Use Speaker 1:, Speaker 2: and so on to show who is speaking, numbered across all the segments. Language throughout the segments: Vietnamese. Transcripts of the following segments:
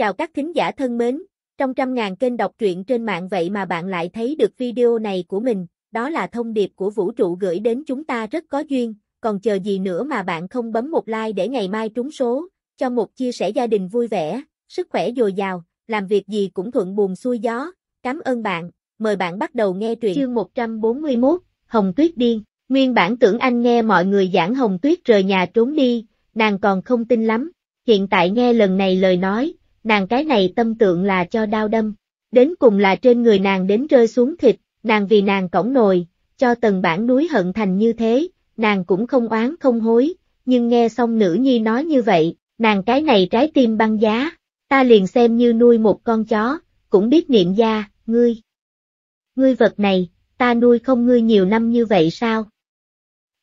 Speaker 1: Chào các thính giả thân mến, trong trăm ngàn kênh đọc truyện trên mạng vậy mà bạn lại thấy được video này của mình, đó là thông điệp của vũ trụ gửi đến chúng ta rất có duyên, còn chờ gì nữa mà bạn không bấm một like để ngày mai trúng số, cho một chia sẻ gia đình vui vẻ, sức khỏe dồi dào, làm việc gì cũng thuận buồm xuôi gió. Cảm ơn bạn, mời bạn bắt đầu nghe truyện. Chương 141, Hồng Tuyết điên. Nguyên bản tưởng anh nghe mọi người giảng Hồng Tuyết rời nhà trốn đi, nàng còn không tin lắm, hiện tại nghe lần này lời nói, nàng cái này tâm tượng là cho đau đâm, đến cùng là trên người nàng đến rơi xuống thịt, nàng vì nàng cổng nồi, cho tần bản núi hận thành như thế, nàng cũng không oán không hối, nhưng nghe xong nữ nhi nói như vậy, nàng cái này trái tim băng giá, ta liền xem như nuôi một con chó, cũng biết niệm gia, ngươi. Ngươi vật này, ta nuôi không ngươi nhiều năm như vậy sao?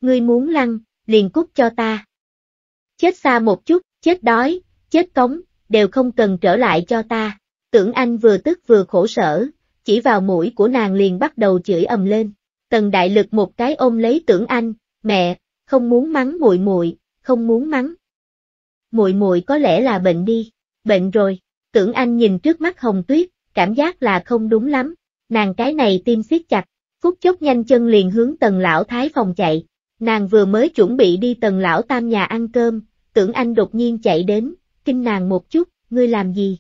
Speaker 1: Ngươi muốn lăn, liền cút cho ta. Chết xa một chút, chết đói, chết cống, đều không cần trở lại cho ta. Tưởng Anh vừa tức vừa khổ sở, chỉ vào mũi của nàng liền bắt đầu chửi ầm lên. Tần Đại Lực một cái ôm lấy Tưởng Anh, "Mẹ, không muốn mắng muội muội, không muốn mắng." Muội muội có lẽ là bệnh đi, bệnh rồi. Tưởng Anh nhìn trước mắt Hồng Tuyết, cảm giác là không đúng lắm. Nàng cái này tim siết chặt, phút chốc nhanh chân liền hướng Tần lão thái phòng chạy. Nàng vừa mới chuẩn bị đi Tần lão tam nhà ăn cơm, Tưởng Anh đột nhiên chạy đến, kinh nàng một chút, ngươi làm gì?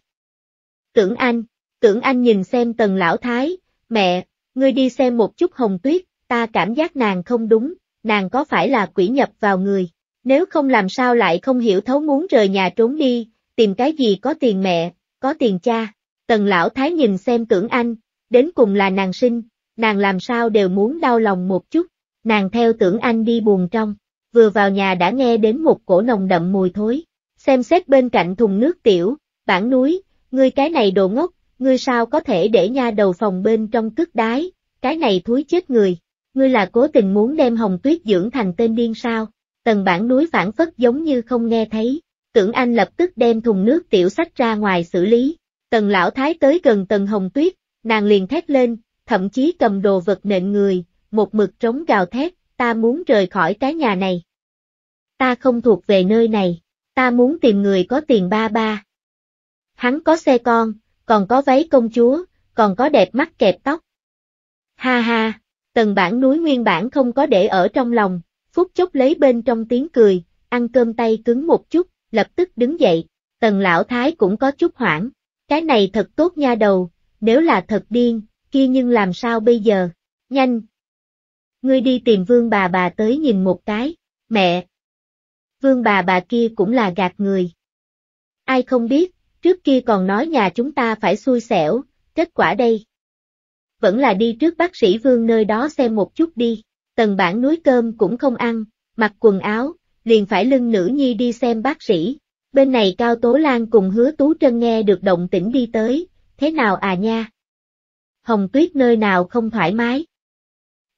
Speaker 1: Tưởng anh, tưởng anh nhìn xem tần lão thái, mẹ, ngươi đi xem một chút hồng tuyết, ta cảm giác nàng không đúng, nàng có phải là quỷ nhập vào người, nếu không làm sao lại không hiểu thấu muốn rời nhà trốn đi, tìm cái gì có tiền mẹ, có tiền cha. Tần lão thái nhìn xem tưởng anh, đến cùng là nàng sinh, nàng làm sao đều muốn đau lòng một chút, nàng theo tưởng anh đi buồn trong, vừa vào nhà đã nghe đến một cổ nồng đậm mùi thối, xem xét bên cạnh thùng nước tiểu, bản núi, ngươi cái này đồ ngốc, ngươi sao có thể để nha đầu phòng bên trong cất đái, cái này thúi chết người, ngươi là cố tình muốn đem hồng tuyết dưỡng thành tên điên sao, tần bản núi phản phất giống như không nghe thấy, tưởng anh lập tức đem thùng nước tiểu sách ra ngoài xử lý, tần lão thái tới gần tần hồng tuyết, nàng liền thét lên, thậm chí cầm đồ vật nện người, một mực trống gào thét, ta muốn rời khỏi cái nhà này. Ta không thuộc về nơi này ta muốn tìm người có tiền ba ba. Hắn có xe con, còn có váy công chúa, còn có đẹp mắt kẹp tóc. Ha ha, tần bản núi nguyên bản không có để ở trong lòng, phút chốc lấy bên trong tiếng cười, ăn cơm tay cứng một chút, lập tức đứng dậy, tần lão thái cũng có chút hoảng, cái này thật tốt nha đầu, nếu là thật điên, kia nhưng làm sao bây giờ, nhanh. Ngươi đi tìm vương bà bà tới nhìn một cái, mẹ, vương bà bà kia cũng là gạt người. Ai không biết, trước kia còn nói nhà chúng ta phải xui xẻo, kết quả đây. Vẫn là đi trước bác sĩ vương nơi đó xem một chút đi, tần bản núi cơm cũng không ăn, mặc quần áo, liền phải lưng nữ nhi đi xem bác sĩ. Bên này Cao Tố Lan cùng hứa Tú Trân nghe được động tĩnh đi tới, thế nào à nha? Hồng tuyết nơi nào không thoải mái?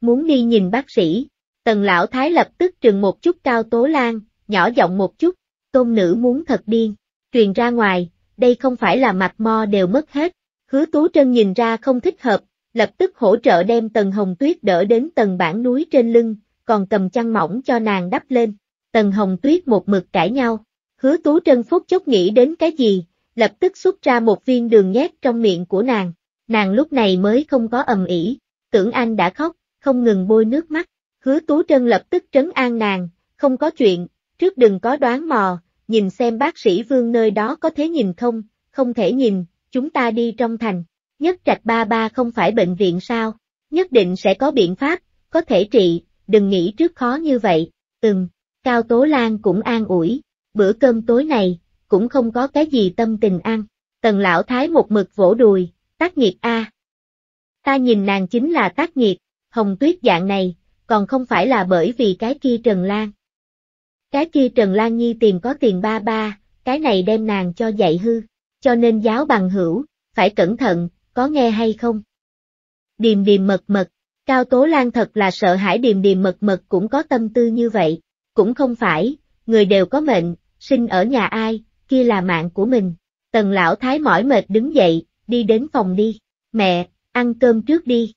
Speaker 1: Muốn đi nhìn bác sĩ, tần lão thái lập tức trừng một chút Cao Tố Lan, nhỏ giọng một chút, tôn nữ muốn thật điên, truyền ra ngoài, đây không phải là mạch mo đều mất hết. Hứa Tú Trân nhìn ra không thích hợp, lập tức hỗ trợ đem Tần Hồng Tuyết đỡ đến tầng bản núi trên lưng, còn cầm chăn mỏng cho nàng đắp lên. Tần Hồng Tuyết một mực cãi nhau, hứa Tú Trân phút chốc nghĩ đến cái gì, lập tức xuất ra một viên đường nhét trong miệng của nàng. Nàng lúc này mới không có ầm ĩ, tưởng anh đã khóc, không ngừng bôi nước mắt. Hứa Tú Trân lập tức trấn an nàng, không có chuyện, Trước đừng có đoán mò, nhìn xem bác sĩ vương nơi đó có thế nhìn không, không thể nhìn, chúng ta đi trong thành. Nhất trạch ba ba không phải bệnh viện sao, nhất định sẽ có biện pháp, có thể trị, đừng nghĩ trước khó như vậy, ừm, Cao Tố Lan cũng an ủi, bữa cơm tối này, cũng không có cái gì tâm tình ăn, tần lão thái một mực vỗ đùi, tác nghiệp a. Ta nhìn nàng chính là tác nghiệp, hồng tuyết dạng này, còn không phải là bởi vì cái kia Trần Lan, cái kia Trần Lan Nhi tìm có tiền ba ba, cái này đem nàng cho dạy hư, cho nên giáo bằng hữu, phải cẩn thận, có nghe hay không? Điềm điềm mật mật, Cao Tố Lan thật là sợ hãi điềm điềm mật mật cũng có tâm tư như vậy, cũng không phải, người đều có mệnh, sinh ở nhà ai, kia là mạng của mình. Tần lão thái mỏi mệt đứng dậy, đi đến phòng đi, mẹ, ăn cơm trước đi.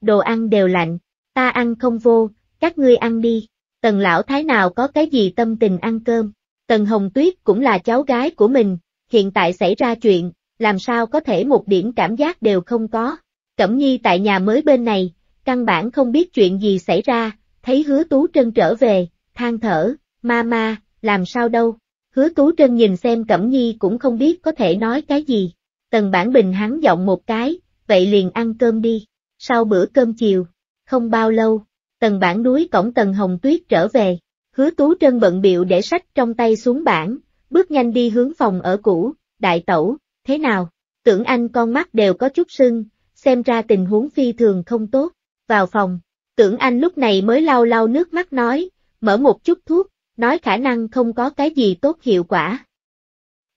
Speaker 1: Đồ ăn đều lạnh, ta ăn không vô, các ngươi ăn đi. Tần lão thái nào có cái gì tâm tình ăn cơm. Tần Hồng Tuyết cũng là cháu gái của mình, hiện tại xảy ra chuyện, làm sao có thể một điểm cảm giác đều không có. Cẩm Nhi tại nhà mới bên này, căn bản không biết chuyện gì xảy ra, thấy hứa tú trân trở về, than thở, ma ma, làm sao đâu. Hứa tú trân nhìn xem Cẩm Nhi cũng không biết có thể nói cái gì. Tần bản bình hắn giọng một cái, vậy liền ăn cơm đi. Sau bữa cơm chiều, không bao lâu, Tầng bản núi cổng tầng hồng tuyết trở về, hứa tú trân bận biệu để sách trong tay xuống bản, bước nhanh đi hướng phòng ở cũ, đại tẩu, thế nào, tưởng anh con mắt đều có chút sưng, xem ra tình huống phi thường không tốt, vào phòng, tưởng anh lúc này mới lau lau nước mắt nói, mở một chút thuốc, nói khả năng không có cái gì tốt hiệu quả.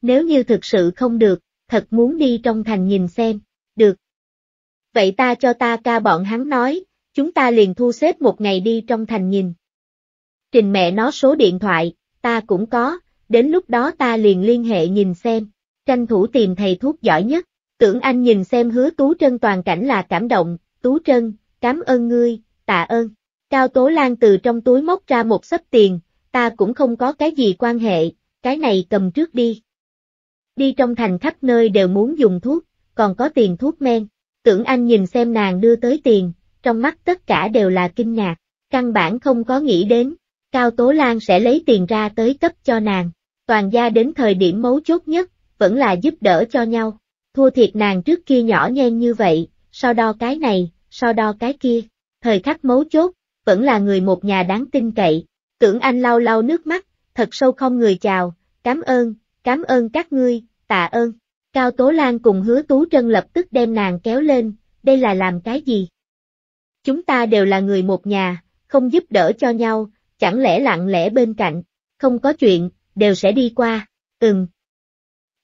Speaker 1: Nếu như thực sự không được, thật muốn đi trong thành nhìn xem, được. Vậy ta cho ta ca bọn hắn nói, chúng ta liền thu xếp một ngày đi trong thành nhìn. Trình mẹ nó số điện thoại, ta cũng có, đến lúc đó ta liền liên hệ nhìn xem, tranh thủ tìm thầy thuốc giỏi nhất. Tưởng Anh nhìn xem hứa Tú Trân toàn cảnh là cảm động, Tú Trân, cảm ơn ngươi, tạ ơn. Cao Tố Lan từ trong túi móc ra một sấp tiền, ta cũng không có cái gì quan hệ, cái này cầm trước đi. Đi trong thành khắp nơi đều muốn dùng thuốc, còn có tiền thuốc men. Tưởng Anh nhìn xem nàng đưa tới tiền, trong mắt tất cả đều là kinh ngạc, căn bản không có nghĩ đến, Cao Tố Lan sẽ lấy tiền ra tới cấp cho nàng, toàn gia đến thời điểm mấu chốt nhất, vẫn là giúp đỡ cho nhau, thua thiệt nàng trước kia nhỏ nhen như vậy, so đo cái này, so đo cái kia, thời khắc mấu chốt, vẫn là người một nhà đáng tin cậy, tưởng anh lau lau nước mắt, thật sâu không người chào, cảm ơn, cảm ơn các ngươi, tạ ơn. Cao Tố Lan cùng hứa Tú Trân lập tức đem nàng kéo lên, đây là làm cái gì? Chúng ta đều là người một nhà, không giúp đỡ cho nhau, chẳng lẽ lặng lẽ bên cạnh, không có chuyện, đều sẽ đi qua, ừm.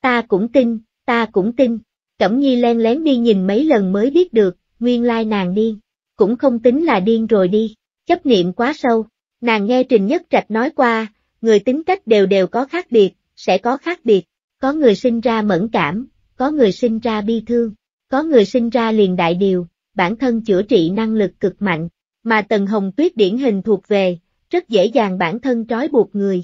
Speaker 1: Ta cũng tin, ta cũng tin, Cẩm Nhi len lén đi nhìn mấy lần mới biết được, nguyên lai nàng điên, cũng không tính là điên rồi đi, chấp niệm quá sâu, nàng nghe Trình Nhất Trạch nói qua, người tính cách đều đều có khác biệt, sẽ có khác biệt, có người sinh ra mẫn cảm, có người sinh ra bi thương, có người sinh ra liền đại điều, bản thân chữa trị năng lực cực mạnh, mà Tần Hồng Tuyết điển hình thuộc về, rất dễ dàng bản thân trói buộc người.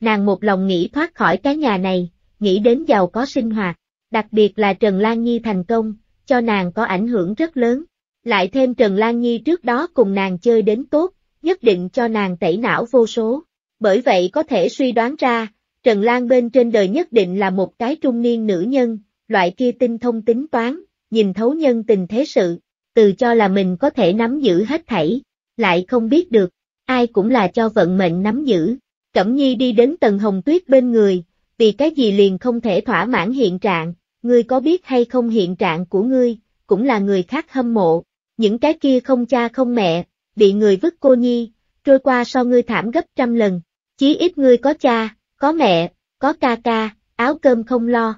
Speaker 1: Nàng một lòng nghĩ thoát khỏi cái nhà này, nghĩ đến giàu có sinh hoạt, đặc biệt là Trần Lan Nhi thành công, cho nàng có ảnh hưởng rất lớn. Lại thêm Trần Lan Nhi trước đó cùng nàng chơi đến tốt, nhất định cho nàng tẩy não vô số. Bởi vậy có thể suy đoán ra, Trần Lan bên trên đời nhất định là một cái trung niên nữ nhân, loại kia tinh thông tính toán, nhìn thấu nhân tình thế sự, từ cho là mình có thể nắm giữ hết thảy, lại không biết được, ai cũng là cho vận mệnh nắm giữ. Cẩm Nhi đi đến Tần Hồng Tuyết bên người, vì cái gì liền không thể thỏa mãn hiện trạng, ngươi có biết hay không hiện trạng của ngươi, cũng là người khác hâm mộ, những cái kia không cha không mẹ, bị người vứt cô nhi, trôi qua so ngươi thảm gấp trăm lần, chí ít ngươi có cha, có mẹ, có ca ca, áo cơm không lo.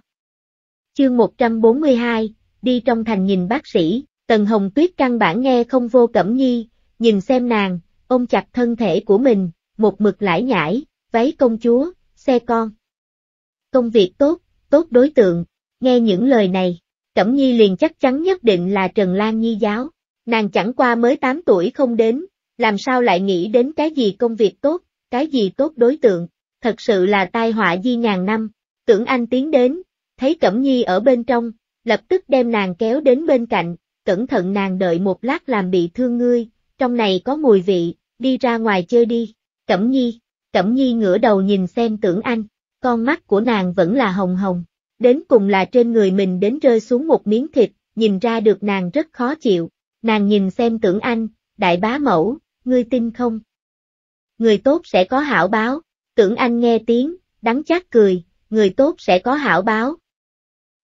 Speaker 1: Chương 142, đi trong thành nhìn bác sĩ, Tần Hồng Tuyết căn bản nghe không vô cẩm nhi, nhìn xem nàng, ôm chặt thân thể của mình, một mực lải nhải, váy công chúa, xe con. Công việc tốt, tốt đối tượng, nghe những lời này, Cẩm Nhi liền chắc chắn nhất định là Trần Lan Nhi giáo, nàng chẳng qua mới 8 tuổi không đến, làm sao lại nghĩ đến cái gì công việc tốt, cái gì tốt đối tượng, thật sự là tai họa di ngàn năm, tưởng anh tiến đến, thấy Cẩm Nhi ở bên trong, lập tức đem nàng kéo đến bên cạnh, cẩn thận nàng đợi một lát làm bị thương ngươi, trong này có mùi vị, đi ra ngoài chơi đi, Cẩm Nhi, Cẩm Nhi ngửa đầu nhìn xem tưởng anh, con mắt của nàng vẫn là hồng hồng, đến cùng là trên người mình đến rơi xuống một miếng thịt, nhìn ra được nàng rất khó chịu, nàng nhìn xem tưởng anh, đại bá mẫu, ngươi tin không? Người tốt sẽ có hảo báo, tưởng anh nghe tiếng, đắng chát cười, người tốt sẽ có hảo báo,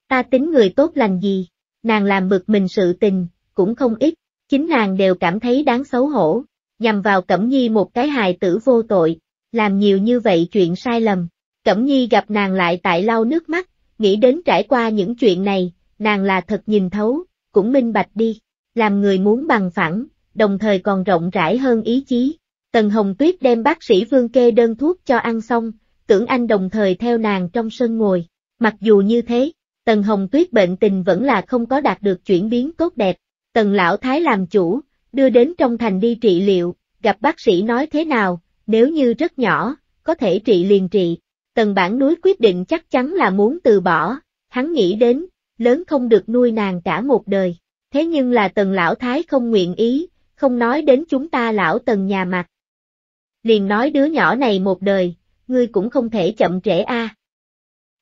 Speaker 1: ta tính người tốt lành gì, nàng làm bực mình sự tình, cũng không ít, chính nàng đều cảm thấy đáng xấu hổ, nhằm vào Cẩm Nhi một cái hài tử vô tội, làm nhiều như vậy chuyện sai lầm. Cẩm Nhi gặp nàng lại tại lau nước mắt, nghĩ đến trải qua những chuyện này, nàng là thật nhìn thấu, cũng minh bạch đi, làm người muốn bằng phẳng, đồng thời còn rộng rãi hơn ý chí. Tần Hồng Tuyết đem bác sĩ Vương Kê đơn thuốc cho ăn xong, tưởng anh đồng thời theo nàng trong sân ngồi, mặc dù như thế, Tần Hồng Tuyết bệnh tình vẫn là không có đạt được chuyển biến tốt đẹp, Tần Lão Thái làm chủ, đưa đến trong thành đi trị liệu, gặp bác sĩ nói thế nào, nếu như rất nhỏ, có thể trị liền trị. Tần Bản Núi quyết định chắc chắn là muốn từ bỏ, hắn nghĩ đến, lớn không được nuôi nàng cả một đời. Thế nhưng là Tần Lão Thái không nguyện ý, không nói đến chúng ta lão Tần nhà mặt. Liền nói đứa nhỏ này một đời, ngươi cũng không thể chậm trễ a.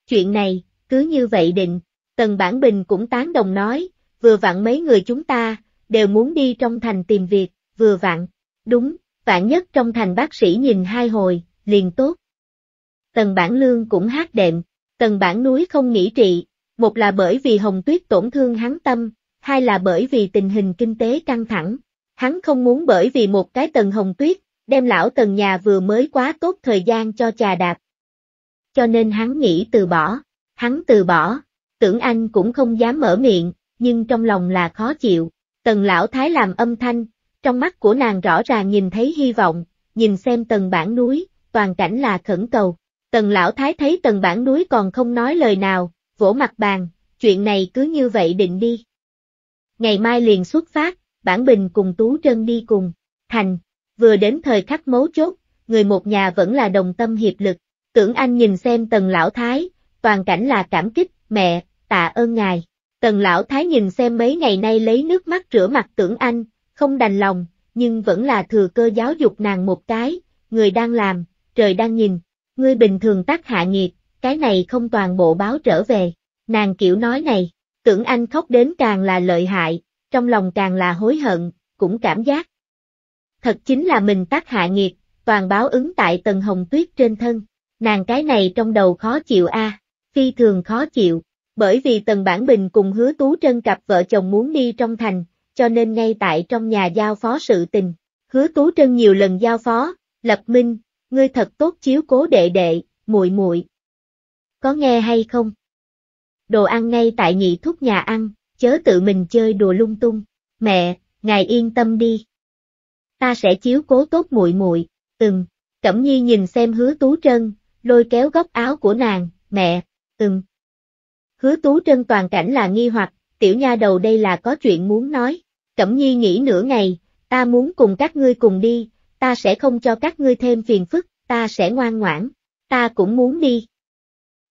Speaker 1: Chuyện này, cứ như vậy định, Tần Bản Bình cũng tán đồng nói, vừa vặn mấy người chúng ta, đều muốn đi trong thành tìm việc, vừa vặn, đúng, vạn nhất trong thành bác sĩ nhìn hai hồi, liền tốt. Tần Bản Lương cũng hát đệm, Tần Bản núi không nghĩ trị, một là bởi vì Hồng Tuyết tổn thương hắn tâm, hai là bởi vì tình hình kinh tế căng thẳng, hắn không muốn bởi vì một cái Tần Hồng Tuyết, đem lão Tần nhà vừa mới quá tốt thời gian cho trà đạp. Cho nên hắn nghĩ từ bỏ. Hắn từ bỏ, tưởng anh cũng không dám mở miệng, nhưng trong lòng là khó chịu. Tần lão thái làm âm thanh, trong mắt của nàng rõ ràng nhìn thấy hy vọng, nhìn xem tần bản núi, toàn cảnh là khẩn cầu. Tần lão thái thấy tần bản núi còn không nói lời nào, vỗ mặt bàn, chuyện này cứ như vậy định đi. Ngày mai liền xuất phát, bản bình cùng Tú Trân đi cùng, thành, vừa đến thời khắc mấu chốt, người một nhà vẫn là đồng tâm hiệp lực, tưởng anh nhìn xem tần lão thái, toàn cảnh là cảm kích, mẹ, tạ ơn ngài. Tần lão thái nhìn xem mấy ngày nay lấy nước mắt rửa mặt tưởng anh, không đành lòng, nhưng vẫn là thừa cơ giáo dục nàng một cái, người đang làm, trời đang nhìn, ngươi bình thường tác hạ nghiệt, cái này không toàn bộ báo trở về. Nàng kiểu nói này, tưởng anh khóc đến càng là lợi hại, trong lòng càng là hối hận, cũng cảm giác. Thật chính là mình tác hạ nghiệt, toàn báo ứng tại tần hồng tuyết trên thân, nàng cái này trong đầu khó chịu a. À phi thường khó chịu, bởi vì Tần Bản Bình cùng Hứa Tú Trân cặp vợ chồng muốn đi trong thành, cho nên ngay tại trong nhà giao phó sự tình. Hứa Tú Trân nhiều lần giao phó, Lập Minh, ngươi thật tốt chiếu cố đệ đệ, muội muội. Có nghe hay không? Đồ ăn ngay tại nhị thúc nhà ăn, chớ tự mình chơi đùa lung tung. Mẹ, ngài yên tâm đi. Ta sẽ chiếu cố tốt muội muội. Từng, Cẩm Nhi nhìn xem Hứa Tú Trân, lôi kéo góc áo của nàng, mẹ, Ừm. Hứa Tú Trân toàn cảnh là nghi hoặc, tiểu nha đầu đây là có chuyện muốn nói. Cẩm Nhi nghĩ nửa ngày, ta muốn cùng các ngươi cùng đi, ta sẽ không cho các ngươi thêm phiền phức, ta sẽ ngoan ngoãn, ta cũng muốn đi.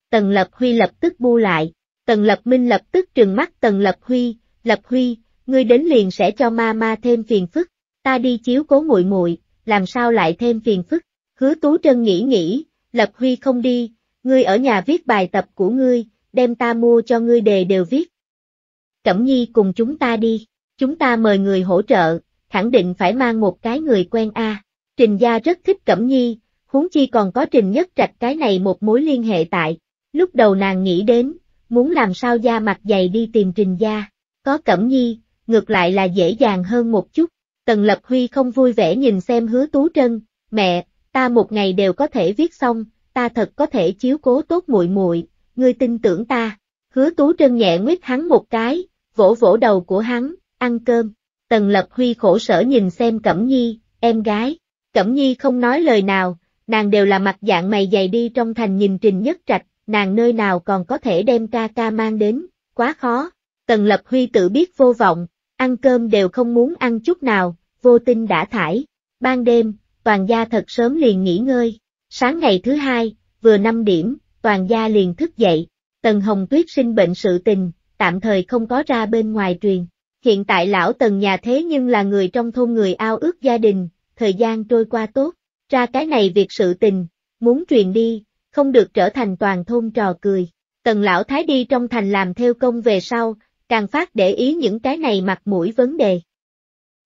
Speaker 1: Tần Lập Huy lập tức bu lại, Tần Lập Minh lập tức trừng mắt Tần Lập Huy, Lập Huy, ngươi đến liền sẽ cho ma ma thêm phiền phức, ta đi chiếu cố muội muội, làm sao lại thêm phiền phức, hứa Tú Trân nghĩ nghĩ, Lập Huy không đi, Ngươi ở nhà viết bài tập của ngươi, đem ta mua cho ngươi đề đều viết. Cẩm Nhi cùng chúng ta đi, chúng ta mời người hỗ trợ, khẳng định phải mang một cái người quen a. Trình gia rất thích Cẩm Nhi, huống chi còn có Trình Nhất Trạch cái này một mối liên hệ tại. Lúc đầu nàng nghĩ đến, muốn làm sao da mặt dày đi tìm Trình gia, có Cẩm Nhi, ngược lại là dễ dàng hơn một chút. Tần Lập Huy không vui vẻ nhìn xem hứa tú trân, mẹ, ta một ngày đều có thể viết xong, ta thật có thể chiếu cố tốt muội muội, ngươi tin tưởng ta. Hứa Tú Trân nhẹ nguyết hắn một cái, vỗ vỗ đầu của hắn, ăn cơm. Tần Lập Huy khổ sở nhìn xem Cẩm Nhi, em gái. Cẩm Nhi không nói lời nào, nàng đều là mặt dạng mày dày đi trong thành nhìn Trình Nhất Trạch, nàng nơi nào còn có thể đem ca ca mang đến, quá khó. Tần Lập Huy tự biết vô vọng, ăn cơm đều không muốn ăn chút nào, vô tinh đã thải. Ban đêm, toàn gia thật sớm liền nghỉ ngơi. Sáng ngày thứ hai, vừa 5 điểm, toàn gia liền thức dậy, Tần Hồng Tuyết sinh bệnh sự tình, tạm thời không có ra bên ngoài truyền. Hiện tại lão Tần nhà thế nhưng là người trong thôn người ao ước gia đình, thời gian trôi qua tốt, ra cái này việc sự tình, muốn truyền đi, không được trở thành toàn thôn trò cười. Tần lão thái đi trong thành làm theo công về sau, càng phát để ý những cái này mặt mũi vấn đề.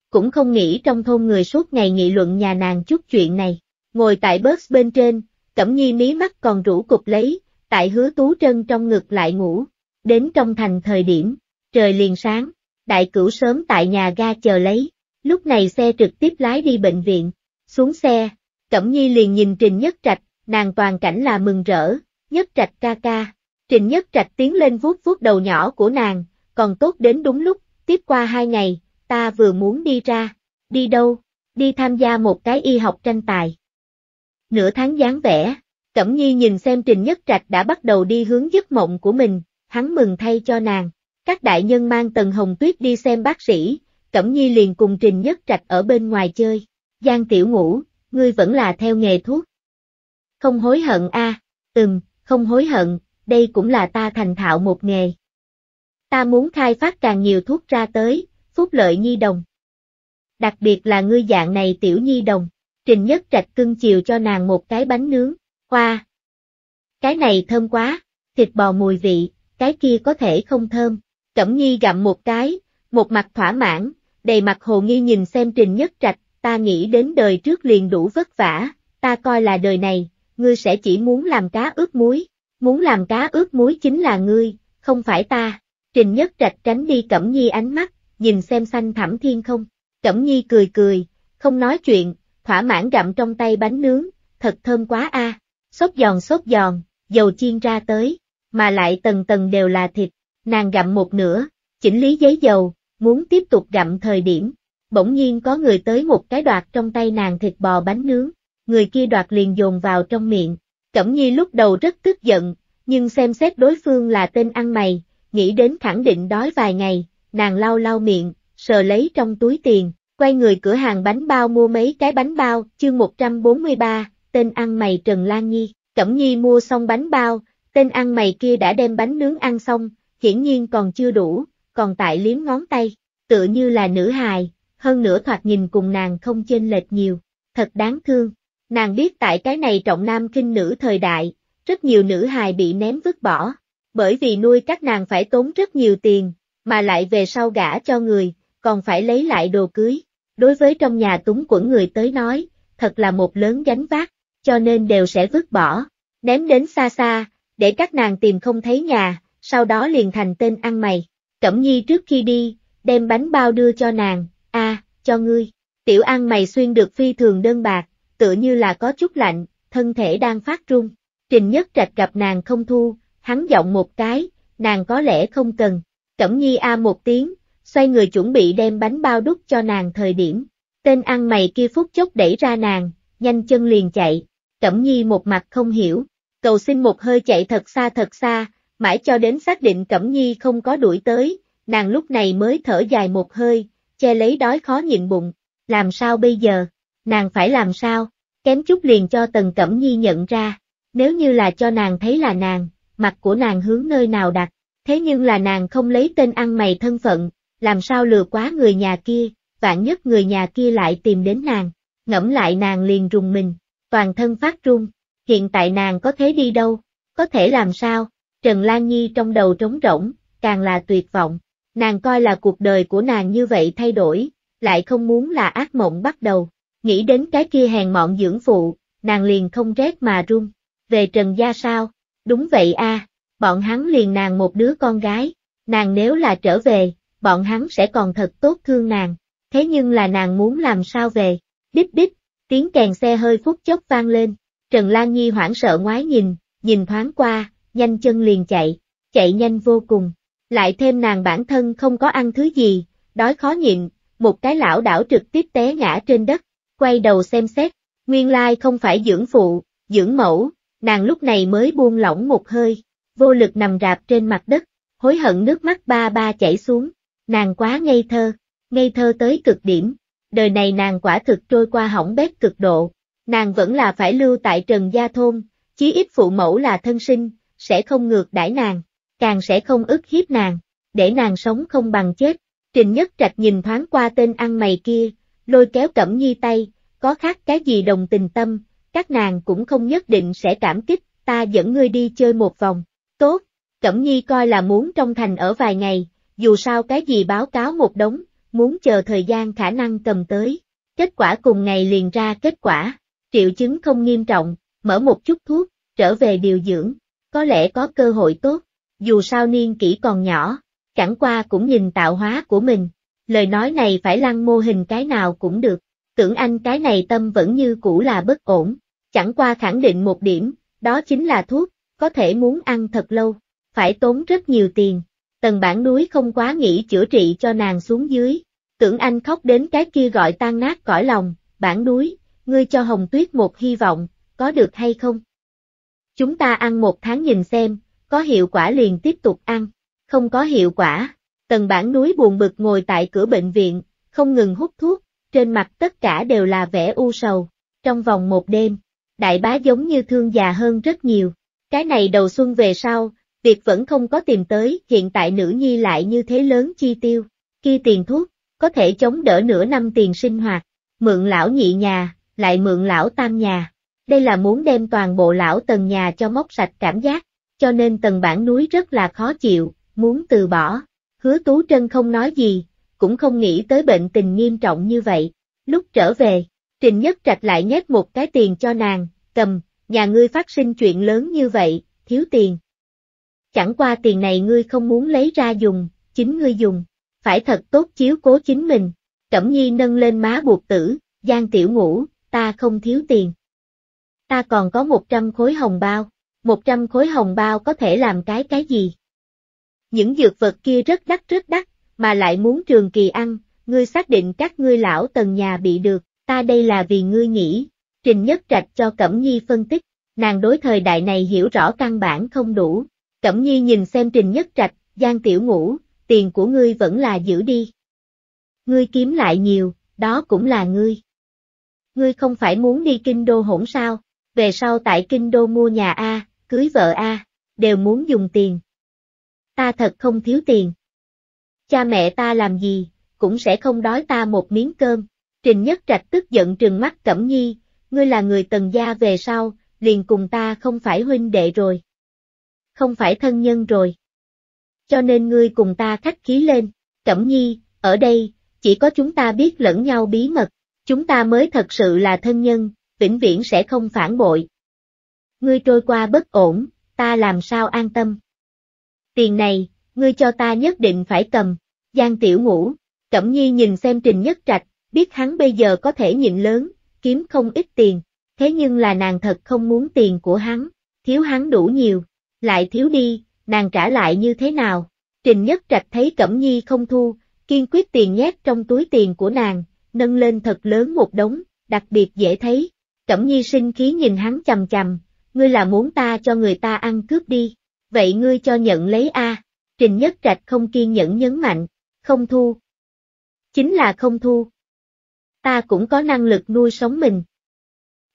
Speaker 1: Cũng không nghĩ trong thôn người suốt ngày nghị luận nhà nàng chút chuyện này. Ngồi tại bớt bên trên, Cẩm Nhi mí mắt còn rũ cục lấy, tại hứa tú trân trong ngực lại ngủ. Đến trong thành thời điểm, trời liền sáng, đại cửu sớm tại nhà ga chờ lấy. Lúc này xe trực tiếp lái đi bệnh viện, xuống xe, Cẩm Nhi liền nhìn Trình Nhất Trạch, nàng toàn cảnh là mừng rỡ, Nhất Trạch ca ca. Trình Nhất Trạch tiến lên vuốt vuốt đầu nhỏ của nàng, còn tốt đến đúng lúc, tiếp qua hai ngày, ta vừa muốn đi ra, đi đâu, đi tham gia một cái y học tranh tài nửa tháng dáng vẻ. Cẩm nhi nhìn xem trình nhất trạch đã bắt đầu đi hướng giấc mộng của mình, hắn mừng thay cho nàng. Các đại nhân mang Tần Hồng Tuyết đi xem bác sĩ, Cẩm nhi liền cùng trình nhất trạch ở bên ngoài chơi. Giang tiểu ngũ, ngươi vẫn là theo nghề thuốc. Không hối hận a ừm, không hối hận, đây cũng là ta thành thạo một nghề. Ta muốn khai phát càng nhiều thuốc ra tới, phúc lợi nhi đồng. Đặc biệt là ngươi dạng này tiểu nhi đồng. Trình Nhất Trạch cưng chiều cho nàng một cái bánh nướng, hoa. Cái này thơm quá, thịt bò mùi vị, cái kia có thể không thơm. Cẩm Nhi gặm một cái, một mặt thỏa mãn, đầy mặt hồ nghi nhìn xem Trình Nhất Trạch, ta nghĩ đến đời trước liền đủ vất vả, ta coi là đời này, ngươi sẽ chỉ muốn làm cá ướp muối, muốn làm cá ướp muối chính là ngươi, không phải ta. Trình Nhất Trạch tránh đi Cẩm Nhi ánh mắt, nhìn xem xanh thẳm thiên không. Cẩm Nhi cười cười, không nói chuyện, thỏa mãn gặm trong tay bánh nướng, thật thơm quá a. À. Xốp giòn xốp giòn, dầu chiên ra tới, mà lại tầng tầng đều là thịt, nàng gặm một nửa, chỉnh lý giấy dầu, muốn tiếp tục gặm thời điểm. Bỗng nhiên có người tới một cái đoạt trong tay nàng thịt bò bánh nướng, người kia đoạt liền dồn vào trong miệng. Cẩm nhi lúc đầu rất tức giận, nhưng xem xét đối phương là tên ăn mày, nghĩ đến khẳng định đói vài ngày, nàng lau lau miệng, sờ lấy trong túi tiền, quay người cửa hàng bánh bao mua mấy cái bánh bao, chương 143, tên ăn mày Trần Lan Nhi, Cẩm Nhi mua xong bánh bao, tên ăn mày kia đã đem bánh nướng ăn xong, hiển nhiên còn chưa đủ, còn tại liếm ngón tay, tựa như là nữ hài, hơn nữa thoạt nhìn cùng nàng không chênh lệch nhiều, thật đáng thương. Nàng biết tại cái này trọng nam kinh nữ thời đại, rất nhiều nữ hài bị ném vứt bỏ, bởi vì nuôi các nàng phải tốn rất nhiều tiền, mà lại về sau gả cho người, còn phải lấy lại đồ cưới, Đối với trong nhà túng quẩn người tới nói, thật là một lớn gánh vác, cho nên đều sẽ vứt bỏ, ném đến xa xa, để các nàng tìm không thấy nhà, sau đó liền thành tên ăn mày. Cẩm nhi trước khi đi, đem bánh bao đưa cho nàng, a, cho ngươi. Tiểu ăn mày xuyên được phi thường đơn bạc, tựa như là có chút lạnh, thân thể đang phát run. Trình nhất trạch gặp nàng không thu, hắn giọng một cái, nàng có lẽ không cần. Cẩm nhi a một tiếng, xoay người chuẩn bị đem bánh bao đút cho nàng thời điểm. Tên ăn mày kia phút chốc đẩy ra nàng, nhanh chân liền chạy. Cẩm nhi một mặt không hiểu, cầu xin một hơi chạy thật xa thật xa, mãi cho đến xác định Cẩm nhi không có đuổi tới, nàng lúc này mới thở dài một hơi, che lấy đói khó nhịn bụng. Làm sao bây giờ? Nàng phải làm sao? Kém chút liền cho Tần Cẩm Nhi nhận ra, nếu như là cho nàng thấy là nàng, mặt của nàng hướng nơi nào đặt, thế nhưng là nàng không lấy tên ăn mày thân phận, làm sao lừa quá người nhà kia, vạn nhất người nhà kia lại tìm đến nàng, ngẫm lại nàng liền rùng mình, toàn thân phát run, hiện tại nàng có thế đi đâu, có thể làm sao, Trần Lan Nhi trong đầu trống rỗng, càng là tuyệt vọng, nàng coi là cuộc đời của nàng như vậy thay đổi, lại không muốn là ác mộng bắt đầu, nghĩ đến cái kia hèn mọn dưỡng phụ, nàng liền không rét mà run, về Trần Gia sao, đúng vậy a bọn hắn liền nàng một đứa con gái, nàng nếu là trở về, bọn hắn sẽ còn thật tốt thương nàng. Thế nhưng là nàng muốn làm sao về? Đích đích, tiếng kèn xe hơi phút chốc vang lên. Trần Lan Nhi hoảng sợ ngoái nhìn, nhìn thoáng qua, nhanh chân liền chạy, chạy nhanh vô cùng. Lại thêm nàng bản thân không có ăn thứ gì, đói khó nhịn, một cái lão đảo trực tiếp té ngã trên đất, quay đầu xem xét, nguyên lai không phải dưỡng phụ, dưỡng mẫu, nàng lúc này mới buông lỏng một hơi, vô lực nằm rạp trên mặt đất, hối hận nước mắt ba ba chảy xuống. Nàng quá ngây thơ, ngây thơ tới cực điểm, đời này nàng quả thực trôi qua hỏng bét cực độ, nàng vẫn là phải lưu tại Trần Gia Thôn, chí ít phụ mẫu là thân sinh, sẽ không ngược đãi nàng, càng sẽ không ức hiếp nàng, để nàng sống không bằng chết. Trình Nhất Trạch nhìn thoáng qua tên ăn mày kia, lôi kéo Cẩm Nhi tay, có khác cái gì đồng tình tâm, các nàng cũng không nhất định sẽ cảm kích, ta dẫn ngươi đi chơi một vòng. Tốt, Cẩm Nhi coi là muốn trong thành ở vài ngày, dù sao cái gì báo cáo một đống, muốn chờ thời gian khả năng cầm tới. Kết quả cùng ngày liền ra kết quả, triệu chứng không nghiêm trọng, mở một chút thuốc, trở về điều dưỡng, có lẽ có cơ hội tốt, dù sao niên kỷ còn nhỏ, chẳng qua cũng nhìn tạo hóa của mình. Lời nói này phải lăng mô hình cái nào cũng được, tưởng anh cái này tâm vẫn như cũ là bất ổn, chẳng qua khẳng định một điểm, đó chính là thuốc, có thể muốn ăn thật lâu, phải tốn rất nhiều tiền, tần bản núi không quá nghĩ chữa trị cho nàng xuống dưới, tưởng anh khóc đến cái kia gọi tan nát cõi lòng, bản núi, ngươi cho Hồng Tuyết một hy vọng, có được hay không? Chúng ta ăn một tháng nhìn xem, có hiệu quả liền tiếp tục ăn, không có hiệu quả, tần bản núi buồn bực ngồi tại cửa bệnh viện, không ngừng hút thuốc, trên mặt tất cả đều là vẻ u sầu, trong vòng một đêm, đại bá giống như thương già hơn rất nhiều, cái này đầu xuân về sau, việc vẫn không có tìm tới, hiện tại nữ nhi lại như thế lớn chi tiêu, kia tiền thuốc, có thể chống đỡ nửa năm tiền sinh hoạt, mượn lão nhị nhà, lại mượn lão tam nhà. Đây là muốn đem toàn bộ lão tầng nhà cho móc sạch cảm giác, cho nên tầng bản núi rất là khó chịu, muốn từ bỏ. Hứa Tú Trân không nói gì, cũng không nghĩ tới bệnh tình nghiêm trọng như vậy. Lúc trở về, Trình Nhất Trạch lại nhét một cái tiền cho nàng, cầm, nhà ngươi phát sinh chuyện lớn như vậy, thiếu tiền chẳng qua tiền này ngươi không muốn lấy ra dùng, chính ngươi dùng, phải thật tốt chiếu cố chính mình. Cẩm nhi nâng lên má buộc tử, Giang tiểu ngủ, ta không thiếu tiền. Ta còn có 100 khối hồng bao, 100 khối hồng bao có thể làm cái cái gì? Những dược vật kia rất đắt rất đắt, mà lại muốn trường kỳ ăn, ngươi xác định các ngươi lão tần nhà bị được, ta đây là vì ngươi nghĩ. Trình Nhất Trạch cho Cẩm Nhi phân tích, nàng đối thời đại này hiểu rõ căn bản không đủ, Cẩm nhi nhìn xem trình nhất trạch, Giang tiểu ngũ, tiền của ngươi vẫn là giữ đi. Ngươi kiếm lại nhiều, đó cũng là ngươi. Ngươi không phải muốn đi kinh đô hỗn sao, về sau tại kinh đô mua nhà A, cưới vợ A, đều muốn dùng tiền. Ta thật không thiếu tiền. Cha mẹ ta làm gì, cũng sẽ không đói ta một miếng cơm. Trình Nhất Trạch tức giận trừng mắt Cẩm Nhi, ngươi là người tần gia về sau, liền cùng ta không phải huynh đệ rồi không phải thân nhân rồi. Cho nên ngươi cùng ta khách khí lên, Cẩm Nhi, ở đây, chỉ có chúng ta biết lẫn nhau bí mật, chúng ta mới thật sự là thân nhân, vĩnh viễn sẽ không phản bội. Ngươi trôi qua bất ổn, ta làm sao an tâm. Tiền này, ngươi cho ta nhất định phải cầm, Giang Tiểu Ngũ, Cẩm Nhi nhìn xem Trình Nhất Trạch, biết hắn bây giờ có thể nhịn lớn, kiếm không ít tiền, thế nhưng là nàng thật không muốn tiền của hắn, thiếu hắn đủ nhiều, lại thiếu đi, nàng trả lại như thế nào? Trình Nhất Trạch thấy Cẩm Nhi không thu, kiên quyết tiền nhét trong túi tiền của nàng, nâng lên thật lớn một đống, đặc biệt dễ thấy. Cẩm Nhi sinh khí nhìn hắn chầm chầm, ngươi là muốn ta cho người ta ăn cướp đi, vậy ngươi cho nhận lấy a. Trình Nhất Trạch không kiên nhẫn nhấn mạnh, không thu. Chính là không thu. Ta cũng có năng lực nuôi sống mình.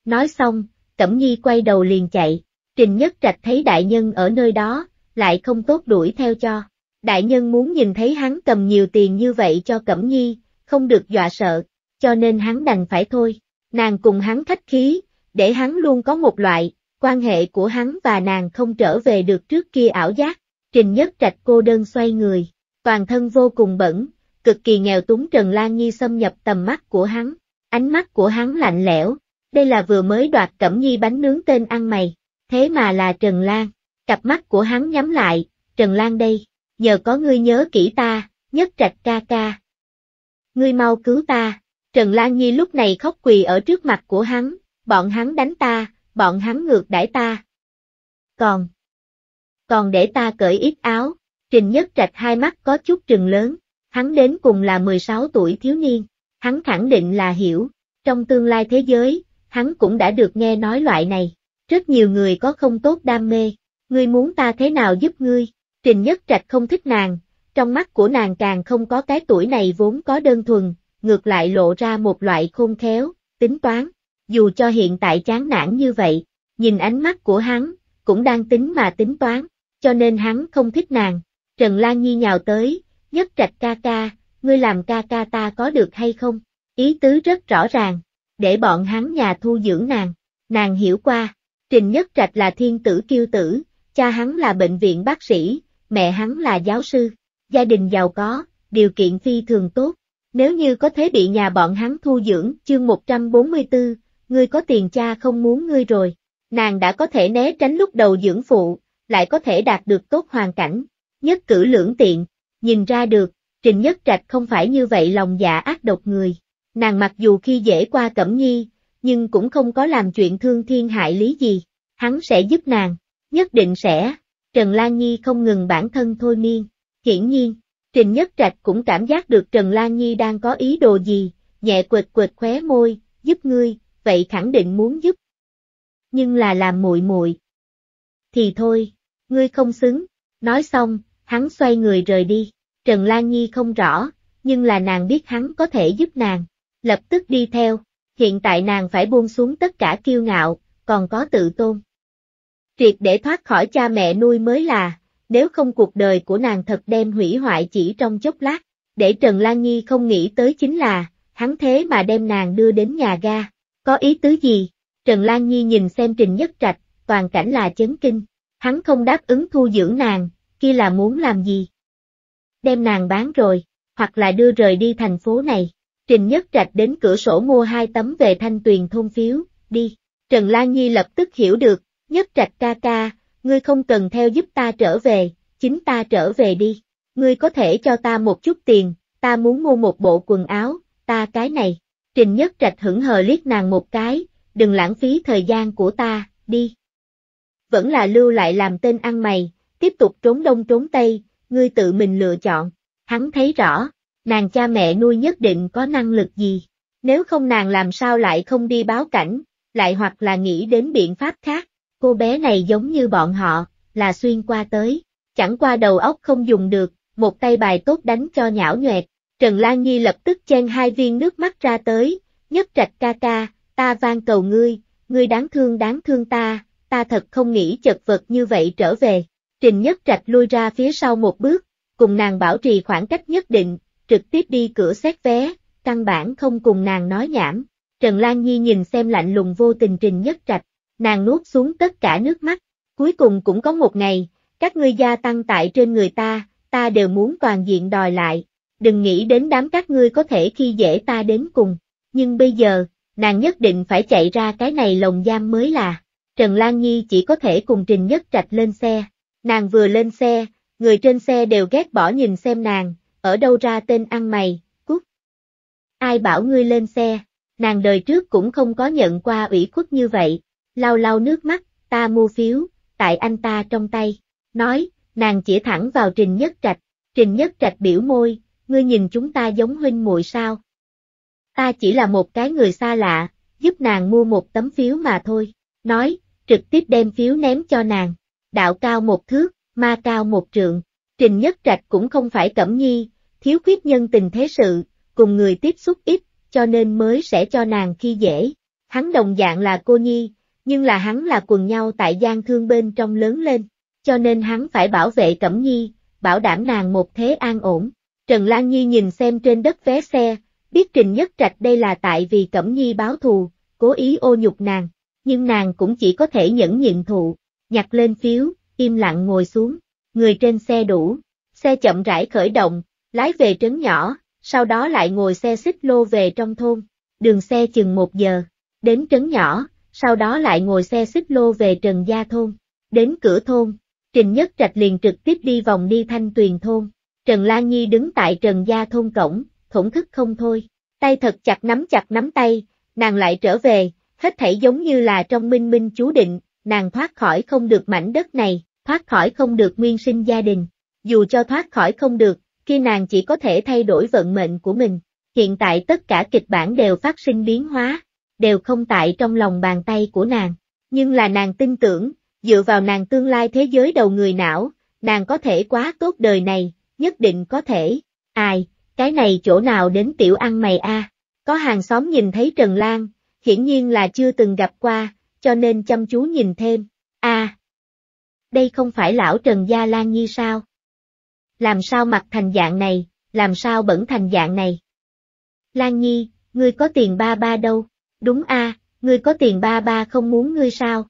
Speaker 1: Nói xong, Cẩm Nhi quay đầu liền chạy. Trình Nhất Trạch thấy đại nhân ở nơi đó, lại không tốt đuổi theo cho. Đại nhân muốn nhìn thấy hắn cầm nhiều tiền như vậy cho Cẩm Nhi, không được dọa sợ, cho nên hắn đành phải thôi. Nàng cùng hắn khách khí, để hắn luôn có một loại, quan hệ của hắn và nàng không trở về được trước kia ảo giác. Trình Nhất Trạch cô đơn xoay người, toàn thân vô cùng bẩn, cực kỳ nghèo túng Trần Lan Nhi xâm nhập tầm mắt của hắn. Ánh mắt của hắn lạnh lẽo, đây là vừa mới đoạt Cẩm Nhi bánh nướng tên ăn mày thế mà là Trần Lan. Cặp mắt của hắn nhắm lại, Trần Lan đây, nhờ có ngươi nhớ kỹ ta, nhất trạch ca ca. Ngươi mau cứu ta, Trần Lan Nhi lúc này khóc quỳ ở trước mặt của hắn, bọn hắn đánh ta, bọn hắn ngược đãi ta. Còn, còn để ta cởi ít áo, Trình Nhất Trạch hai mắt có chút trừng lớn, hắn đến cùng là 16 tuổi thiếu niên, hắn khẳng định là hiểu, trong tương lai thế giới, hắn cũng đã được nghe nói loại này. Rất nhiều người có không tốt đam mê, ngươi muốn ta thế nào giúp ngươi, Trình Nhất Trạch không thích nàng, trong mắt của nàng càng không có cái tuổi này vốn có đơn thuần, ngược lại lộ ra một loại khôn khéo, tính toán, dù cho hiện tại chán nản như vậy, nhìn ánh mắt của hắn, cũng đang tính mà tính toán, cho nên hắn không thích nàng. Trần Lan Nhi nhào tới, Nhất Trạch ca ca, ngươi làm ca ca ta có được hay không? Ý tứ rất rõ ràng, để bọn hắn nhà thu dưỡng nàng, nàng hiểu qua, Trình Nhất Trạch là thiên tử kiêu tử, cha hắn là bệnh viện bác sĩ, mẹ hắn là giáo sư, gia đình giàu có, điều kiện phi thường tốt. Nếu như có thế bị nhà bọn hắn thu dưỡng, chương 144, ngươi có tiền cha không muốn ngươi rồi. Nàng đã có thể né tránh lúc đầu dưỡng phụ, lại có thể đạt được tốt hoàn cảnh, nhất cử lưỡng tiện, nhìn ra được, Trình Nhất Trạch không phải như vậy lòng dạ ác độc người. Nàng mặc dù khi dễ qua Cẩm Nhi, nhưng cũng không có làm chuyện thương thiên hại lý gì, hắn sẽ giúp nàng, nhất định sẽ. Trần Lan Nhi không ngừng bản thân thôi miên, hiển nhiên, Trình Nhất Trạch cũng cảm giác được Trần Lan Nhi đang có ý đồ gì, nhẹ quệt quệt khóe môi, giúp ngươi, vậy khẳng định muốn giúp. Nhưng là làm muội muội. Thì thôi, ngươi không xứng, nói xong, hắn xoay người rời đi, Trần Lan Nhi không rõ, nhưng là nàng biết hắn có thể giúp nàng, lập tức đi theo hiện tại nàng phải buông xuống tất cả kiêu ngạo, còn có tự tôn. Triệt để thoát khỏi cha mẹ nuôi mới là, nếu không cuộc đời của nàng thật đem hủy hoại chỉ trong chốc lát, để Trần Lan Nhi không nghĩ tới chính là, hắn thế mà đem nàng đưa đến nhà ga, có ý tứ gì? Trần Lan Nhi nhìn xem Trình Nhất Trạch, toàn cảnh là chấn kinh, hắn không đáp ứng thu dưỡng nàng, kia là muốn làm gì? Đem nàng bán rồi, hoặc là đưa rời đi thành phố này. Trình Nhất Trạch đến cửa sổ mua hai tấm về thanh tuyền thôn phiếu, đi. Trần Lan Nhi lập tức hiểu được, Nhất Trạch ca ca, ngươi không cần theo giúp ta trở về, chính ta trở về đi. Ngươi có thể cho ta một chút tiền, ta muốn mua một bộ quần áo, ta cái này. Trình Nhất Trạch hững hờ liếc nàng một cái, đừng lãng phí thời gian của ta, đi. Vẫn là lưu lại làm tên ăn mày, tiếp tục trốn đông trốn tây, ngươi tự mình lựa chọn. Hắn thấy rõ, nàng cha mẹ nuôi nhất định có năng lực gì. Nếu không nàng làm sao lại không đi báo cảnh, lại hoặc là nghĩ đến biện pháp khác, cô bé này giống như bọn họ, là xuyên qua tới, chẳng qua đầu óc không dùng được, một tay bài tốt đánh cho nhão nhoẹt, Trần Lan Nhi lập tức chen hai viên nước mắt ra tới, nhất trạch ca ca, ta van cầu ngươi, ngươi đáng thương đáng thương ta, ta thật không nghĩ chật vật như vậy trở về. Trình nhất trạch lui ra phía sau một bước, cùng nàng bảo trì khoảng cách nhất định, trực tiếp đi cửa xét vé, căn bản không cùng nàng nói nhảm. Trần Lan Nhi nhìn xem lạnh lùng vô tình trình nhất trạch, nàng nuốt xuống tất cả nước mắt. Cuối cùng cũng có một ngày, các ngươi gia tăng tại trên người ta, ta đều muốn toàn diện đòi lại. Đừng nghĩ đến đám các ngươi có thể khi dễ ta đến cùng. Nhưng bây giờ, nàng nhất định phải chạy ra cái này lồng giam mới là. Trần Lan Nhi chỉ có thể cùng Trình Nhất Trạch lên xe. Nàng vừa lên xe, người trên xe đều ghét bỏ nhìn xem nàng, ở đâu ra tên ăn mày, cút. Ai bảo ngươi lên xe, nàng đời trước cũng không có nhận qua ủy khuất như vậy, lau lau nước mắt, ta mua phiếu, tại anh ta trong tay, nói, nàng chỉ thẳng vào Trình Nhất Trạch, Trình Nhất Trạch biểu môi, ngươi nhìn chúng ta giống huynh muội sao. Ta chỉ là một cái người xa lạ, giúp nàng mua một tấm phiếu mà thôi, nói, trực tiếp đem phiếu ném cho nàng, đạo cao một thước, ma cao một trượng, Trình Nhất Trạch cũng không phải cẩm nhi, thiếu khuyết nhân tình thế sự, cùng người tiếp xúc ít, cho nên mới sẽ cho nàng khi dễ. Hắn đồng dạng là cô nhi, nhưng là hắn là quần nhau tại gian thương bên trong lớn lên, cho nên hắn phải bảo vệ Cẩm Nhi, bảo đảm nàng một thế an ổn. Trần Lan Nhi nhìn xem trên đất vé xe, biết Trình Nhất Trạch đây là tại vì Cẩm Nhi báo thù, cố ý ô nhục nàng, nhưng nàng cũng chỉ có thể nhẫn nhịn thụ, nhặt lên phiếu, im lặng ngồi xuống, người trên xe đủ, xe chậm rãi khởi động, lái về trấn nhỏ, sau đó lại ngồi xe xích lô về trong thôn, đường xe chừng một giờ, đến trấn nhỏ, sau đó lại ngồi xe xích lô về Trần Gia Thôn, đến cửa thôn, Trình Nhất Trạch liền trực tiếp đi vòng đi Thanh Tuyền Thôn, Trần Lan Nhi đứng tại Trần Gia Thôn cổng, thổn thức không thôi, tay thật chặt nắm chặt nắm tay, nàng lại trở về, hết thảy giống như là trong minh minh chú định, nàng thoát khỏi không được mảnh đất này, thoát khỏi không được nguyên sinh gia đình, dù cho thoát khỏi không được, khi nàng chỉ có thể thay đổi vận mệnh của mình. Hiện tại tất cả kịch bản đều phát sinh biến hóa, đều không tại trong lòng bàn tay của nàng. Nhưng là nàng tin tưởng, dựa vào nàng tương lai thế giới đầu người não, nàng có thể quá tốt đời này, nhất định có thể. Ai, cái này chỗ nào đến tiểu ăn mày a? Có hàng xóm nhìn thấy Trần Lan, hiển nhiên là chưa từng gặp qua, cho nên chăm chú nhìn thêm. A, đây không phải lão Trần Gia Lan như sao? làm sao mặc thành dạng này, làm sao bẩn thành dạng này. Lan Nhi, ngươi có tiền ba ba đâu, đúng a, à, ngươi có tiền ba ba không muốn ngươi sao?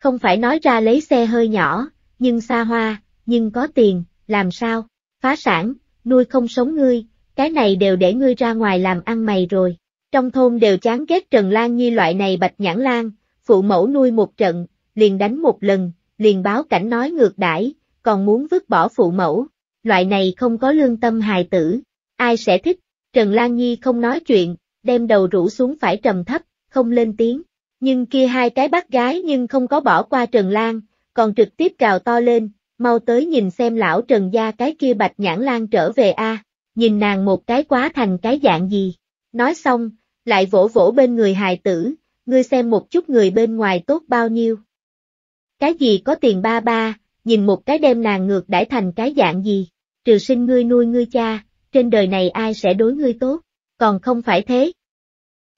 Speaker 1: Không phải nói ra lấy xe hơi nhỏ, nhưng xa hoa, nhưng có tiền, làm sao, phá sản, nuôi không sống ngươi, cái này đều để ngươi ra ngoài làm ăn mày rồi. Trong thôn đều chán ghét Trần Lan Nhi loại này bạch nhãn lan, phụ mẫu nuôi một trận, liền đánh một lần, liền báo cảnh nói ngược đãi, còn muốn vứt bỏ phụ mẫu, loại này không có lương tâm hài tử, ai sẽ thích, Trần Lan Nhi không nói chuyện, đem đầu rũ xuống phải trầm thấp, không lên tiếng, nhưng kia hai cái bác gái nhưng không có bỏ qua Trần Lan, còn trực tiếp cào to lên, mau tới nhìn xem lão Trần gia cái kia bạch nhãn lan trở về a, nhìn nàng một cái quá thành cái dạng gì, nói xong, lại vỗ vỗ bên người hài tử, ngươi xem một chút người bên ngoài tốt bao nhiêu. Cái gì có tiền ba ba, nhìn một cái đem nàng ngược đãi thành cái dạng gì trừ sinh ngươi nuôi ngươi cha, trên đời này ai sẽ đối ngươi tốt, còn không phải thế.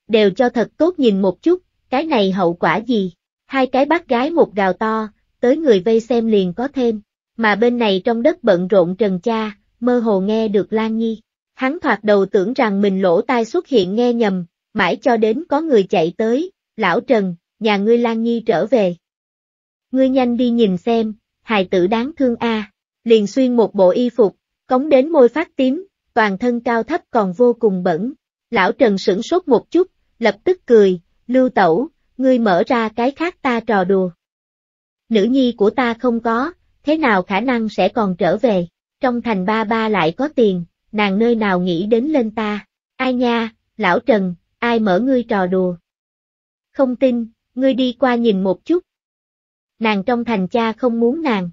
Speaker 1: Đều cho thật tốt nhìn một chút, cái này hậu quả gì, hai cái bác gái một gào to, tới người vây xem liền có thêm, mà bên này trong đất bận rộn trần cha, mơ hồ nghe được Lan Nhi. Hắn thoạt đầu tưởng rằng mình lỗ tai xuất hiện nghe nhầm, mãi cho đến có người chạy tới, lão Trần, nhà ngươi Lan Nhi trở về. Ngươi nhanh đi nhìn xem, hài tử đáng thương a. À liền xuyên một bộ y phục, cống đến môi phát tím, toàn thân cao thấp còn vô cùng bẩn. Lão Trần sửng sốt một chút, lập tức cười, lưu tẩu, ngươi mở ra cái khác ta trò đùa. Nữ nhi của ta không có, thế nào khả năng sẽ còn trở về, trong thành ba ba lại có tiền, nàng nơi nào nghĩ đến lên ta, ai nha, lão Trần, ai mở ngươi trò đùa. Không tin, ngươi đi qua nhìn một chút. Nàng trong thành cha không muốn nàng,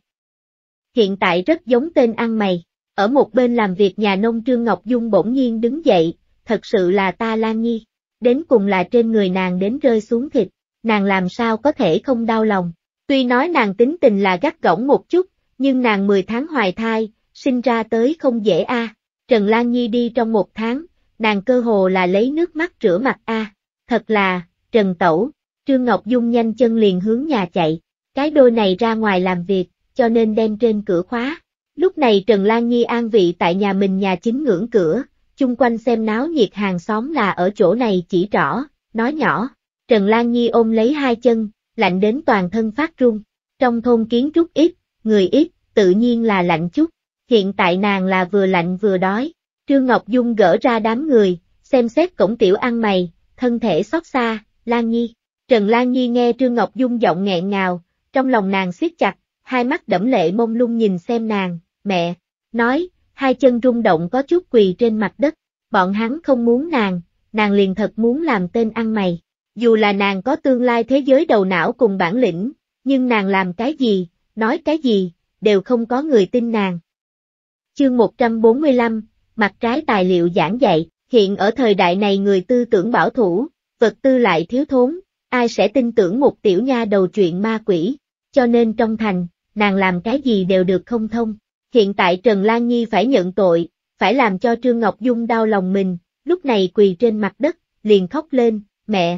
Speaker 1: hiện tại rất giống tên ăn mày. Ở một bên làm việc nhà nông Trương Ngọc Dung bỗng nhiên đứng dậy, thật sự là ta Lan Nhi. Đến cùng là trên người nàng đến rơi xuống thịt, nàng làm sao có thể không đau lòng. Tuy nói nàng tính tình là gắt gỏng một chút, nhưng nàng 10 tháng hoài thai, sinh ra tới không dễ a. Trần Lan Nhi đi trong một tháng, nàng cơ hồ là lấy nước mắt rửa mặt a. Thật là, Trần Tẩu, Trương Ngọc Dung nhanh chân liền hướng nhà chạy, cái đôi này ra ngoài làm việc, cho nên đem trên cửa khóa. Lúc này Trần Lan Nhi an vị tại nhà mình nhà chính ngưỡng cửa, chung quanh xem náo nhiệt hàng xóm là ở chỗ này chỉ rõ, nói nhỏ. Trần Lan Nhi ôm lấy hai chân, lạnh đến toàn thân phát run. Trong thôn kiến trúc ít, người ít, tự nhiên là lạnh chút. Hiện tại nàng là vừa lạnh vừa đói. Trương Ngọc Dung gỡ ra đám người, xem xét cổng tiểu ăn mày, thân thể xót xa, Lan Nhi. Trần Lan Nhi nghe Trương Ngọc Dung giọng nghẹn ngào, trong lòng nàng siết chặt, hai mắt đẫm lệ mông lung nhìn xem nàng, mẹ, nói, hai chân rung động có chút quỳ trên mặt đất, bọn hắn không muốn nàng, nàng liền thật muốn làm tên ăn mày. Dù là nàng có tương lai thế giới đầu não cùng bản lĩnh, nhưng nàng làm cái gì, nói cái gì, đều không có người tin nàng. Chương 145, mặt trái tài liệu giảng dạy, hiện ở thời đại này người tư tưởng bảo thủ, vật tư lại thiếu thốn, ai sẽ tin tưởng một tiểu nha đầu chuyện ma quỷ, cho nên trong thành, nàng làm cái gì đều được không thông. Hiện tại Trần Lan Nhi phải nhận tội, phải làm cho Trương Ngọc Dung đau lòng mình, lúc này quỳ trên mặt đất, liền khóc lên, mẹ.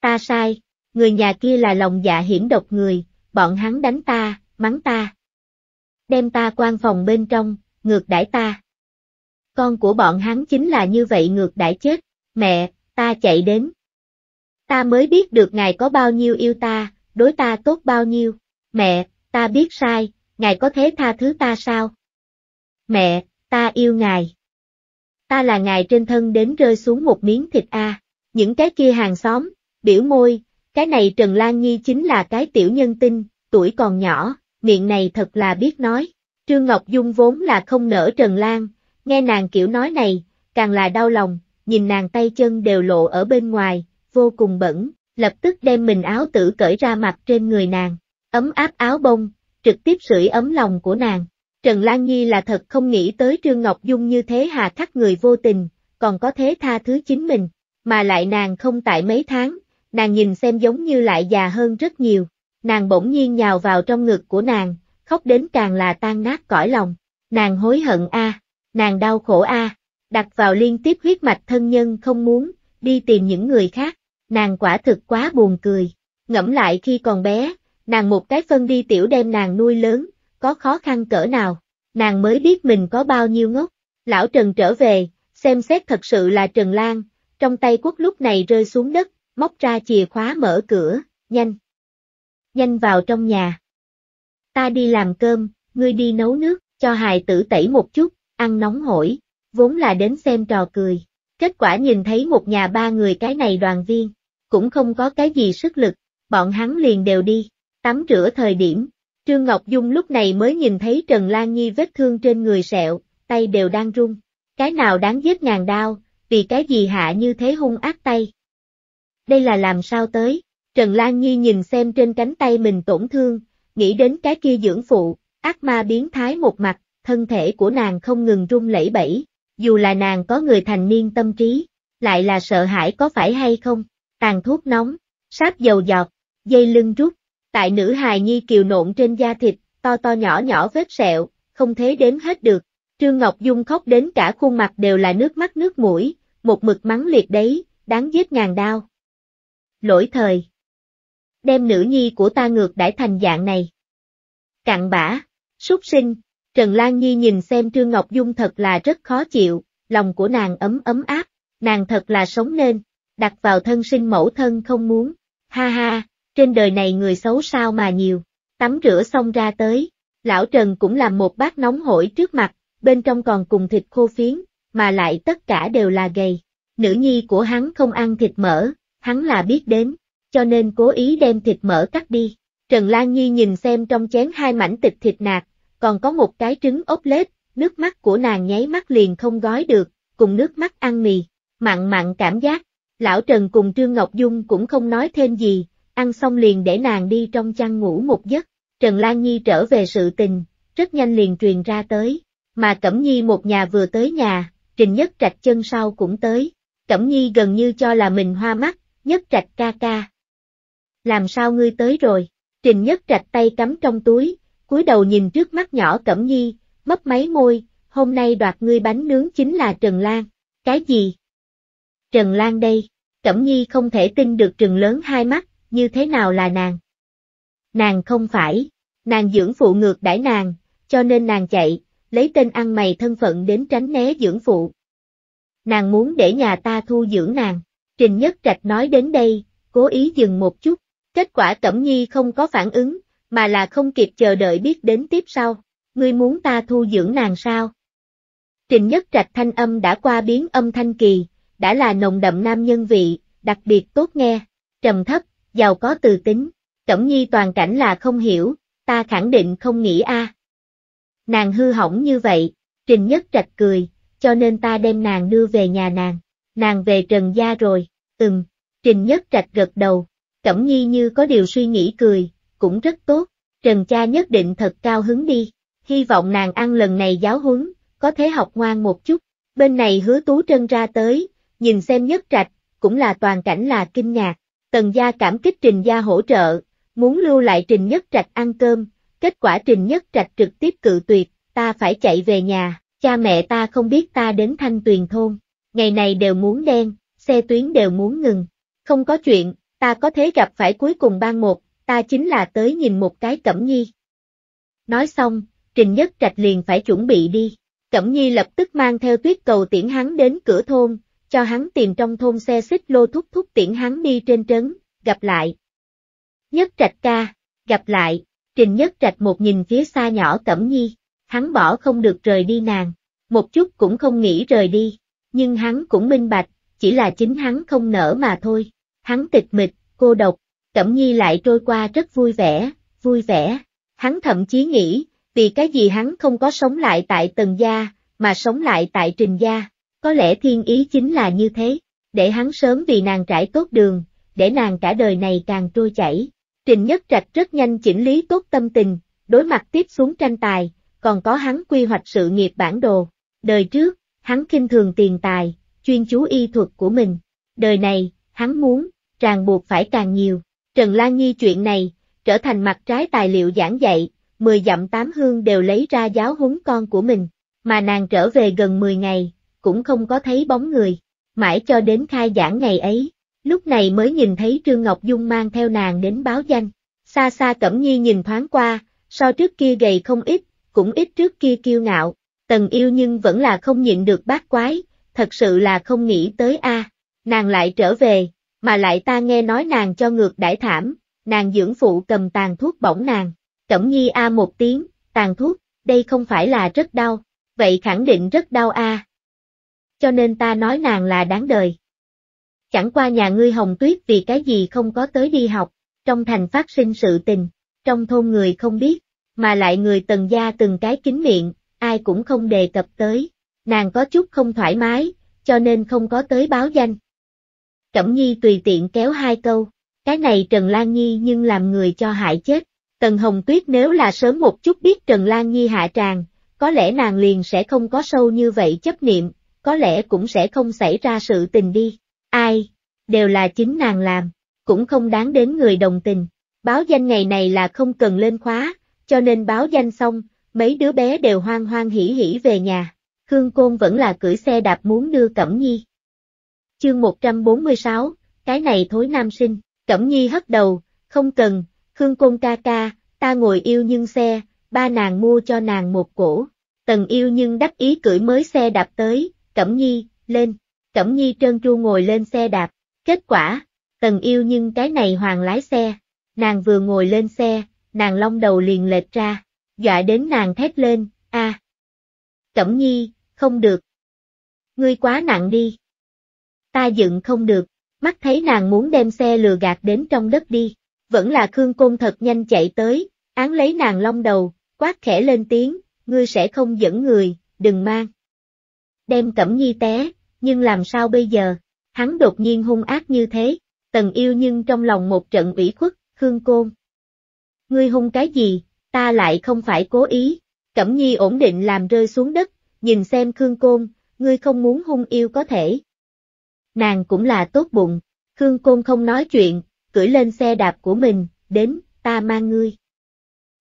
Speaker 1: Ta sai, người nhà kia là lòng dạ hiểm độc người, bọn hắn đánh ta, mắng ta. Đem ta quan phòng bên trong, ngược đãi ta. Con của bọn hắn chính là như vậy ngược đãi chết, mẹ, ta chạy đến. Ta mới biết được ngài có bao nhiêu yêu ta, đối ta tốt bao nhiêu. Mẹ, ta biết sai, ngài có thế tha thứ ta sao? Mẹ, ta yêu ngài. Ta là ngài trên thân đến rơi xuống một miếng thịt a. Những cái kia hàng xóm, biểu môi, cái này Trần Lan Nhi chính là cái tiểu nhân tinh, tuổi còn nhỏ, miệng này thật là biết nói. Trương Ngọc Dung vốn là không nở Trần Lan, nghe nàng kiểu nói này, càng là đau lòng, nhìn nàng tay chân đều lộ ở bên ngoài, vô cùng bẩn, lập tức đem mình áo tử cởi ra mặt trên người nàng, ấm áp áo bông, trực tiếp sưởi ấm lòng của nàng. Trần Lan Nhi là thật không nghĩ tới Trương Ngọc Dung như thế hà khắc người vô tình, còn có thế tha thứ chính mình, mà lại nàng không tại mấy tháng, nàng nhìn xem giống như lại già hơn rất nhiều, nàng bỗng nhiên nhào vào trong ngực của nàng, khóc đến càng là tan nát cõi lòng, nàng hối hận a, nàng đau khổ a, đặt vào liên tiếp huyết mạch thân nhân không muốn, đi tìm những người khác, nàng quả thực quá buồn cười. Ngẫm lại khi còn bé, nàng một cái phân đi tiểu đem nàng nuôi lớn, có khó khăn cỡ nào, nàng mới biết mình có bao nhiêu ngốc. Lão Trần trở về, xem xét thật sự là Trần Lan, trong tay quốc lúc này rơi xuống đất, móc ra chìa khóa mở cửa, nhanh. Nhanh vào trong nhà. Ta đi làm cơm, ngươi đi nấu nước, cho hài tử tẩy một chút, ăn nóng hổi, vốn là đến xem trò cười. Kết quả nhìn thấy một nhà ba người cái này đoàn viên, cũng không có cái gì sức lực, bọn hắn liền đều đi, tắm rửa thời điểm. Trương Ngọc Dung lúc này mới nhìn thấy Trần Lan Nhi vết thương trên người sẹo, tay đều đang run. Cái nào đáng giết ngàn đao, vì cái gì hạ như thế hung ác tay. Đây là làm sao tới, Trần Lan Nhi nhìn xem trên cánh tay mình tổn thương, nghĩ đến cái kia dưỡng phụ, ác ma biến thái một mặt, thân thể của nàng không ngừng run lẩy bẩy, dù là nàng có người thành niên tâm trí, lại là sợ hãi có phải hay không tàn thuốc nóng, sáp dầu giọt, dây lưng rút, tại nữ hài nhi kiều nộn trên da thịt, to to nhỏ nhỏ vết sẹo, không thế đếm hết được. Trương Ngọc Dung khóc đến cả khuôn mặt đều là nước mắt nước mũi, một mực mắng liệt đấy, đáng giết ngàn đao. Lỗi thời. Đem nữ nhi của ta ngược đãi thành dạng này. Cặn bã, súc sinh, Trần Lan Nhi nhìn xem Trương Ngọc Dung thật là rất khó chịu, lòng của nàng ấm ấm áp, nàng thật là sống nên đặt vào thân sinh mẫu thân không muốn. Ha ha, trên đời này người xấu sao mà nhiều. Tắm rửa xong ra tới, lão Trần cũng làm một bát nóng hổi trước mặt, bên trong còn cùng thịt khô phiến, mà lại tất cả đều là gầy. Nữ nhi của hắn không ăn thịt mỡ, hắn là biết đến, cho nên cố ý đem thịt mỡ cắt đi. Trần Lan Nhi nhìn xem trong chén hai mảnh thịt thịt nạc, còn có một cái trứng ốp lết, nước mắt của nàng nháy mắt liền không gói được, cùng nước mắt ăn mì, mặn mặn cảm giác, Lão Trần cùng Trương Ngọc Dung cũng không nói thêm gì, ăn xong liền để nàng đi trong chăn ngủ một giấc. Trần Lan Nhi trở về sự tình, rất nhanh liền truyền ra tới, mà Cẩm Nhi một nhà vừa tới nhà, Trình Nhất Trạch chân sau cũng tới. Cẩm Nhi gần như cho là mình hoa mắt, Nhất Trạch ca ca. Làm sao ngươi tới rồi? Trình Nhất Trạch tay cắm trong túi, cúi đầu nhìn trước mắt nhỏ Cẩm Nhi, mấp máy môi, hôm nay đoạt ngươi bánh nướng chính là Trần Lan. Cái gì? Trần Lan đây, Cẩm Nhi không thể tin được trừng lớn hai mắt, như thế nào là nàng? Nàng không phải, nàng dưỡng phụ ngược đãi nàng, cho nên nàng chạy, lấy tên ăn mày thân phận đến tránh né dưỡng phụ. Nàng muốn để nhà ta thu dưỡng nàng, Trình Nhất Trạch nói đến đây, cố ý dừng một chút, kết quả Cẩm Nhi không có phản ứng, mà là không kịp chờ đợi biết đến tiếp sau, ngươi muốn ta thu dưỡng nàng sao? Trình Nhất Trạch thanh âm đã qua biến âm thanh kỳ, đã là nồng đậm nam nhân vị, đặc biệt tốt nghe, trầm thấp, giàu có từ tính, Cẩm Nhi toàn cảnh là không hiểu, ta khẳng định không nghĩ a. Nàng hư hỏng như vậy, Trình Nhất Trạch cười, cho nên ta đem nàng đưa về nhà nàng, nàng về Trần Gia rồi, ừm, Trình Nhất Trạch gật đầu, Cẩm Nhi như có điều suy nghĩ cười, cũng rất tốt, Trần Cha nhất định thật cao hứng đi, hy vọng nàng ăn lần này giáo huấn, có thể học ngoan một chút, bên này hứa tú trân ra tới, nhìn xem nhất trạch, cũng là toàn cảnh là kinh ngạc. Tần gia cảm kích Trình gia hỗ trợ, muốn lưu lại Trình Nhất Trạch ăn cơm, kết quả Trình Nhất Trạch trực tiếp cự tuyệt, ta phải chạy về nhà, cha mẹ ta không biết ta đến thanh tuyền thôn, ngày này đều muốn đen, xe tuyến đều muốn ngừng, không có chuyện, ta có thế gặp phải cuối cùng ban một, ta chính là tới nhìn một cái Cẩm Nhi. Nói xong, Trình Nhất Trạch liền phải chuẩn bị đi, Cẩm Nhi lập tức mang theo tuyết cầu tiễn hắn đến cửa thôn, cho hắn tìm trong thôn xe xích lô thúc thúc tiễn hắn đi trên trấn, gặp lại. Nhất trạch ca, gặp lại, trình nhất trạch một nhìn phía xa nhỏ Cẩm Nhi, hắn bỏ không được rời đi nàng, một chút cũng không nghĩ rời đi, nhưng hắn cũng minh bạch, chỉ là chính hắn không nở mà thôi, hắn tịch mịch, cô độc, Cẩm Nhi lại trôi qua rất vui vẻ, vui vẻ, hắn thậm chí nghĩ, vì cái gì hắn không có sống lại tại Tần Gia, mà sống lại tại Trình Gia. Có lẽ thiên ý chính là như thế, để hắn sớm vì nàng trải tốt đường, để nàng cả đời này càng trôi chảy. Trình Nhất Trạch rất nhanh chỉnh lý tốt tâm tình, đối mặt tiếp xuống tranh tài, còn có hắn quy hoạch sự nghiệp bản đồ. Đời trước, hắn kinh thường tiền tài, chuyên chú y thuật của mình. Đời này, hắn muốn, ràng buộc phải càng nhiều. Trần Lan Nhi chuyện này, trở thành mặt trái tài liệu giảng dạy, 10 dặm tám hương đều lấy ra giáo huấn con của mình, mà nàng trở về gần 10 ngày, cũng không có thấy bóng người. Mãi cho đến khai giảng ngày ấy, lúc này mới nhìn thấy Trương Ngọc Dung mang theo nàng đến báo danh. Xa xa Cẩm Nhi nhìn thoáng qua, so trước kia gầy không ít, cũng ít trước kia kiêu ngạo, tần yêu nhưng vẫn là không nhịn được bát quái, thật sự là không nghĩ tới a nàng lại trở về, mà lại ta nghe nói nàng cho ngược đãi thảm, nàng dưỡng phụ cầm tàn thuốc bỏng nàng, Cẩm Nhi a một tiếng, tàn thuốc, đây không phải là rất đau, vậy khẳng định rất đau a cho nên ta nói nàng là đáng đời. Chẳng qua nhà ngươi Hồng Tuyết vì cái gì không có tới đi học, trong thành phát sinh sự tình, trong thôn người không biết, mà lại người tần gia từng cái kín miệng, ai cũng không đề cập tới, nàng có chút không thoải mái, cho nên không có tới báo danh. Cẩm Nhi tùy tiện kéo hai câu, cái này Trần Lan Nhi nhưng làm người cho hại chết, Tần Hồng Tuyết nếu là sớm một chút biết Trần Lan Nhi hạ tràng, có lẽ nàng liền sẽ không có sâu như vậy chấp niệm, có lẽ cũng sẽ không xảy ra sự tình đi. Ai? Đều là chính nàng làm, cũng không đáng đến người đồng tình. Báo danh ngày này là không cần lên khóa, cho nên báo danh xong, mấy đứa bé đều hoang hoang hỉ hỉ về nhà. Khương Côn vẫn là cưỡi xe đạp muốn đưa Cẩm Nhi. Chương 146, cái này thối nam sinh, Cẩm Nhi hất đầu, không cần, Khương Côn ca ca, ta ngồi yêu nhưng xe, ba nàng mua cho nàng một cổ. Tần yêu nhưng đắc ý cưỡi mới xe đạp tới, Cẩm Nhi, lên. Cẩm Nhi trơn tru ngồi lên xe đạp. Kết quả, Tần Yêu nhưng cái này hoàng lái xe. Nàng vừa ngồi lên xe, nàng long đầu liền lệch ra. Dọa đến nàng thét lên, a Cẩm Nhi, không được. Ngươi quá nặng đi. Ta dựng không được. Mắt thấy nàng muốn đem xe lừa gạt đến trong đất đi. Vẫn là Khương Côn thật nhanh chạy tới, án lấy nàng long đầu, quát khẽ lên tiếng, ngươi sẽ không dẫn người, đừng mang đem Cẩm Nhi té, nhưng làm sao bây giờ? Hắn đột nhiên hung ác như thế, Tần Yêu nhưng trong lòng một trận ủy khuất, Khương Côn. Ngươi hung cái gì, ta lại không phải cố ý. Cẩm Nhi ổn định làm rơi xuống đất, nhìn xem Khương Côn, ngươi không muốn hung yêu có thể. Nàng cũng là tốt bụng, Khương Côn không nói chuyện, cưỡi lên xe đạp của mình, đến, ta mang ngươi.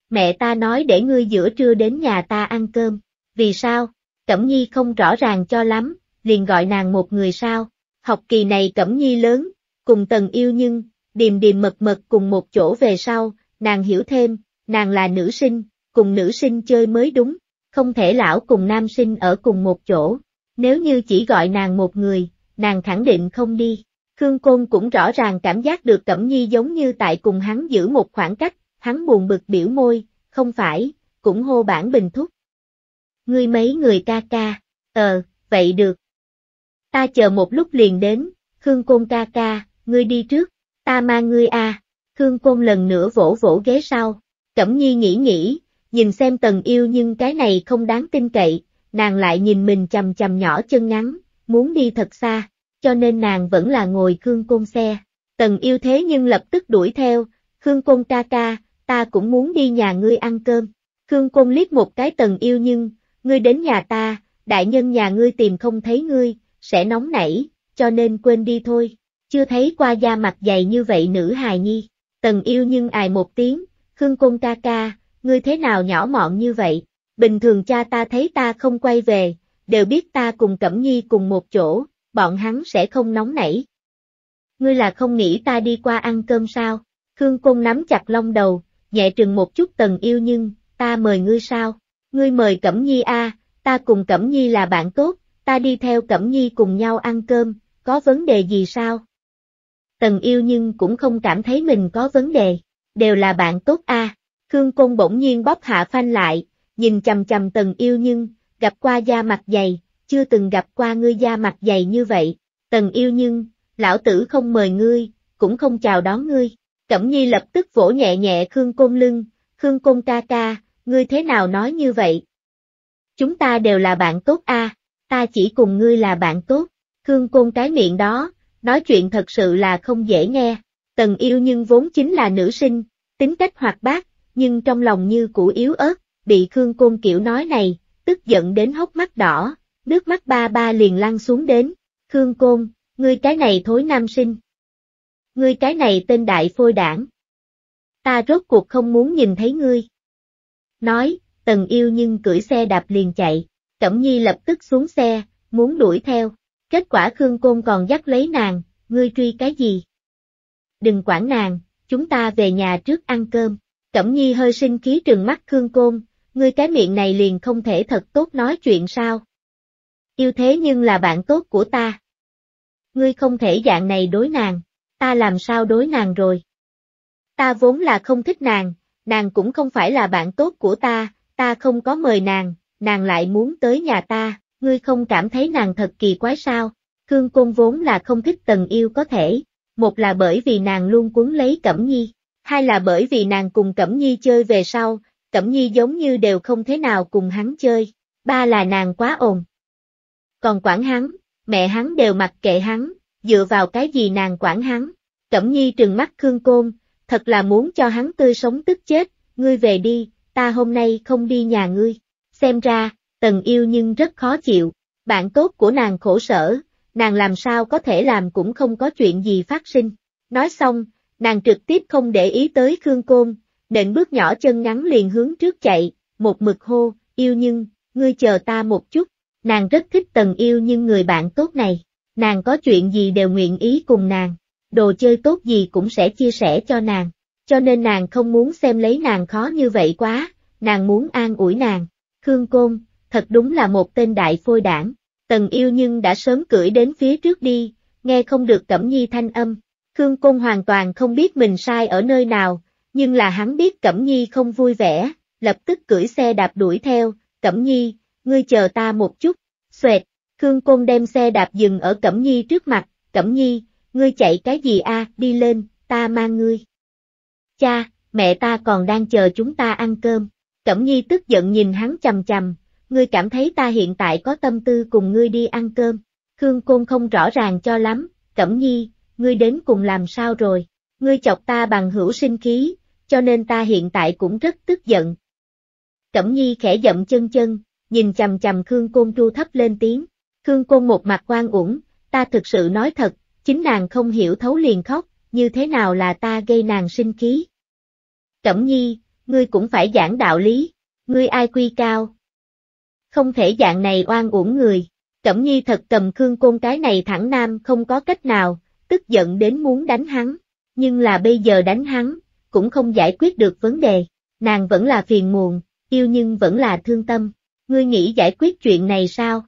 Speaker 1: Mẹ ta nói để ngươi giữa trưa đến nhà ta ăn cơm, vì sao? Cẩm Nhi không rõ ràng cho lắm, liền gọi nàng một người sao. Học kỳ này Cẩm Nhi lớn, cùng tần yêu nhưng, điềm điềm mật mật cùng một chỗ về sau, nàng hiểu thêm, nàng là nữ sinh, cùng nữ sinh chơi mới đúng, không thể lão cùng nam sinh ở cùng một chỗ. Nếu như chỉ gọi nàng một người, nàng khẳng định không đi. Khương Côn cũng rõ ràng cảm giác được Cẩm Nhi giống như tại cùng hắn giữ một khoảng cách, hắn buồn bực biểu môi, không phải, cũng hô bản bình thúc, ngươi mấy người ca ca, ờ, vậy được. Ta chờ một lúc liền đến, Khương Côn ca ca, ngươi đi trước, ta mang ngươi a. À. Khương Côn lần nữa vỗ vỗ ghế sau, Cẩm Nhi nghĩ nghĩ, nhìn xem tần yêu nhưng cái này không đáng tin cậy, nàng lại nhìn mình chầm chầm nhỏ chân ngắn, muốn đi thật xa, cho nên nàng vẫn là ngồi Khương Côn xe. Tần yêu thế nhưng lập tức đuổi theo, Khương Côn ca ca, ta cũng muốn đi nhà ngươi ăn cơm. Khương Côn liếc một cái tần yêu nhưng, ngươi đến nhà ta, đại nhân nhà ngươi tìm không thấy ngươi, sẽ nóng nảy, cho nên quên đi thôi. Chưa thấy qua da mặt dày như vậy nữ hài nhi, tần yêu nhưng ài một tiếng, khương công ca ca, ngươi thế nào nhỏ mọn như vậy, bình thường cha ta thấy ta không quay về, đều biết ta cùng Cẩm Nhi cùng một chỗ, bọn hắn sẽ không nóng nảy. Ngươi là không nghĩ ta đi qua ăn cơm sao? Khương Côn nắm chặt lông đầu, nhẹ trừng một chút tần yêu nhưng, ta mời ngươi sao? ngươi mời Cẩm Nhi a, ta cùng Cẩm Nhi là bạn tốt, ta đi theo Cẩm Nhi cùng nhau ăn cơm, có vấn đề gì sao? Tần yêu nhưng cũng không cảm thấy mình có vấn đề, đều là bạn tốt a. Khương Côn bỗng nhiên bóp hạ phanh lại, nhìn chầm chầm tần yêu nhưng, gặp qua da mặt dày, chưa từng gặp qua ngươi da mặt dày như vậy, tần yêu nhưng, lão tử không mời ngươi, cũng không chào đón ngươi. Cẩm Nhi lập tức vỗ nhẹ nhẹ Khương Côn lưng, Khương Côn ca ca, ngươi thế nào nói như vậy? Chúng ta đều là bạn tốt a, à, ta chỉ cùng ngươi là bạn tốt, Khương Côn cái miệng đó, nói chuyện thật sự là không dễ nghe, tần yêu nhưng vốn chính là nữ sinh, tính cách hoạt bát, nhưng trong lòng như củ yếu ớt, bị Khương Côn kiểu nói này, tức giận đến hốc mắt đỏ, nước mắt ba ba liền lăn xuống đến, Khương Côn, ngươi cái này thối nam sinh. Ngươi cái này tên đại phôi đảng. Ta rốt cuộc không muốn nhìn thấy ngươi nói, tần yêu nhưng cưỡi xe đạp liền chạy, Cẩm Nhi lập tức xuống xe, muốn đuổi theo, kết quả Khương Côn còn dắt lấy nàng, ngươi truy cái gì? Đừng quản nàng, chúng ta về nhà trước ăn cơm, Cẩm Nhi hơi sinh khí trừng mắt Khương Côn, ngươi cái miệng này liền không thể thật tốt nói chuyện sao? Yêu thế nhưng là bạn tốt của ta. Ngươi không thể dạng này đối nàng, ta làm sao đối nàng rồi? Ta vốn là không thích nàng, nàng cũng không phải là bạn tốt của ta, ta không có mời nàng, nàng lại muốn tới nhà ta, ngươi không cảm thấy nàng thật kỳ quái sao? Khương Côn vốn là không thích Tần Yêu có thể, một là bởi vì nàng luôn cuốn lấy Cẩm Nhi, hai là bởi vì nàng cùng Cẩm Nhi chơi về sau, Cẩm Nhi giống như đều không thế nào cùng hắn chơi, ba là nàng quá ồn. Còn quản hắn, mẹ hắn đều mặc kệ hắn, dựa vào cái gì nàng quản hắn, Cẩm Nhi trừng mắt Khương Côn, thật là muốn cho hắn tươi sống tức chết, ngươi về đi, ta hôm nay không đi nhà ngươi. Xem ra, tần yêu nhưng rất khó chịu, bạn tốt của nàng khổ sở, nàng làm sao có thể làm cũng không có chuyện gì phát sinh. Nói xong, nàng trực tiếp không để ý tới Khương Côn, nện bước nhỏ chân ngắn liền hướng trước chạy, một mực hô, yêu nhưng, ngươi chờ ta một chút. Nàng rất thích tần yêu nhưng người bạn tốt này, nàng có chuyện gì đều nguyện ý cùng nàng đồ chơi tốt gì cũng sẽ chia sẻ cho nàng, cho nên nàng không muốn xem lấy nàng khó như vậy quá, nàng muốn an ủi nàng. Khương Côn, thật đúng là một tên đại phôi đảng, tần yêu nhưng đã sớm cưỡi đến phía trước đi, nghe không được Cẩm Nhi thanh âm. Khương Côn hoàn toàn không biết mình sai ở nơi nào, nhưng là hắn biết Cẩm Nhi không vui vẻ, lập tức cưỡi xe đạp đuổi theo, Cẩm Nhi, ngươi chờ ta một chút, xoẹt, Khương Côn đem xe đạp dừng ở Cẩm Nhi trước mặt, Cẩm Nhi, Ngươi chạy cái gì a? đi lên, ta mang ngươi. Cha, mẹ ta còn đang chờ chúng ta ăn cơm. Cẩm nhi tức giận nhìn hắn chầm chầm, ngươi cảm thấy ta hiện tại có tâm tư cùng ngươi đi ăn cơm. Khương Côn không rõ ràng cho lắm, Cẩm nhi, ngươi đến cùng làm sao rồi, ngươi chọc ta bằng hữu sinh khí, cho nên ta hiện tại cũng rất tức giận. Cẩm nhi khẽ giậm chân chân, nhìn chầm chầm Khương Côn tru thấp lên tiếng. Khương Côn một mặt quan uổng, ta thực sự nói thật, Chính nàng không hiểu thấu liền khóc, như thế nào là ta gây nàng sinh khí. Cẩm nhi, ngươi cũng phải giảng đạo lý, ngươi ai quy cao. Không thể dạng này oan uổng người, Cẩm nhi thật cầm Khương Côn cái này thẳng nam không có cách nào, tức giận đến muốn đánh hắn, nhưng là bây giờ đánh hắn, cũng không giải quyết được vấn đề, nàng vẫn là phiền muộn, yêu nhưng vẫn là thương tâm, ngươi nghĩ giải quyết chuyện này sao?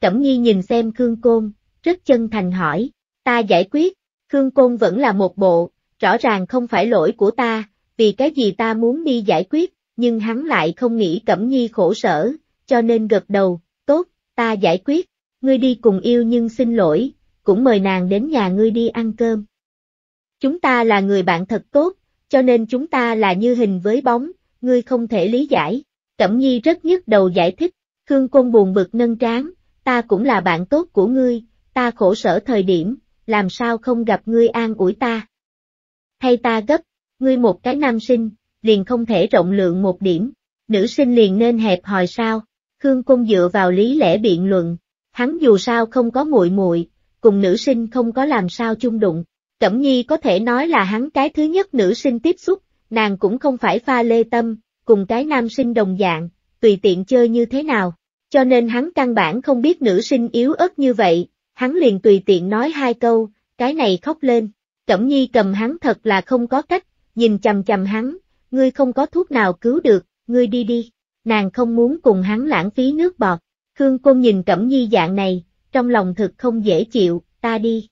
Speaker 1: Cẩm nhi nhìn xem Khương Côn, rất chân thành hỏi, ta giải quyết, Khương Côn vẫn là một bộ, rõ ràng không phải lỗi của ta, vì cái gì ta muốn đi giải quyết, nhưng hắn lại không nghĩ Cẩm Nhi khổ sở, cho nên gật đầu, tốt, ta giải quyết, ngươi đi cùng yêu nhưng xin lỗi, cũng mời nàng đến nhà ngươi đi ăn cơm. Chúng ta là người bạn thật tốt, cho nên chúng ta là như hình với bóng, ngươi không thể lý giải. Cẩm Nhi rất nhức đầu giải thích, Khương Côn buồn bực nâng trán, ta cũng là bạn tốt của ngươi, ta khổ sở thời điểm, làm sao không gặp ngươi an ủi ta? Hay ta gấp, ngươi một cái nam sinh, liền không thể rộng lượng một điểm, nữ sinh liền nên hẹp hòi sao? Khương Công dựa vào lý lẽ biện luận, hắn dù sao không có muội muội, cùng nữ sinh không có làm sao chung đụng, Cẩm Nhi có thể nói là hắn cái thứ nhất nữ sinh tiếp xúc, nàng cũng không phải pha lê tâm, cùng cái nam sinh đồng dạng, tùy tiện chơi như thế nào, cho nên hắn căn bản không biết nữ sinh yếu ớt như vậy, hắn liền tùy tiện nói hai câu, cái này khóc lên. Cẩm nhi cầm hắn thật là không có cách, nhìn chầm chầm hắn, ngươi không có thuốc nào cứu được, ngươi đi đi. Nàng không muốn cùng hắn lãng phí nước bọt. Khương Côn nhìn Cẩm Nhi dạng này, trong lòng thực không dễ chịu, ta đi.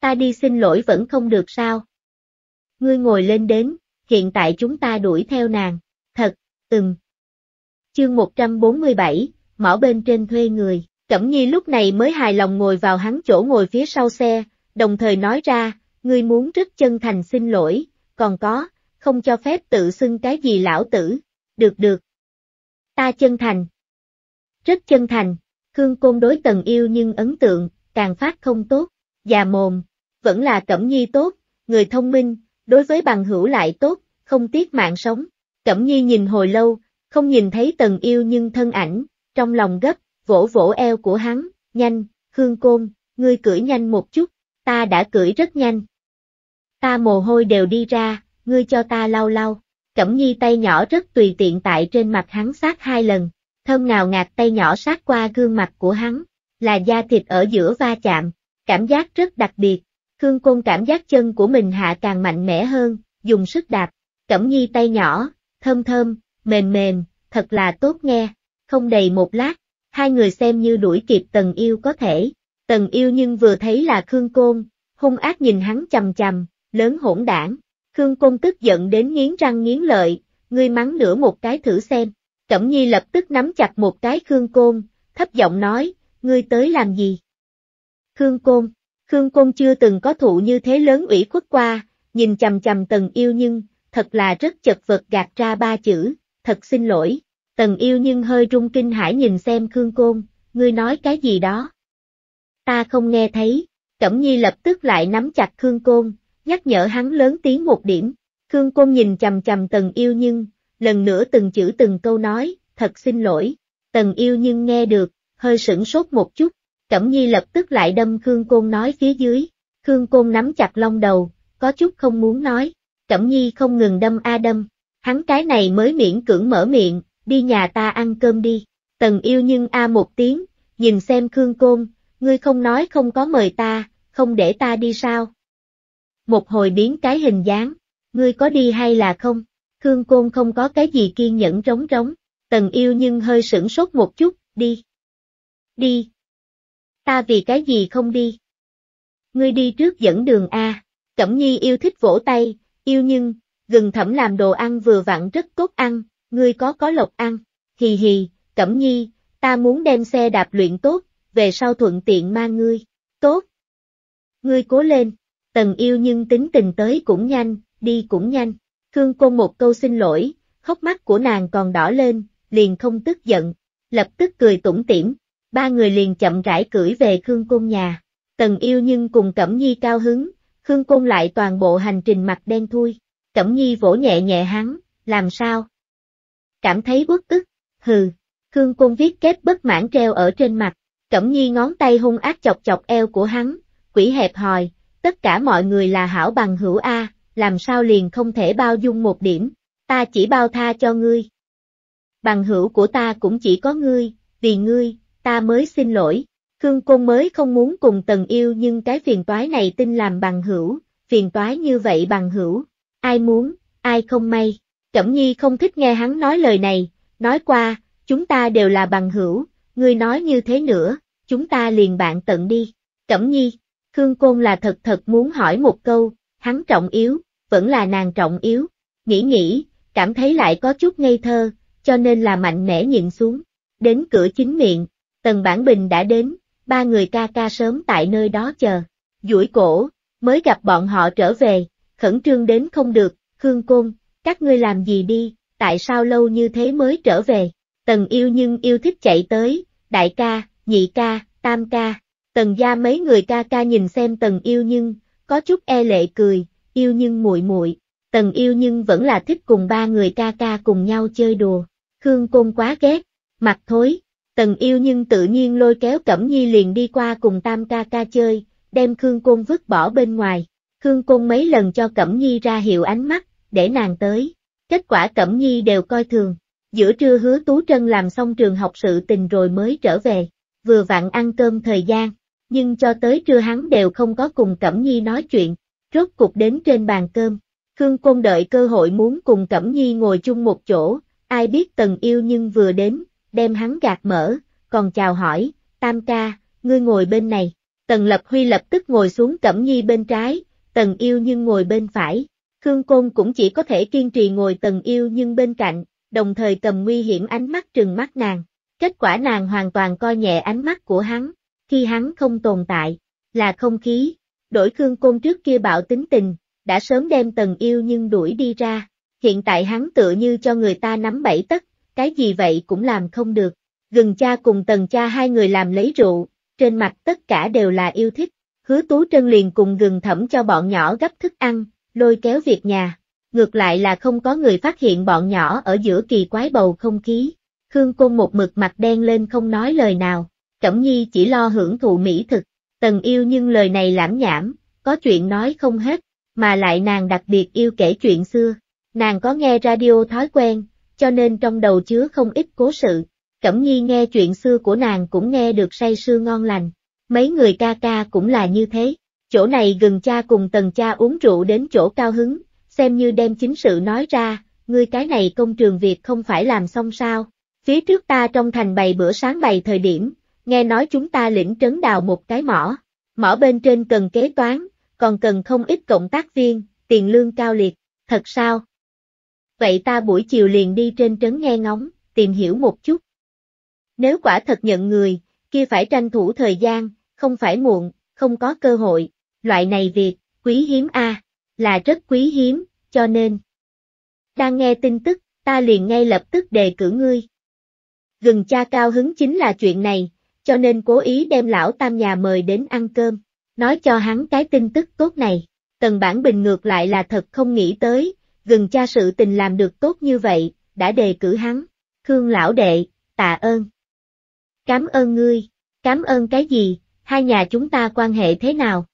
Speaker 1: Ta đi xin lỗi vẫn không được sao. Ngươi ngồi lên đến, hiện tại chúng ta đuổi theo nàng, thật, từng. Chương 147, mỏ bên trên thuê người. Cẩm Nhi lúc này mới hài lòng ngồi vào hắn chỗ ngồi phía sau xe, đồng thời nói ra, ngươi muốn rất chân thành xin lỗi, còn có, không cho phép tự xưng cái gì lão tử, được được. Ta chân thành. Rất chân thành, Khương Côn đối tần yêu nhưng ấn tượng, càng phát không tốt, già mồm, vẫn là Cẩm Nhi tốt, người thông minh, đối với bằng hữu lại tốt, không tiếc mạng sống. Cẩm Nhi nhìn hồi lâu, không nhìn thấy tần yêu nhưng thân ảnh, trong lòng gấp, vỗ vỗ eo của hắn, nhanh, khương Côn, ngươi cưỡi nhanh một chút, ta đã cưỡi rất nhanh. Ta mồ hôi đều đi ra, ngươi cho ta lau lau. Cẩm nhi tay nhỏ rất tùy tiện tại trên mặt hắn sát hai lần, thơm ngào ngạt tay nhỏ sát qua gương mặt của hắn, là da thịt ở giữa va chạm, cảm giác rất đặc biệt. Khương Côn cảm giác chân của mình hạ càng mạnh mẽ hơn, dùng sức đạp, cẩm nhi tay nhỏ, thơm thơm, mềm mềm, thật là tốt nghe, không đầy một lát, hai người xem như đuổi kịp Tần Yêu có thể. Tần Yêu nhưng vừa thấy là Khương Côn, hung ác nhìn hắn chầm chầm, lớn hỗn đảng. Khương Côn tức giận đến nghiến răng nghiến lợi, ngươi mắng nửa một cái thử xem. Cẩm Nhi lập tức nắm chặt một cái Khương Côn, thấp giọng nói, ngươi tới làm gì? Khương Côn, Khương Côn chưa từng có thụ như thế lớn ủy khuất qua, nhìn chầm chầm Tần Yêu nhưng, thật là rất chật vật gạt ra ba chữ, thật xin lỗi. Tần yêu nhưng hơi rung kinh hãi nhìn xem Khương Côn, ngươi nói cái gì đó. Ta không nghe thấy, Cẩm Nhi lập tức lại nắm chặt Khương Côn, nhắc nhở hắn lớn tiếng một điểm. Khương Côn nhìn chầm chầm tần yêu nhưng, lần nữa từng chữ từng câu nói, thật xin lỗi. Tần yêu nhưng nghe được, hơi sửng sốt một chút, Cẩm Nhi lập tức lại đâm Khương Côn nói phía dưới. Khương Côn nắm chặt lông đầu, có chút không muốn nói. Cẩm Nhi không ngừng đâm a đâm, hắn cái này mới miễn cưỡng mở miệng, đi nhà ta ăn cơm đi. Tần yêu nhưng a một tiếng, nhìn xem Khương Côn, ngươi không nói không có mời ta, không để ta đi sao. Một hồi biến cái hình dáng, ngươi có đi hay là không? Khương Côn không có cái gì kiên nhẫn trống trống, tần yêu nhưng hơi sửng sốt một chút, đi. Đi. Ta vì cái gì không đi? Ngươi đi trước dẫn đường A, Cẩm Nhi yêu thích vỗ tay, yêu nhưng, gừng thẩm làm đồ ăn vừa vặn rất tốt ăn, ngươi có có lộc ăn, hì hì, Cẩm Nhi, ta muốn đem xe đạp luyện tốt, về sau thuận tiện mang ngươi, tốt. Ngươi cố lên, tần yêu nhưng tính tình tới cũng nhanh, đi cũng nhanh, Khương Côn một câu xin lỗi, khóc mắt của nàng còn đỏ lên, liền không tức giận, lập tức cười tủm tỉm, ba người liền chậm rãi cưỡi về Khương Côn nhà, tần yêu nhưng cùng Cẩm Nhi cao hứng, Khương Côn lại toàn bộ hành trình mặt đen thui, Cẩm Nhi vỗ nhẹ nhẹ hắn, làm sao? cảm thấy uất ức, hừ. Khương Cung viết kép bất mãn treo ở trên mặt, Cẩm Nhi ngón tay hung ác chọc chọc eo của hắn, quỷ hẹp hòi, tất cả mọi người là hảo bằng hữu A, làm sao liền không thể bao dung một điểm, ta chỉ bao tha cho ngươi. Bằng hữu của ta cũng chỉ có ngươi, vì ngươi, ta mới xin lỗi, Khương Côn mới không muốn cùng tần yêu nhưng cái phiền toái này tin làm bằng hữu, phiền toái như vậy bằng hữu, ai muốn, ai không may. Cẩm Nhi không thích nghe hắn nói lời này, nói qua, chúng ta đều là bằng hữu, ngươi nói như thế nữa, chúng ta liền bạn tận đi. Cẩm Nhi, Khương Côn là thật thật muốn hỏi một câu, hắn trọng yếu, vẫn là nàng trọng yếu, nghĩ nghĩ, cảm thấy lại có chút ngây thơ, cho nên là mạnh mẽ nhịn xuống. Đến cửa chính miệng, tần bản bình đã đến, ba người ca ca sớm tại nơi đó chờ, duỗi cổ, mới gặp bọn họ trở về, khẩn trương đến không được, Khương Côn, các ngươi làm gì đi, tại sao lâu như thế mới trở về? Tần yêu nhưng yêu thích chạy tới, đại ca, nhị ca, tam ca, tần gia mấy người ca ca nhìn xem tần yêu nhưng, có chút e lệ cười, yêu nhưng muội muội tần yêu nhưng vẫn là thích cùng ba người ca ca cùng nhau chơi đùa, Khương Côn quá ghét, mặt thối, tần yêu nhưng tự nhiên lôi kéo Cẩm Nhi liền đi qua cùng tam ca ca chơi, đem Khương Côn vứt bỏ bên ngoài, Khương Côn mấy lần cho Cẩm Nhi ra hiệu ánh mắt, để nàng tới. Kết quả Cẩm Nhi đều coi thường, giữa trưa hứa Tú Trân làm xong trường học sự tình rồi mới trở về, vừa vặn ăn cơm thời gian, nhưng cho tới trưa hắn đều không có cùng Cẩm Nhi nói chuyện, rốt cục đến trên bàn cơm. Khương Côn đợi cơ hội muốn cùng Cẩm Nhi ngồi chung một chỗ, ai biết Tần Yêu nhưng vừa đến, đem hắn gạt mở, còn chào hỏi, Tam ca, ngươi ngồi bên này. Tần Lập Huy lập tức ngồi xuống Cẩm Nhi bên trái, Tần Yêu nhưng ngồi bên phải, Khương Côn cũng chỉ có thể kiên trì ngồi tầng yêu nhưng bên cạnh, đồng thời cầm nguy hiểm ánh mắt trừng mắt nàng. Kết quả nàng hoàn toàn coi nhẹ ánh mắt của hắn, khi hắn không tồn tại, là không khí. Đổi Khương Côn trước kia bạo tính tình, đã sớm đem tần yêu nhưng đuổi đi ra. Hiện tại hắn tựa như cho người ta nắm bẫy tất, cái gì vậy cũng làm không được. Gừng cha cùng tần cha hai người làm lấy rượu, trên mặt tất cả đều là yêu thích. Hứa Tú Trân liền cùng gừng thẩm cho bọn nhỏ gấp thức ăn, lôi kéo việc nhà. Ngược lại là không có người phát hiện bọn nhỏ ở giữa kỳ quái bầu không khí. Khương Côn một mực mặt đen lên không nói lời nào. Cẩm Nhi chỉ lo hưởng thụ mỹ thực. Tần yêu nhưng lời này lãm nhảm, có chuyện nói không hết, mà lại nàng đặc biệt yêu kể chuyện xưa. Nàng có nghe radio thói quen, cho nên trong đầu chứa không ít cố sự. Cẩm Nhi nghe chuyện xưa của nàng cũng nghe được say sưa ngon lành. Mấy người ca ca cũng là như thế chỗ này gần cha cùng tần cha uống rượu đến chỗ cao hứng, xem như đem chính sự nói ra, ngươi cái này công trường việc không phải làm xong sao. Phía trước ta trong thành bày bữa sáng bày thời điểm, nghe nói chúng ta lĩnh trấn đào một cái mỏ, mỏ bên trên cần kế toán, còn cần không ít cộng tác viên, tiền lương cao liệt, thật sao? Vậy ta buổi chiều liền đi trên trấn nghe ngóng, tìm hiểu một chút. Nếu quả thật nhận người, kia phải tranh thủ thời gian, không phải muộn, không có cơ hội, loại này việc, quý hiếm a à, là rất quý hiếm, cho nên. Đang nghe tin tức, ta liền ngay lập tức đề cử ngươi. Gừng cha cao hứng chính là chuyện này, cho nên cố ý đem lão tam nhà mời đến ăn cơm, nói cho hắn cái tin tức tốt này. Tần bản bình ngược lại là thật không nghĩ tới, gừng cha sự tình làm được tốt như vậy, đã đề cử hắn. Khương lão đệ, tạ ơn. Cám ơn ngươi, cám ơn cái gì, hai nhà chúng ta quan hệ thế nào?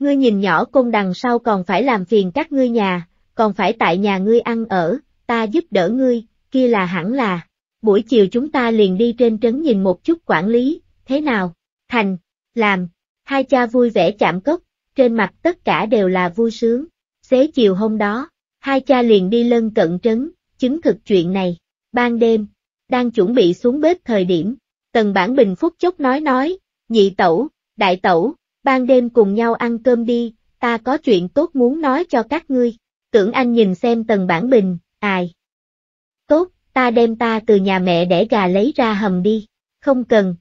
Speaker 1: Ngươi nhìn nhỏ côn đằng sau còn phải làm phiền các ngươi nhà, còn phải tại nhà ngươi ăn ở, ta giúp đỡ ngươi, kia là hẳn là. Buổi chiều chúng ta liền đi trên trấn nhìn một chút quản lý, thế nào? Thành, làm, hai cha vui vẻ chạm cốc, trên mặt tất cả đều là vui sướng. Xế chiều hôm đó, hai cha liền đi lân cận trấn, chứng thực chuyện này. Ban đêm, đang chuẩn bị xuống bếp thời điểm, tần bản bình phút chốc nói nói, nhị tẩu, đại tẩu, ban đêm cùng nhau ăn cơm đi, ta có chuyện tốt muốn nói cho các ngươi. Tưởng Anh nhìn xem tần bản bình, ai. Tốt, ta đem ta từ nhà mẹ để gà lấy ra hầm đi, không cần.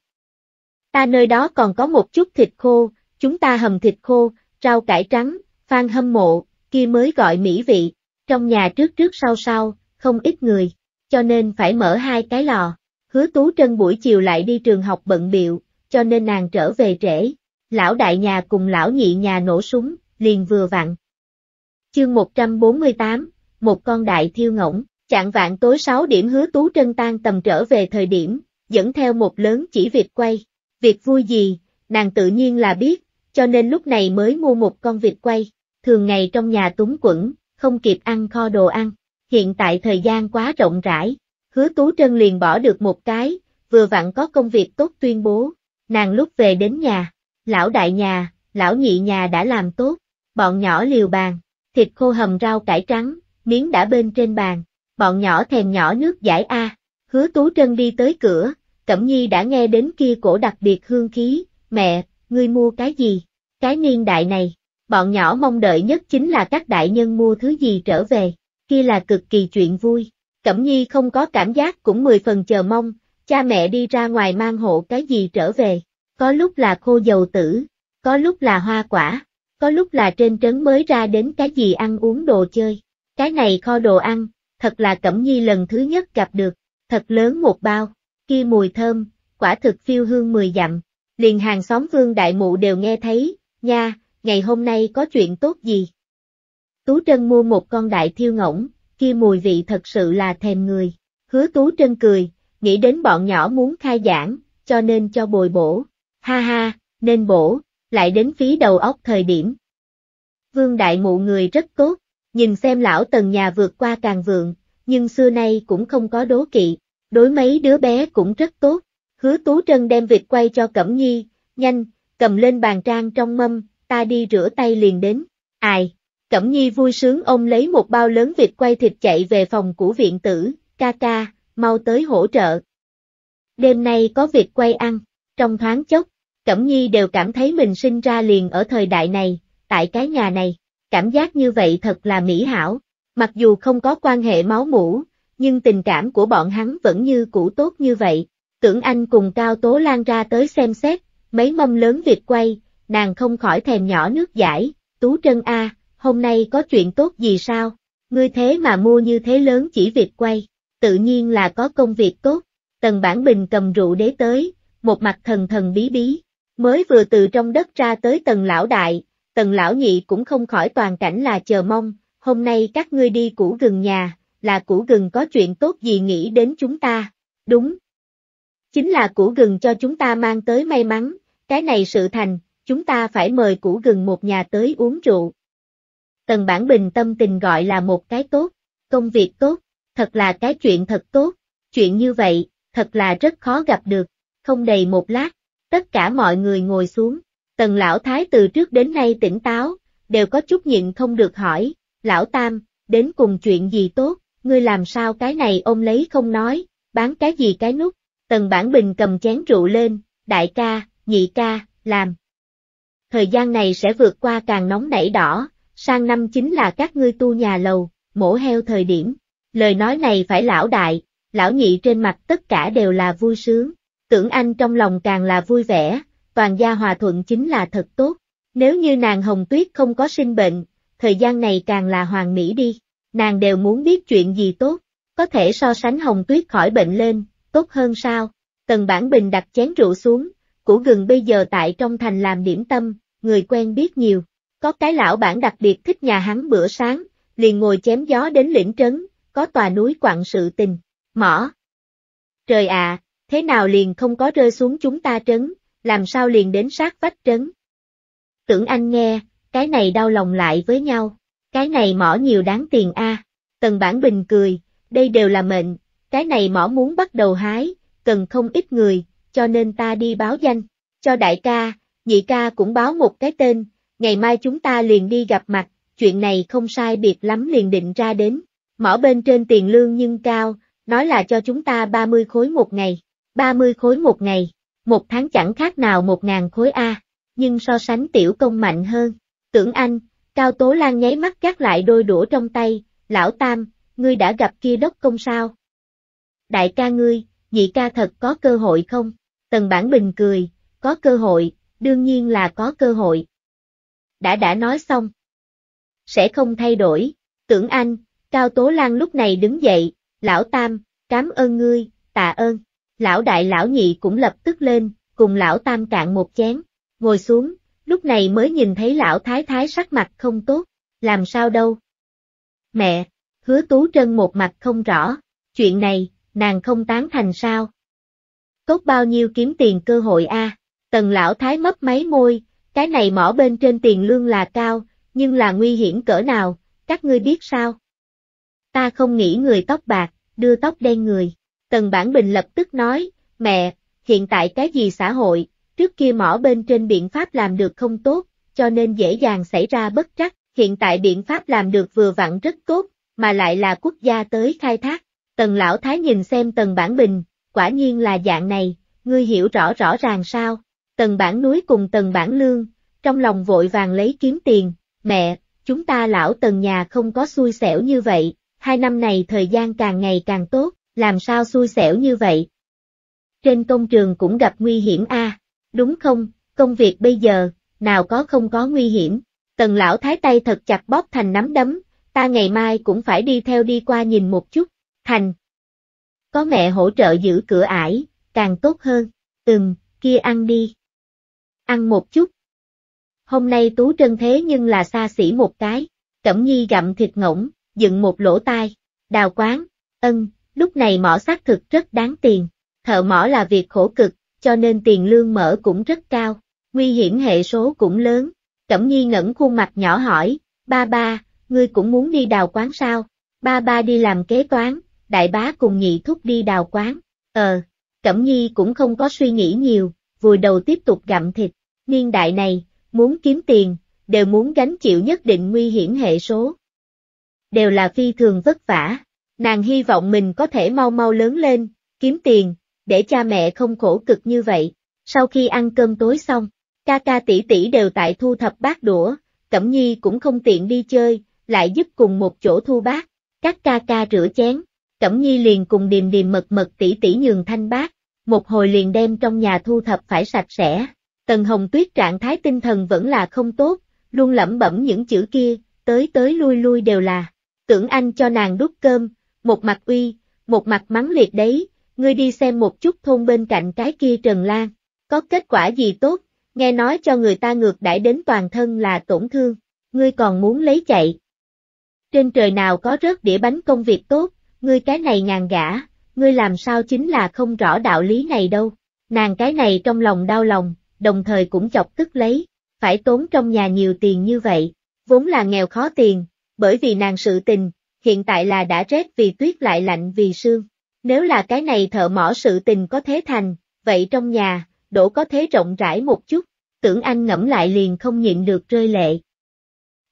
Speaker 1: Ta nơi đó còn có một chút thịt khô, chúng ta hầm thịt khô, rau cải trắng, phan hâm mộ, kia mới gọi mỹ vị, trong nhà trước trước sau sau, không ít người, cho nên phải mở hai cái lò. Hứa Tú Trân buổi chiều lại đi trường học bận biệu, cho nên nàng trở về trễ, lão đại nhà cùng lão nhị nhà nổ súng, liền vừa vặn. Chương 148, một con đại thiêu ngỗng, chạng vạn tối 6 điểm hứa tú trân tan tầm trở về thời điểm, dẫn theo một lớn chỉ vịt quay. Việc vui gì, nàng tự nhiên là biết, cho nên lúc này mới mua một con vịt quay, thường ngày trong nhà túng quẩn, không kịp ăn kho đồ ăn, hiện tại thời gian quá rộng rãi, hứa tú trân liền bỏ được một cái, vừa vặn có công việc tốt tuyên bố, nàng lúc về đến nhà, lão đại nhà, lão nhị nhà đã làm tốt, bọn nhỏ liều bàn, thịt khô hầm rau cải trắng, miếng đã bên trên bàn, bọn nhỏ thèm nhỏ nước giải A, hứa tú trân đi tới cửa, Cẩm Nhi đã nghe đến kia cổ đặc biệt hương khí, mẹ, ngươi mua cái gì, cái niên đại này, bọn nhỏ mong đợi nhất chính là các đại nhân mua thứ gì trở về, kia là cực kỳ chuyện vui, Cẩm Nhi không có cảm giác cũng mười phần chờ mong, cha mẹ đi ra ngoài mang hộ cái gì trở về có lúc là khô dầu tử, có lúc là hoa quả, có lúc là trên trấn mới ra đến cái gì ăn uống đồ chơi. Cái này kho đồ ăn, thật là Cẩm Nhi lần thứ nhất gặp được, thật lớn một bao, kia mùi thơm, quả thực phiêu hương mười dặm, liền hàng xóm vương đại mụ đều nghe thấy, nha, ngày hôm nay có chuyện tốt gì. Tú Trân mua một con đại thiêu ngỗng, kia mùi vị thật sự là thèm người, hứa Tú Trân cười, nghĩ đến bọn nhỏ muốn khai giảng, cho nên cho bồi bổ, ha ha, nên bổ, lại đến phí đầu óc thời điểm. Vương đại mụ người rất tốt, nhìn xem lão tần nhà vượt qua càng vượng, nhưng xưa nay cũng không có đố kỵ, đối mấy đứa bé cũng rất tốt. Hứa Tú Trân đem vịt quay cho Cẩm Nhi, nhanh, cầm lên bàn trang trong mâm, ta đi rửa tay liền đến. Ai? Cẩm Nhi vui sướng ôm lấy một bao lớn vịt quay thịt chạy về phòng của viện tử, ca ca, mau tới hỗ trợ. Đêm nay có vịt quay ăn, trong thoáng chốc, Cẩm Nhi đều cảm thấy mình sinh ra liền ở thời đại này, tại cái nhà này, cảm giác như vậy thật là mỹ hảo, mặc dù không có quan hệ máu mủ, nhưng tình cảm của bọn hắn vẫn như cũ tốt như vậy. Tưởng Anh cùng Cao Tố Lan ra tới xem xét, mấy mâm lớn việc quay, nàng không khỏi thèm nhỏ nước giải, Tú Trân A, hôm nay có chuyện tốt gì sao? Ngươi thế mà mua như thế lớn chỉ việc quay, tự nhiên là có công việc tốt. Tần Bản Bình cầm rượu đế tới, một mặt thần thần bí bí. Mới vừa từ trong đất ra tới tầng lão đại, tầng lão nhị cũng không khỏi toàn cảnh là chờ mong, hôm nay các ngươi đi củ gừng nhà, là củ gừng có chuyện tốt gì nghĩ đến chúng ta, đúng. Chính là củ gừng cho chúng ta mang tới may mắn, cái này sự thành, chúng ta phải mời củ gừng một nhà tới uống rượu. Tần Bản Bình tâm tình gọi là một cái tốt, công việc tốt, thật là cái chuyện thật tốt, chuyện như vậy, thật là rất khó gặp được, không đầy một lát, Tất cả mọi người ngồi xuống, tần lão thái từ trước đến nay tỉnh táo, đều có chút nhịn không được hỏi, lão tam, đến cùng chuyện gì tốt, ngươi làm sao cái này ôm lấy không nói, bán cái gì cái nút, tần bản bình cầm chén rượu lên, đại ca, nhị ca, làm. Thời gian này sẽ vượt qua càng nóng nảy đỏ, sang năm chính là các ngươi tu nhà lầu, mổ heo thời điểm, lời nói này phải lão đại, lão nhị trên mặt tất cả đều là vui sướng, tưởng anh trong lòng càng là vui vẻ, toàn gia hòa thuận chính là thật tốt. Nếu như nàng Hồng Tuyết không có sinh bệnh, thời gian này càng là hoàng mỹ đi, nàng đều muốn biết chuyện gì tốt, có thể so sánh Hồng Tuyết khỏi bệnh lên, tốt hơn sao. Tần Bản Bình đặt chén rượu xuống, củ gừng bây giờ tại trong thành làm điểm tâm, người quen biết nhiều. Có cái lão bản đặc biệt thích nhà hắn bữa sáng, liền ngồi chém gió đến lĩnh trấn, có tòa núi quặng sự tình, mỏ. Trời ạ, thế nào liền không có rơi xuống chúng ta trấn, làm sao liền đến sát vách trấn. Tưởng anh nghe, cái này đau lòng lại với nhau, cái này mỏ nhiều đáng tiền a. Tần Bản Bình cười, đây đều là mệnh, cái này mỏ muốn bắt đầu hái, cần không ít người, cho nên ta đi báo danh, cho đại ca, nhị ca cũng báo một cái tên, ngày mai chúng ta liền đi gặp mặt, chuyện này không sai biệt lắm liền định ra đến, mỏ bên trên tiền lương nhưng cao, nói là cho chúng ta 30 khối một ngày. 30 khối một ngày, một tháng chẳng khác nào 1.000 khối A, nhưng so sánh tiểu công mạnh hơn. Tưởng anh, Cao Tố Lan nháy mắt gác lại đôi đũa trong tay, lão tam, ngươi đã gặp kia đốc công sao? Đại ca ngươi, nhị ca thật có cơ hội không? Tần Bản Bình cười, có cơ hội, đương nhiên là có cơ hội. Đã đã nói xong. Sẽ không thay đổi, tưởng anh, Cao Tố Lan lúc này đứng dậy, lão tam, cảm ơn ngươi, tạ ơn lão đại lão nhị cũng lập tức lên, cùng lão tam cạn một chén, ngồi xuống, lúc này mới nhìn thấy lão thái thái sắc mặt không tốt, làm sao đâu. Mẹ, hứa tú trân một mặt không rõ, chuyện này, nàng không tán thành sao. Tốt bao nhiêu kiếm tiền cơ hội a à? tần lão thái mấp máy môi, cái này mỏ bên trên tiền lương là cao, nhưng là nguy hiểm cỡ nào, các ngươi biết sao? Ta không nghĩ người tóc bạc, đưa tóc đen người. Tần Bản Bình lập tức nói, mẹ, hiện tại cái gì xã hội, trước kia mỏ bên trên biện pháp làm được không tốt, cho nên dễ dàng xảy ra bất trắc, hiện tại biện pháp làm được vừa vặn rất tốt, mà lại là quốc gia tới khai thác. Tần Lão Thái nhìn xem Tần Bản Bình, quả nhiên là dạng này, ngươi hiểu rõ rõ ràng sao, Tần Bản núi cùng Tần Bản lương, trong lòng vội vàng lấy kiếm tiền, mẹ, chúng ta lão Tần nhà không có xui xẻo như vậy, hai năm này thời gian càng ngày càng tốt, làm sao xui xẻo như vậy? Trên công trường cũng gặp nguy hiểm a à? đúng không, công việc bây giờ, nào có không có nguy hiểm, tần lão thái tay thật chặt bóp thành nắm đấm, ta ngày mai cũng phải đi theo đi qua nhìn một chút, thành. Có mẹ hỗ trợ giữ cửa ải, càng tốt hơn, ừm, kia ăn đi. Ăn một chút. Hôm nay Tú Trân thế nhưng là xa xỉ một cái, Cẩm Nhi gặm thịt ngỗng, dựng một lỗ tai, đào quán, ân, Lúc này mỏ xác thực rất đáng tiền, thợ mỏ là việc khổ cực, cho nên tiền lương mở cũng rất cao, nguy hiểm hệ số cũng lớn. Cẩm nhi ngẩn khuôn mặt nhỏ hỏi, ba ba, ngươi cũng muốn đi đào quán sao? Ba ba đi làm kế toán, đại bá cùng nhị thúc đi đào quán. Ờ, Cẩm nhi cũng không có suy nghĩ nhiều, vùi đầu tiếp tục gặm thịt, niên đại này, muốn kiếm tiền, đều muốn gánh chịu nhất định nguy hiểm hệ số. Đều là phi thường vất vả. Nàng hy vọng mình có thể mau mau lớn lên, kiếm tiền, để cha mẹ không khổ cực như vậy. Sau khi ăn cơm tối xong, ca ca tỷ tỷ đều tại thu thập bát đũa, Cẩm Nhi cũng không tiện đi chơi, lại giúp cùng một chỗ thu bát. Các ca ca rửa chén, Cẩm Nhi liền cùng điềm điềm mật mật tỷ tỷ nhường thanh bát, một hồi liền đem trong nhà thu thập phải sạch sẽ. Tần Hồng Tuyết trạng thái tinh thần vẫn là không tốt, luôn lẩm bẩm những chữ kia, tới tới lui lui đều là. Tưởng anh cho nàng đút cơm, một mặt uy, một mặt mắng liệt đấy, ngươi đi xem một chút thôn bên cạnh cái kia Trần Lan, có kết quả gì tốt, nghe nói cho người ta ngược đãi đến toàn thân là tổn thương, ngươi còn muốn lấy chạy. Trên trời nào có rớt đĩa bánh công việc tốt, ngươi cái này ngàn gã, ngươi làm sao chính là không rõ đạo lý này đâu, nàng cái này trong lòng đau lòng, đồng thời cũng chọc tức lấy, phải tốn trong nhà nhiều tiền như vậy, vốn là nghèo khó tiền, bởi vì nàng sự tình, hiện tại là đã rét vì tuyết lại lạnh vì sương. Nếu là cái này thợ mỏ sự tình có thế thành, vậy trong nhà, đổ có thế rộng rãi một chút, tưởng anh ngẫm lại liền không nhịn được rơi lệ.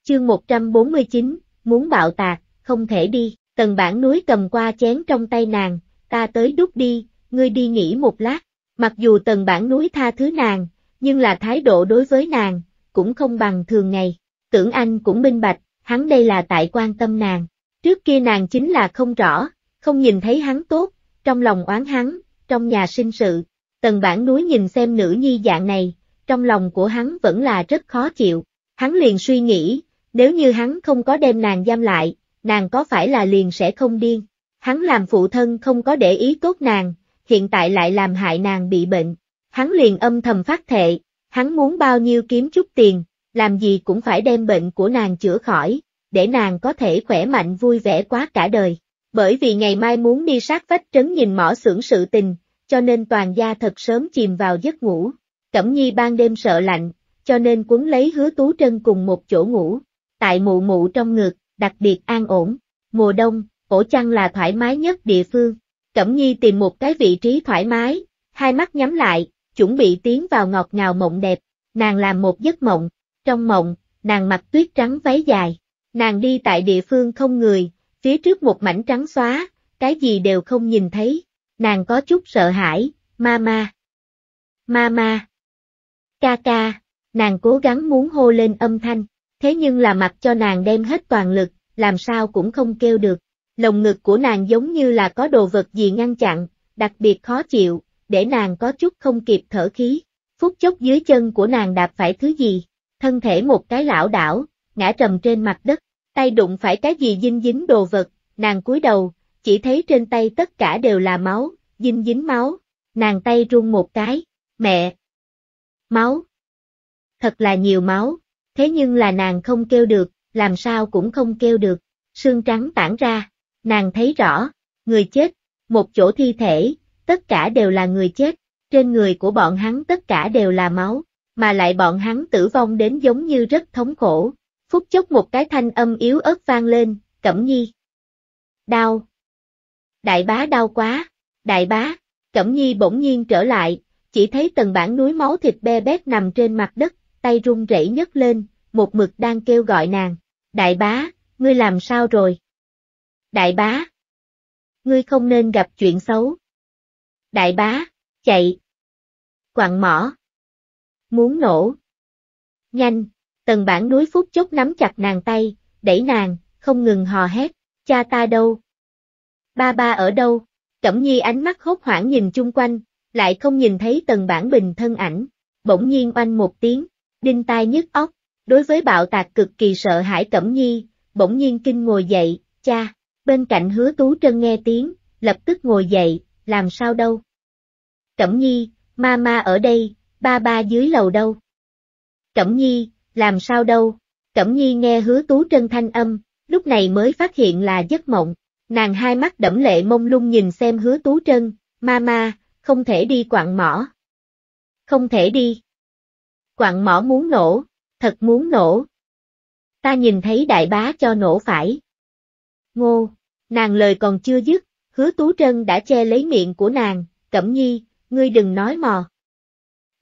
Speaker 1: Chương 149, muốn bạo tạc, không thể đi, tần bản núi cầm qua chén trong tay nàng, ta tới đút đi, ngươi đi nghỉ một lát, mặc dù tần bản núi tha thứ nàng, nhưng là thái độ đối với nàng, cũng không bằng thường ngày, tưởng anh cũng minh bạch, hắn đây là tại quan tâm nàng, Trước kia nàng chính là không rõ, không nhìn thấy hắn tốt, trong lòng oán hắn, trong nhà sinh sự, tần bản núi nhìn xem nữ nhi dạng này, trong lòng của hắn vẫn là rất khó chịu, hắn liền suy nghĩ, nếu như hắn không có đem nàng giam lại, nàng có phải là liền sẽ không điên, hắn làm phụ thân không có để ý tốt nàng, hiện tại lại làm hại nàng bị bệnh, hắn liền âm thầm phát thệ, hắn muốn bao nhiêu kiếm chút tiền, làm gì cũng phải đem bệnh của nàng chữa khỏi, để nàng có thể khỏe mạnh vui vẻ quá cả đời. Bởi vì ngày mai muốn đi sát vách trấn nhìn mỏ xưởng sự tình, cho nên toàn gia thật sớm chìm vào giấc ngủ. Cẩm nhi ban đêm sợ lạnh, cho nên cuốn lấy hứa tú trân cùng một chỗ ngủ. Tại mụ mụ trong ngực, đặc biệt an ổn. Mùa đông, ổ chăn là thoải mái nhất địa phương. Cẩm nhi tìm một cái vị trí thoải mái, hai mắt nhắm lại, chuẩn bị tiến vào ngọt ngào mộng đẹp. Nàng làm một giấc mộng, trong mộng, nàng mặc tuyết trắng váy dài, Nàng đi tại địa phương không người, phía trước một mảnh trắng xóa, cái gì đều không nhìn thấy, nàng có chút sợ hãi, ma ma. Ma ma. Ca ca, nàng cố gắng muốn hô lên âm thanh, thế nhưng là mặt cho nàng đem hết toàn lực, làm sao cũng không kêu được. Lồng ngực của nàng giống như là có đồ vật gì ngăn chặn, đặc biệt khó chịu, để nàng có chút không kịp thở khí. Phút chốc dưới chân của nàng đạp phải thứ gì, thân thể một cái lão đảo, ngã trầm trên mặt đất, tay đụng phải cái gì dinh dính đồ vật, nàng cúi đầu, chỉ thấy trên tay tất cả đều là máu, dinh dính máu, nàng tay run một cái, mẹ, máu, thật là nhiều máu, thế nhưng là nàng không kêu được, làm sao cũng không kêu được, xương trắng tản ra, nàng thấy rõ, người chết, một chỗ thi thể, tất cả đều là người chết, trên người của bọn hắn tất cả đều là máu, mà lại bọn hắn tử vong đến giống như rất thống khổ, phút chốc một cái thanh âm yếu ớt vang lên, Cẩm Nhi. Đau. Đại bá đau quá, đại bá, Cẩm Nhi bỗng nhiên trở lại, chỉ thấy tầng bản núi máu thịt be bét nằm trên mặt đất, tay run rẩy nhấc lên, một mực đang kêu gọi nàng. Đại bá, ngươi làm sao rồi? Đại bá, ngươi không nên gặp chuyện xấu. Đại bá, chạy. Quặng mỏ. Muốn nổ. Nhanh. Tần bản núi phút chốc nắm chặt nàng tay, đẩy nàng, không ngừng hò hét, cha ta đâu? Ba ba ở đâu? Cẩm nhi ánh mắt hốt hoảng nhìn chung quanh, lại không nhìn thấy tần bản bình thân ảnh, bỗng nhiên oanh một tiếng, đinh tai nhức óc, đối với bạo tạc cực kỳ sợ hãi cẩm nhi, bỗng nhiên kinh ngồi dậy, cha, bên cạnh hứa tú trân nghe tiếng, lập tức ngồi dậy, làm sao đâu? Cẩm nhi, ma ma ở đây, ba ba dưới lầu đâu? Cẩm nhi, làm sao đâu. Cẩm nhi nghe hứa tú trân thanh âm, lúc này mới phát hiện là giấc mộng. Nàng hai mắt đẫm lệ mông lung nhìn xem hứa tú trân, ma ma, không thể đi quặng mỏ. Không thể đi. Quặng mỏ muốn nổ, thật muốn nổ. Ta nhìn thấy đại bá cho nổ phải. Ngô, nàng lời còn chưa dứt, hứa tú trân đã che lấy miệng của nàng, cẩm nhi, ngươi đừng nói mò.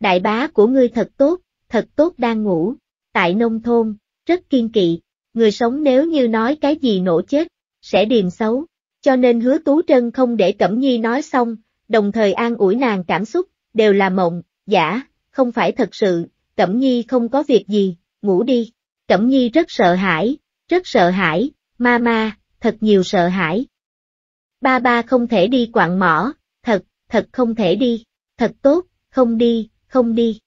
Speaker 1: Đại bá của ngươi thật tốt, thật tốt đang ngủ tại nông thôn, rất kiên kỵ, người sống nếu như nói cái gì nổ chết, sẽ điềm xấu, cho nên hứa Tú Trân không để Cẩm Nhi nói xong, đồng thời an ủi nàng cảm xúc, đều là mộng, giả, không phải thật sự, Cẩm Nhi không có việc gì, ngủ đi. Cẩm Nhi rất sợ hãi, rất sợ hãi, ma ma, thật nhiều sợ hãi. Ba ba không thể đi quạng mỏ, thật, thật không thể đi, thật tốt, không đi, không đi.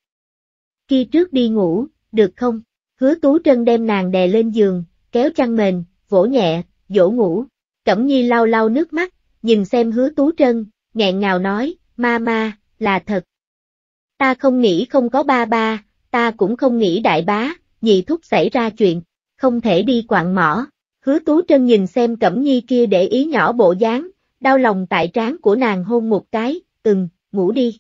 Speaker 1: Khi trước đi ngủ, được không? Hứa Tú Trân đem nàng đè lên giường, kéo chăn mền, vỗ nhẹ, dỗ ngủ. Cẩm Nhi lau lau nước mắt, nhìn xem hứa Tú Trân, nghẹn ngào nói, ma ma, là thật. Ta không nghĩ không có ba ba, ta cũng không nghĩ đại bá, nhị thúc xảy ra chuyện, không thể đi quạng mỏ. Hứa Tú Trân nhìn xem Cẩm Nhi kia để ý nhỏ bộ dáng, đau lòng tại trán của nàng hôn một cái, từng, ngủ đi.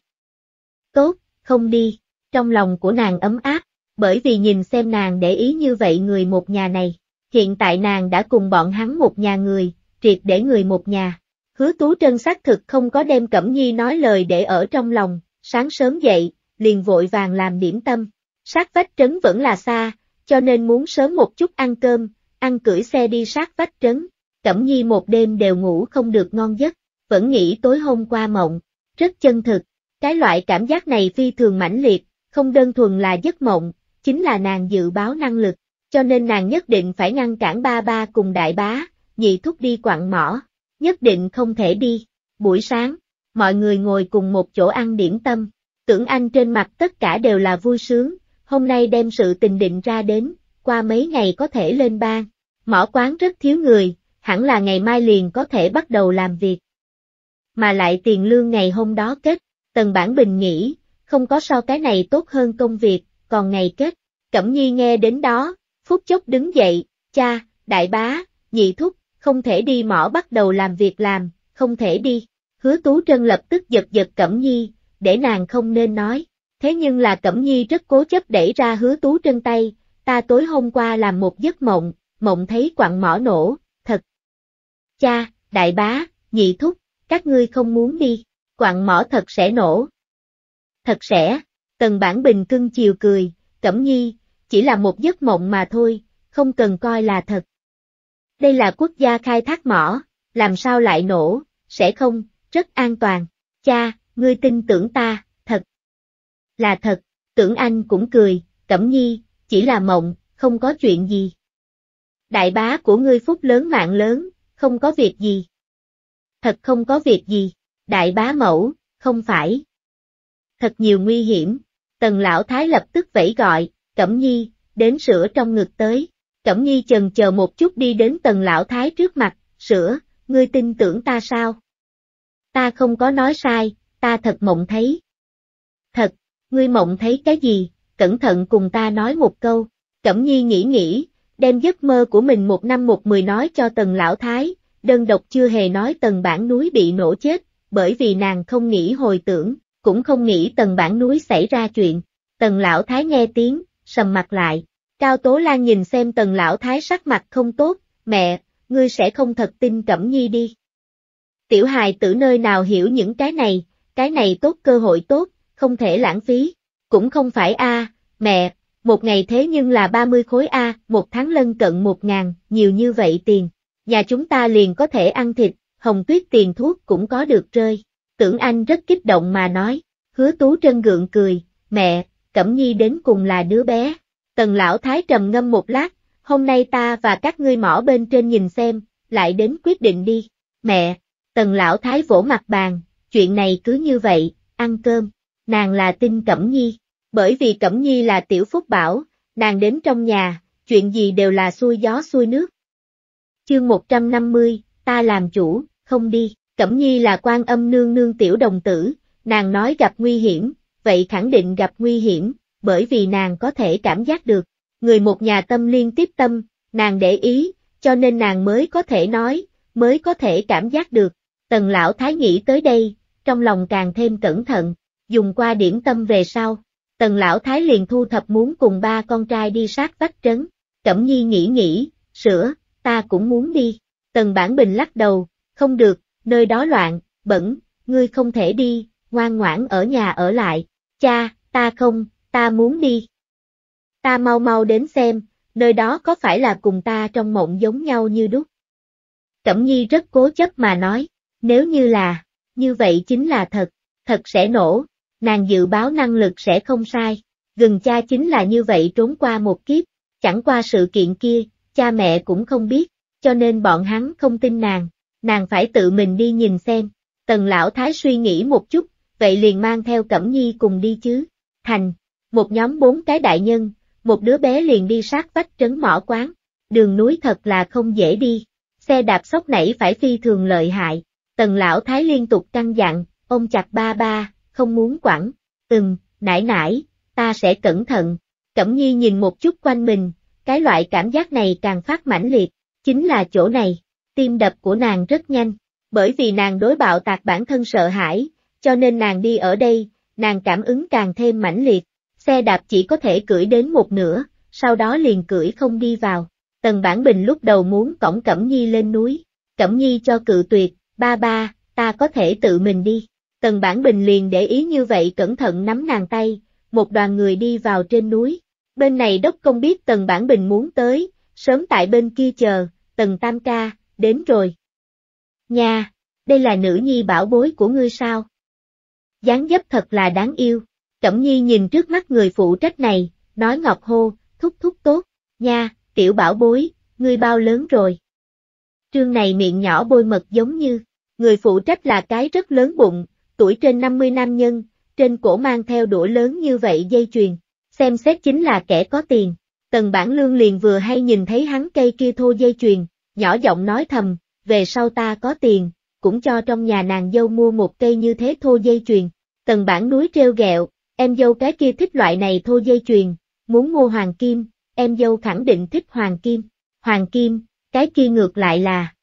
Speaker 1: Tốt, không đi, trong lòng của nàng ấm áp, bởi vì nhìn xem nàng để ý như vậy người một nhà này. Hiện tại nàng đã cùng bọn hắn một nhà người, triệt để người một nhà. Hứa Tú Trân xác thực không có đem Cẩm Nhi nói lời để ở trong lòng, sáng sớm dậy, liền vội vàng làm điểm tâm. Sát vách trấn vẫn là xa, cho nên muốn sớm một chút ăn cơm, ăn cưỡi xe đi sát vách trấn. Cẩm Nhi một đêm đều ngủ không được ngon giấc, vẫn nghĩ tối hôm qua mộng, rất chân thực. Cái loại cảm giác này phi thường mãnh liệt, không đơn thuần là giấc mộng, chính là nàng dự báo năng lực, cho nên nàng nhất định phải ngăn cản ba ba cùng đại bá, nhị thúc đi quặng mỏ, nhất định không thể đi. Buổi sáng, mọi người ngồi cùng một chỗ ăn điểm tâm, tưởng anh trên mặt tất cả đều là vui sướng, hôm nay đem sự tình định ra đến, qua mấy ngày có thể lên ban. Mỏ quán rất thiếu người, hẳn là ngày mai liền có thể bắt đầu làm việc. Mà lại tiền lương ngày hôm đó kết, tần bản bình nghĩ, không có so cái này tốt hơn công việc, còn ngày kết, Cẩm nhi nghe đến đó, phút chốc đứng dậy, cha, đại bá, nhị thúc, không thể đi mỏ bắt đầu làm việc làm, không thể đi. Hứa Tú Trân lập tức giật giật Cẩm Nhi, để nàng không nên nói. Thế nhưng là Cẩm Nhi rất cố chấp đẩy ra Hứa Tú Trân tay, ta tối hôm qua làm một giấc mộng, mộng thấy quặng mỏ nổ, thật. Cha, đại bá, nhị thúc, các ngươi không muốn đi, quặng mỏ thật sẽ nổ. Thật sẽ, Tần Bản Bình cưng chiều cười, Cẩm Nhi, chỉ là một giấc mộng mà thôi, không cần coi là thật. Đây là quốc gia khai thác mỏ, làm sao lại nổ, sẽ không, rất an toàn. Cha, ngươi tin tưởng ta, thật. Là thật, tưởng anh cũng cười, cẩm nhi, chỉ là mộng, không có chuyện gì. Đại bá của ngươi phúc lớn mạng lớn, không có việc gì. Thật không có việc gì, đại bá mẫu, không phải. Thật nhiều nguy hiểm, tần lão thái lập tức vẫy gọi, Cẩm Nhi, đến sữa trong ngực tới. Cẩm Nhi chần chờ một chút đi đến tần lão thái trước mặt, sữa, ngươi tin tưởng ta sao? Ta không có nói sai, ta thật mộng thấy. Thật, ngươi mộng thấy cái gì, cẩn thận cùng ta nói một câu. Cẩm Nhi nghĩ nghĩ, đem giấc mơ của mình một năm một mười nói cho tần lão thái, đơn độc chưa hề nói tần bản núi bị nổ chết, bởi vì nàng không nghĩ hồi tưởng, cũng không nghĩ tần bản núi xảy ra chuyện. Tần lão thái nghe tiếng, sầm mặt lại. Cao Tố Lan nhìn xem tần lão thái sắc mặt không tốt, mẹ, ngươi sẽ không thật tin Cẩm Nhi đi. Tiểu hài tử nơi nào hiểu những cái này, cái này tốt cơ hội tốt, không thể lãng phí, cũng không phải a mẹ, một ngày thế nhưng là 30 khối a, một tháng lân cận 1 ngàn, nhiều như vậy tiền, nhà chúng ta liền có thể ăn thịt, hồng tuyết tiền thuốc cũng có được rơi, tưởng anh rất kích động mà nói, hứa tú trân gượng cười, mẹ, Cẩm Nhi đến cùng là đứa bé. Tần lão thái trầm ngâm một lát, hôm nay ta và các ngươi mỏ bên trên nhìn xem, lại đến quyết định đi. Mẹ, tần lão thái vỗ mặt bàn, chuyện này cứ như vậy, ăn cơm, nàng là tin Cẩm Nhi, bởi vì Cẩm Nhi là tiểu phúc bảo, nàng đến trong nhà, chuyện gì đều là xuôi gió xuôi nước. Chương 150, ta làm chủ, không đi, Cẩm Nhi là quan âm nương nương tiểu đồng tử, nàng nói gặp nguy hiểm, vậy khẳng định gặp nguy hiểm, bởi vì nàng có thể cảm giác được, người một nhà tâm liên tiếp tâm, nàng để ý, cho nên nàng mới có thể nói, mới có thể cảm giác được. Tần lão thái nghĩ tới đây, trong lòng càng thêm cẩn thận, dùng qua điểm tâm về sau. Tần lão thái liền thu thập muốn cùng ba con trai đi sát vách trấn, Cẩm Nhi nghĩ nghĩ, sữa, ta cũng muốn đi. Tần Bản Bình lắc đầu, không được, nơi đó loạn, bẩn, ngươi không thể đi, ngoan ngoãn ở nhà ở lại cha, ta không, ta muốn đi. Ta mau mau đến xem, nơi đó có phải là cùng ta trong mộng giống nhau như đúc. Cẩm nhi rất cố chấp mà nói, nếu như là, như vậy chính là thật, thật sẽ nổ, nàng dự báo năng lực sẽ không sai, gừng cha chính là như vậy trốn qua một kiếp, chẳng qua sự kiện kia, cha mẹ cũng không biết, cho nên bọn hắn không tin nàng, nàng phải tự mình đi nhìn xem. Tần lão thái suy nghĩ một chút, vậy liền mang theo Cẩm Nhi cùng đi chứ. Thành, một nhóm bốn cái đại nhân, một đứa bé liền đi sát vách trấn mỏ quán. Đường núi thật là không dễ đi, xe đạp sốc nảy phải phi thường lợi hại. Tần lão thái liên tục căng dặn, ông chặt ba ba, không muốn quẳng. Từng, nải nải, ta sẽ cẩn thận. Cẩm Nhi nhìn một chút quanh mình, cái loại cảm giác này càng phát mãnh liệt, chính là chỗ này. Tim đập của nàng rất nhanh, bởi vì nàng đối bạo tạc bản thân sợ hãi, cho nên nàng đi ở đây, nàng cảm ứng càng thêm mãnh liệt, xe đạp chỉ có thể cưỡi đến một nửa, sau đó liền cưỡi không đi vào. Tần Bản Bình lúc đầu muốn cõng Cẩm Nhi lên núi, Cẩm Nhi cho cự tuyệt, ba ba, ta có thể tự mình đi. Tần Bản Bình liền để ý như vậy cẩn thận nắm nàng tay, một đoàn người đi vào trên núi. Bên này đốc công biết Tần Bản Bình muốn tới, sớm tại bên kia chờ, Tần Tam Ca, đến rồi. Nha, đây là nữ nhi bảo bối của ngươi sao? dáng dấp thật là đáng yêu. Cẩm nhi nhìn trước mắt người phụ trách này, nói ngọc hô, thúc thúc tốt, nha, tiểu bảo bối, ngươi bao lớn rồi. Trương này miệng nhỏ bôi mật giống như, người phụ trách là cái rất lớn bụng, tuổi trên 50 nam nhân, trên cổ mang theo đũa lớn như vậy dây chuyền, xem xét chính là kẻ có tiền. Tần bản lương liền vừa hay nhìn thấy hắn cây kia thô dây chuyền, nhỏ giọng nói thầm, về sau ta có tiền, cũng cho trong nhà nàng dâu mua một cây như thế thô dây chuyền. Tần bản núi treo gẹo, em dâu cái kia thích loại này thô dây chuyền, muốn mua hoàng kim, em dâu khẳng định thích hoàng kim. Hoàng kim, cái kia ngược lại là.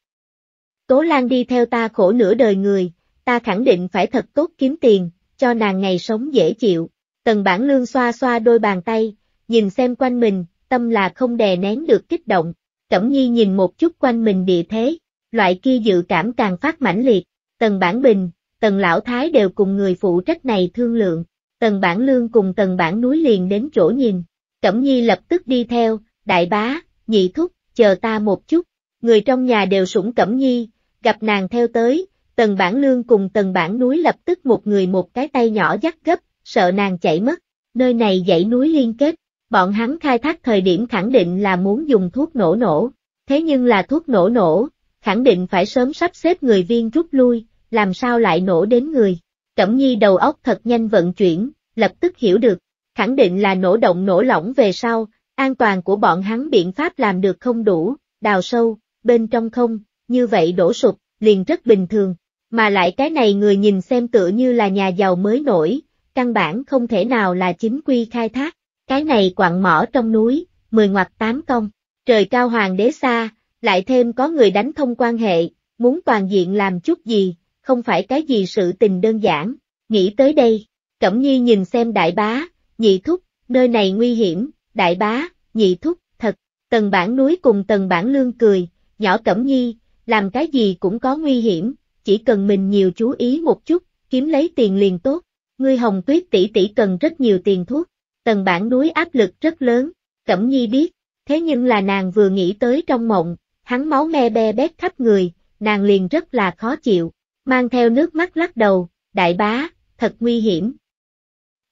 Speaker 1: Tố Lan đi theo ta khổ nửa đời người, ta khẳng định phải thật tốt kiếm tiền, cho nàng ngày sống dễ chịu. Tần bản lương xoa xoa đôi bàn tay, nhìn xem quanh mình, tâm là không đè nén được kích động. Cẩm nhi nhìn một chút quanh mình địa thế, loại kia dự cảm càng phát mãnh liệt, tần bản bình, tần lão thái đều cùng người phụ trách này thương lượng, tần bản lương cùng tần bản núi liền đến chỗ nhìn, Cẩm Nhi lập tức đi theo, đại bá, nhị thúc, chờ ta một chút, người trong nhà đều sủng Cẩm Nhi, gặp nàng theo tới, tần bản lương cùng tần bản núi lập tức một người một cái tay nhỏ dắt gấp, sợ nàng chạy mất, nơi này dãy núi liên kết, bọn hắn khai thác thời điểm khẳng định là muốn dùng thuốc nổ nổ, thế nhưng là thuốc nổ nổ, khẳng định phải sớm sắp xếp người viên rút lui, làm sao lại nổ đến người. Cẩm nhi đầu óc thật nhanh vận chuyển, lập tức hiểu được, khẳng định là nổ động nổ lỏng về sau, an toàn của bọn hắn biện pháp làm được không đủ, đào sâu, bên trong không, như vậy đổ sụp, liền rất bình thường, mà lại cái này người nhìn xem tựa như là nhà giàu mới nổi, căn bản không thể nào là chính quy khai thác, cái này quặng mỏ trong núi, mười ngoặt tám công, trời cao hoàng đế xa, lại thêm có người đánh thông quan hệ, muốn toàn diện làm chút gì, không phải cái gì sự tình đơn giản, nghĩ tới đây, Cẩm Nhi nhìn xem đại bá, nhị thúc, nơi này nguy hiểm, đại bá, nhị thúc, thật, tần bản núi cùng tần bản lương cười, nhỏ Cẩm Nhi, làm cái gì cũng có nguy hiểm, chỉ cần mình nhiều chú ý một chút, kiếm lấy tiền liền tốt, ngươi hồng tuyết tỷ tỷ cần rất nhiều tiền thuốc, tầng bản núi áp lực rất lớn, Cẩm Nhi biết, thế nhưng là nàng vừa nghĩ tới trong mộng, hắn máu me be bét khắp người, nàng liền rất là khó chịu, mang theo nước mắt lắc đầu, đại bá, thật nguy hiểm.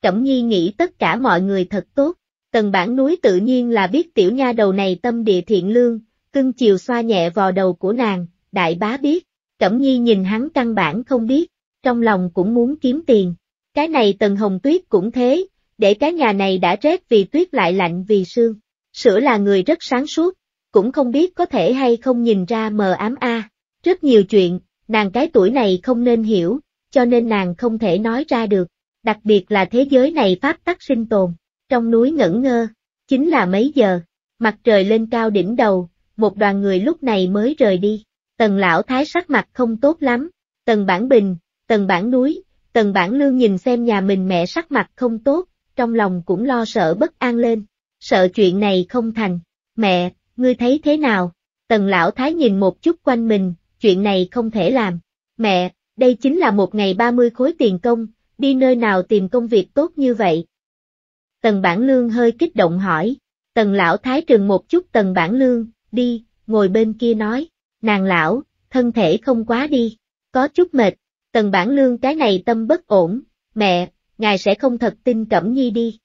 Speaker 1: Cẩm nhi nghĩ tất cả mọi người thật tốt, tần bản núi tự nhiên là biết tiểu nha đầu này tâm địa thiện lương, cưng chiều xoa nhẹ vào đầu của nàng, đại bá biết, cẩm nhi nhìn hắn căn bản không biết, trong lòng cũng muốn kiếm tiền. Cái này tần hồng tuyết cũng thế, để cái nhà này đã rét vì tuyết lại lạnh vì sương. Sữa là người rất sáng suốt, cũng không biết có thể hay không nhìn ra mờ ám a. Rất nhiều chuyện, nàng cái tuổi này không nên hiểu, cho nên nàng không thể nói ra được, đặc biệt là thế giới này pháp tắc sinh tồn. Trong núi ngẩn ngơ, chính là mấy giờ, mặt trời lên cao đỉnh đầu, một đoàn người lúc này mới rời đi. Tần lão thái sắc mặt không tốt lắm, tần bản bình, tần bản núi, tần bản lương nhìn xem nhà mình mẹ sắc mặt không tốt, trong lòng cũng lo sợ bất an lên, sợ chuyện này không thành. Mẹ, ngươi thấy thế nào? Tần lão thái nhìn một chút quanh mình, chuyện này không thể làm. Mẹ, đây chính là một ngày 30 khối tiền công, đi nơi nào tìm công việc tốt như vậy? Tần Bản Lương hơi kích động hỏi. Tần lão thái trừng một chút Tần Bản Lương, đi, ngồi bên kia nói. Nàng lão, thân thể không quá đi, có chút mệt. Tần Bản Lương cái này tâm bất ổn, mẹ, ngài sẽ không thật tin Cẩm Nhi đi.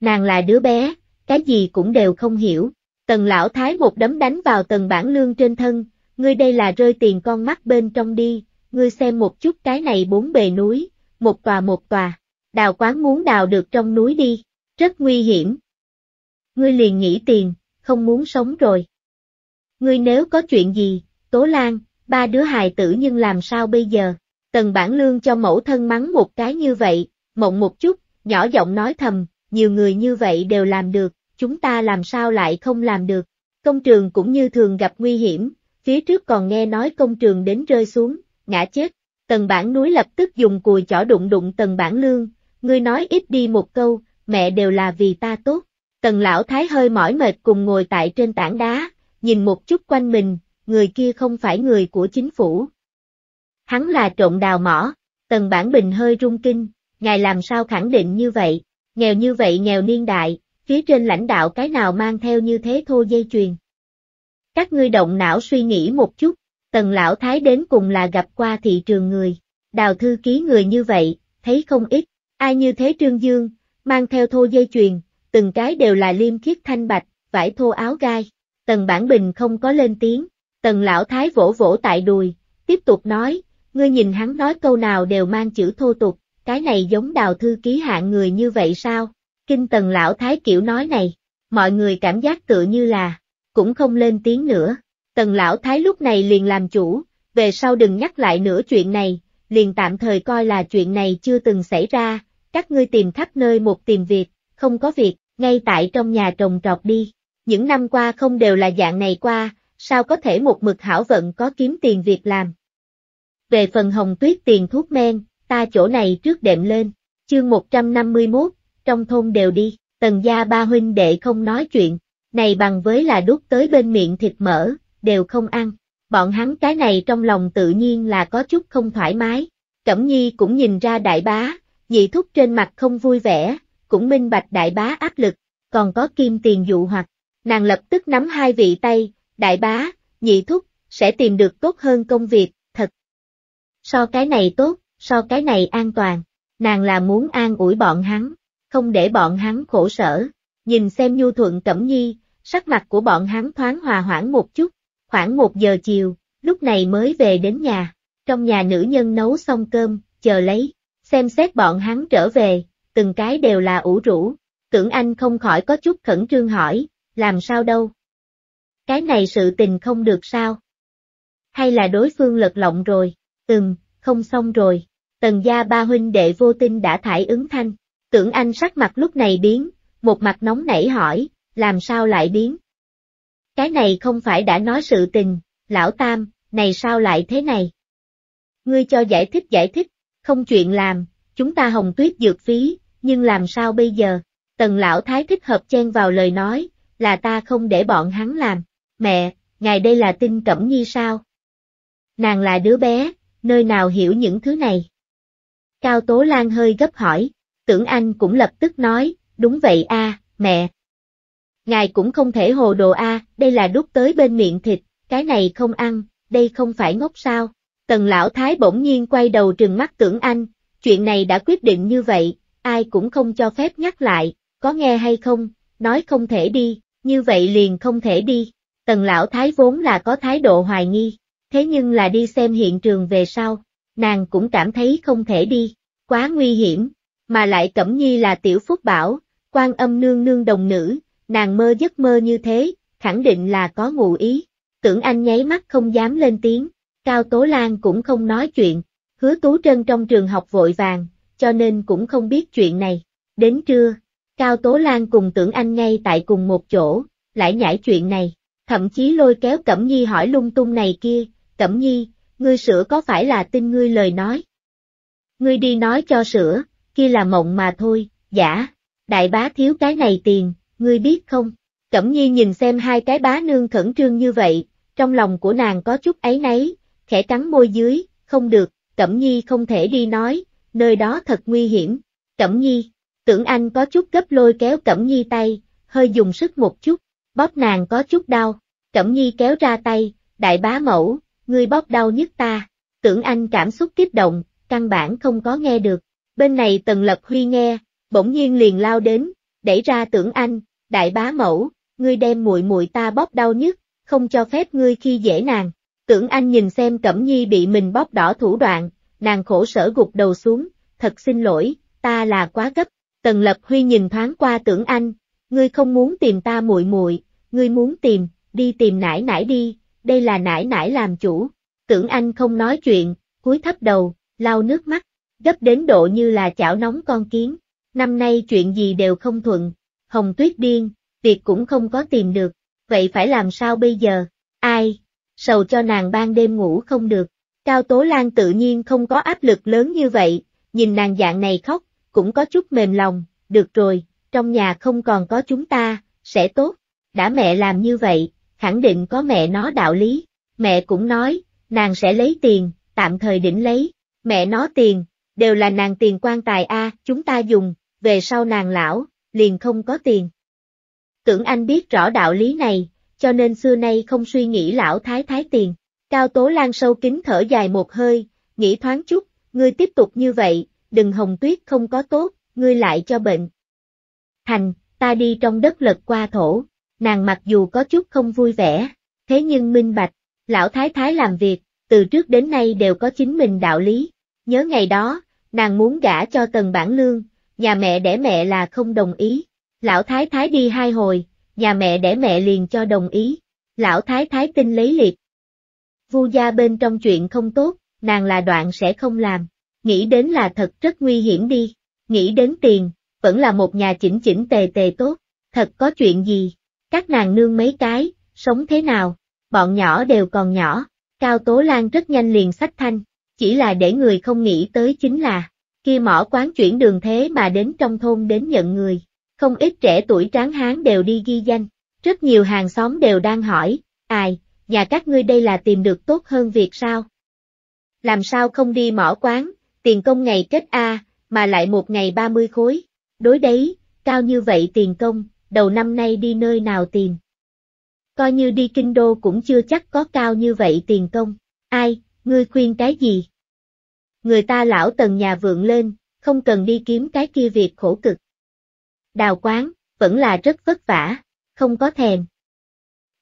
Speaker 1: Nàng là đứa bé, cái gì cũng đều không hiểu. Tần lão thái một đấm đánh vào tần bản lương trên thân, ngươi đây là rơi tiền con mắt bên trong đi, ngươi xem một chút cái này bốn bề núi, một tòa một tòa, đào quán muốn đào được trong núi đi, rất nguy hiểm. Ngươi liền nghĩ tiền, không muốn sống rồi. Ngươi nếu có chuyện gì, Tố Lan, ba đứa hài tử nhưng làm sao bây giờ? Tần bản lương cho mẫu thân mắng một cái như vậy, mộng một chút, nhỏ giọng nói thầm, nhiều người như vậy đều làm được, chúng ta làm sao lại không làm được. Công trường cũng như thường gặp nguy hiểm, phía trước còn nghe nói công trường đến rơi xuống, ngã chết. Tần bản núi lập tức dùng cùi chỏ đụng đụng tần bản lương, ngươi nói ít đi một câu, mẹ đều là vì ta tốt. Tần lão thái hơi mỏi mệt cùng ngồi tại trên tảng đá, nhìn một chút quanh mình, người kia không phải người của chính phủ. Hắn là trộn đào mỏ, tần bản bình hơi rung kinh, ngài làm sao khẳng định như vậy, nghèo như vậy nghèo niên đại, phía trên lãnh đạo cái nào mang theo như thế thô dây chuyền. Các ngươi động não suy nghĩ một chút, tần lão thái đến cùng là gặp qua thị trường người, đào thư ký người như vậy, thấy không ít, ai như thế trương dương, mang theo thô dây chuyền, từng cái đều là liêm khiết thanh bạch, vải thô áo gai, tần bản bình không có lên tiếng, tần lão thái vỗ vỗ tại đùi, tiếp tục nói, ngươi nhìn hắn nói câu nào đều mang chữ thô tục, cái này giống đào thư ký hạng người như vậy sao? Kinh tần lão thái kiểu nói này, mọi người cảm giác tựa như là, cũng không lên tiếng nữa. Tần lão thái lúc này liền làm chủ, về sau đừng nhắc lại nữa chuyện này, liền tạm thời coi là chuyện này chưa từng xảy ra, các ngươi tìm khắp nơi một tìm việc, không có việc, ngay tại trong nhà trồng trọt đi. Những năm qua không đều là dạng này qua, sao có thể một mực hảo vận có kiếm tiền việc làm. Về phần hồng tuyết tiền thuốc men, ta chỗ này trước đệm lên, chương 151, trong thôn đều đi, tần gia ba huynh đệ không nói chuyện, này bằng với là đút tới bên miệng thịt mỡ, đều không ăn. Bọn hắn cái này trong lòng tự nhiên là có chút không thoải mái. Cẩm nhi cũng nhìn ra đại bá, dị thúc trên mặt không vui vẻ, cũng minh bạch đại bá áp lực, còn có kim tiền dụ hoặc. Nàng lập tức nắm hai vị tay, đại bá, nhị thúc, sẽ tìm được tốt hơn công việc, thật. So cái này tốt, so cái này an toàn, nàng là muốn an ủi bọn hắn, không để bọn hắn khổ sở. Nhìn xem Nhu Thuận Cẩm Nhi, sắc mặt của bọn hắn thoáng hòa hoãn một chút, khoảng một giờ chiều, lúc này mới về đến nhà. Trong nhà nữ nhân nấu xong cơm, chờ lấy, xem xét bọn hắn trở về, từng cái đều là ủ rũ. Tưởng Anh không khỏi có chút khẩn trương hỏi, làm sao đâu? Cái này sự tình không được sao? Hay là đối phương lật lọng rồi? từng, không xong rồi. Tần gia ba huynh đệ vô tin đã thải ứng thanh. Tưởng Anh sắc mặt lúc này biến, một mặt nóng nảy hỏi, làm sao lại biến? Cái này không phải đã nói sự tình, lão tam, này sao lại thế này? Ngươi cho giải thích giải thích, không chuyện làm, chúng ta hồng tuyết dược phí, nhưng làm sao bây giờ? Tần lão thái thích hợp chen vào lời nói, là ta không để bọn hắn làm. Mẹ, ngài đây là tin cẩm nhi sao? Nàng là đứa bé, nơi nào hiểu những thứ này? Cao Tố Lan hơi gấp hỏi tưởng anh cũng lập tức nói, đúng vậy a, mẹ. Ngài cũng không thể hồ đồ a, đây là đút tới bên miệng thịt, cái này không ăn, đây không phải ngốc sao. Tần lão thái bỗng nhiên quay đầu trừng mắt tưởng anh, chuyện này đã quyết định như vậy, ai cũng không cho phép nhắc lại, có nghe hay không, nói không thể đi, như vậy liền không thể đi. Tần lão thái vốn là có thái độ hoài nghi, thế nhưng là đi xem hiện trường về sau, nàng cũng cảm thấy không thể đi, quá nguy hiểm, mà lại Cẩm Nhi là tiểu phúc bảo, quan âm nương nương đồng nữ, nàng mơ giấc mơ như thế, khẳng định là có ngụ ý. Tưởng Anh nháy mắt không dám lên tiếng, Cao Tố Lan cũng không nói chuyện, hứa Tú Trân trong trường học vội vàng, cho nên cũng không biết chuyện này. Đến trưa, Cao Tố Lan cùng Tưởng Anh ngay tại cùng một chỗ, lại nhảy chuyện này, thậm chí lôi kéo Cẩm Nhi hỏi lung tung này kia, Cẩm Nhi, ngươi sữa có phải là tin ngươi lời nói? Ngươi đi nói cho sữa kia là mộng mà thôi, giả, đại bá thiếu cái này tiền, ngươi biết không? Cẩm nhi nhìn xem hai cái bá nương khẩn trương như vậy, trong lòng của nàng có chút ấy nấy, khẽ cắn môi dưới, không được, Cẩm nhi không thể đi nói, nơi đó thật nguy hiểm. Cẩm nhi, tưởng anh có chút gấp lôi kéo Cẩm nhi tay, hơi dùng sức một chút, bóp nàng có chút đau, Cẩm nhi kéo ra tay, đại bá mẫu, ngươi bóp đau nhất ta, tưởng anh cảm xúc kích động, căn bản không có nghe được bên này Tần Lập Huy nghe, bỗng nhiên liền lao đến, đẩy ra tưởng anh, đại bá mẫu, ngươi đem muội muội ta bóp đau nhất, không cho phép ngươi khi dễ nàng. Tưởng anh nhìn xem Cẩm Nhi bị mình bóp đỏ thủ đoạn, nàng khổ sở gục đầu xuống, thật xin lỗi, ta là quá gấp. Tần Lập Huy nhìn thoáng qua tưởng anh, ngươi không muốn tìm ta muội muội, ngươi muốn tìm, đi tìm nãi nãi đi, đây là nãi nãi làm chủ. Tưởng anh không nói chuyện, cúi thấp đầu, lau nước mắt gấp đến độ như là chảo nóng con kiến. Năm nay chuyện gì đều không thuận, Hồng Tuyết điên, việc cũng không có tìm được, vậy phải làm sao bây giờ, ai, sầu cho nàng ban đêm ngủ không được. Cao Tố Lan tự nhiên không có áp lực lớn như vậy, nhìn nàng dạng này khóc, cũng có chút mềm lòng, được rồi, trong nhà không còn có chúng ta, sẽ tốt. Đã mẹ làm như vậy, khẳng định có mẹ nó đạo lý, mẹ cũng nói, nàng sẽ lấy tiền, tạm thời đỉnh lấy, mẹ nó tiền, đều là nàng tiền quan tài A, chúng ta dùng, về sau nàng lão, liền không có tiền. Tưởng anh biết rõ đạo lý này, cho nên xưa nay không suy nghĩ lão thái thái tiền. Cao Tố Lan sâu kính thở dài một hơi, nghĩ thoáng chút, ngươi tiếp tục như vậy, đừng hồng tuyết không có tốt, ngươi lại cho bệnh. Thành, ta đi trong đất lật qua thổ, nàng mặc dù có chút không vui vẻ, thế nhưng minh bạch, lão thái thái làm việc, từ trước đến nay đều có chính mình đạo lý, Nhớ ngày đó, nàng muốn gả cho tần bản lương, nhà mẹ đẻ mẹ là không đồng ý. Lão thái thái đi hai hồi, nhà mẹ đẻ mẹ liền cho đồng ý. Lão thái thái tin lấy liệt. Vu gia bên trong chuyện không tốt, nàng là đoạn sẽ không làm. Nghĩ đến là thật rất nguy hiểm đi. Nghĩ đến tiền, vẫn là một nhà chỉnh chỉnh tề tề tốt. Thật có chuyện gì? Các nàng nương mấy cái, sống thế nào? Bọn nhỏ đều còn nhỏ. Cao Tố Lan rất nhanh liền sách thanh chỉ là để người không nghĩ tới chính là, kia mỏ quán chuyển đường thế mà đến trong thôn đến nhận người, không ít trẻ tuổi tráng hán đều đi ghi danh, rất nhiều hàng xóm đều đang hỏi, ai, nhà các ngươi đây là tìm được tốt hơn việc sao? Làm sao không đi mỏ quán, tiền công ngày kết A, mà lại một ngày 30 khối, đối đấy, cao như vậy tiền công, đầu năm nay đi nơi nào tìm? Coi như đi kinh đô cũng chưa chắc có cao như vậy tiền công, ai, ngươi khuyên cái gì? Người ta lão tần nhà vượng lên, không cần đi kiếm cái kia việc khổ cực. Đào quán, vẫn là rất vất vả, không có thèm.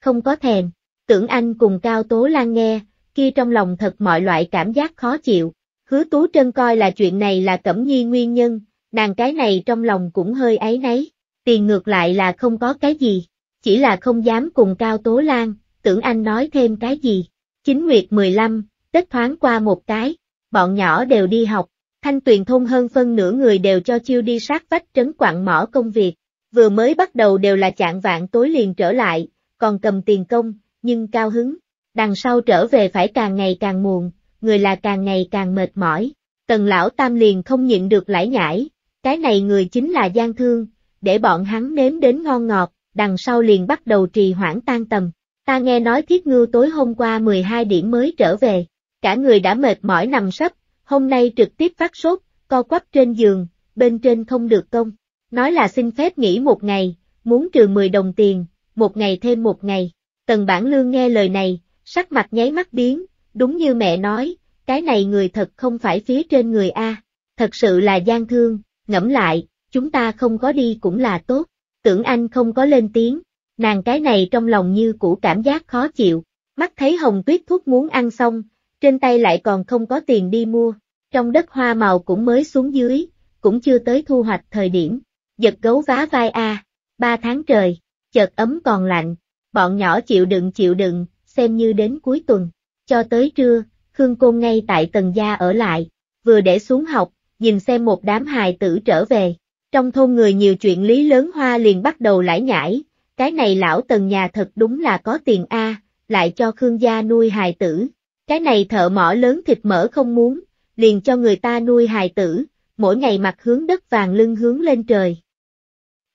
Speaker 1: Không có thèm, tưởng anh cùng Cao Tố Lan nghe, kia trong lòng thật mọi loại cảm giác khó chịu, hứa tú trân coi là chuyện này là cẩm nhi nguyên nhân, nàng cái này trong lòng cũng hơi ấy nấy, tiền ngược lại là không có cái gì, chỉ là không dám cùng Cao Tố Lan, tưởng anh nói thêm cái gì. Chính Nguyệt 15, Tết thoáng qua một cái, bọn nhỏ đều đi học, thanh tuyền thôn hơn phân nửa người đều cho chiêu đi sát vách trấn quặng mỏ công việc, vừa mới bắt đầu đều là chạng vạn tối liền trở lại, còn cầm tiền công, nhưng cao hứng, đằng sau trở về phải càng ngày càng muộn, người là càng ngày càng mệt mỏi, tần lão tam liền không nhịn được lải nhải, cái này người chính là gian thương, để bọn hắn nếm đến ngon ngọt, đằng sau liền bắt đầu trì hoãn tan tầm. Ta nghe nói thiết Ngư tối hôm qua 12 điểm mới trở về, cả người đã mệt mỏi nằm sấp, hôm nay trực tiếp phát sốt, co quắp trên giường, bên trên không được công. Nói là xin phép nghỉ một ngày, muốn trừ 10 đồng tiền, một ngày thêm một ngày. Tần Bản Lương nghe lời này, sắc mặt nháy mắt biến, đúng như mẹ nói, cái này người thật không phải phía trên người A, thật sự là gian thương, ngẫm lại, chúng ta không có đi cũng là tốt, tưởng anh không có lên tiếng, nàng cái này trong lòng như cũ cảm giác khó chịu, mắt thấy hồng tuyết thuốc muốn ăn xong, trên tay lại còn không có tiền đi mua, trong đất hoa màu cũng mới xuống dưới, cũng chưa tới thu hoạch thời điểm, giật gấu vá vai a, ba tháng trời, chợt ấm còn lạnh, bọn nhỏ chịu đựng chịu đựng, xem như đến cuối tuần, cho tới trưa, Khương Côn ngay tại tần gia ở lại, vừa để xuống học, nhìn xem một đám hài tử trở về, trong thôn người nhiều chuyện lý lớn hoa liền bắt đầu lải nhải, cái này lão tần nhà thật đúng là có tiền a, lại cho Khương gia nuôi hài tử, cái này thợ mỏ lớn thịt mỡ không muốn, liền cho người ta nuôi hài tử, mỗi ngày mặt hướng đất vàng lưng hướng lên trời.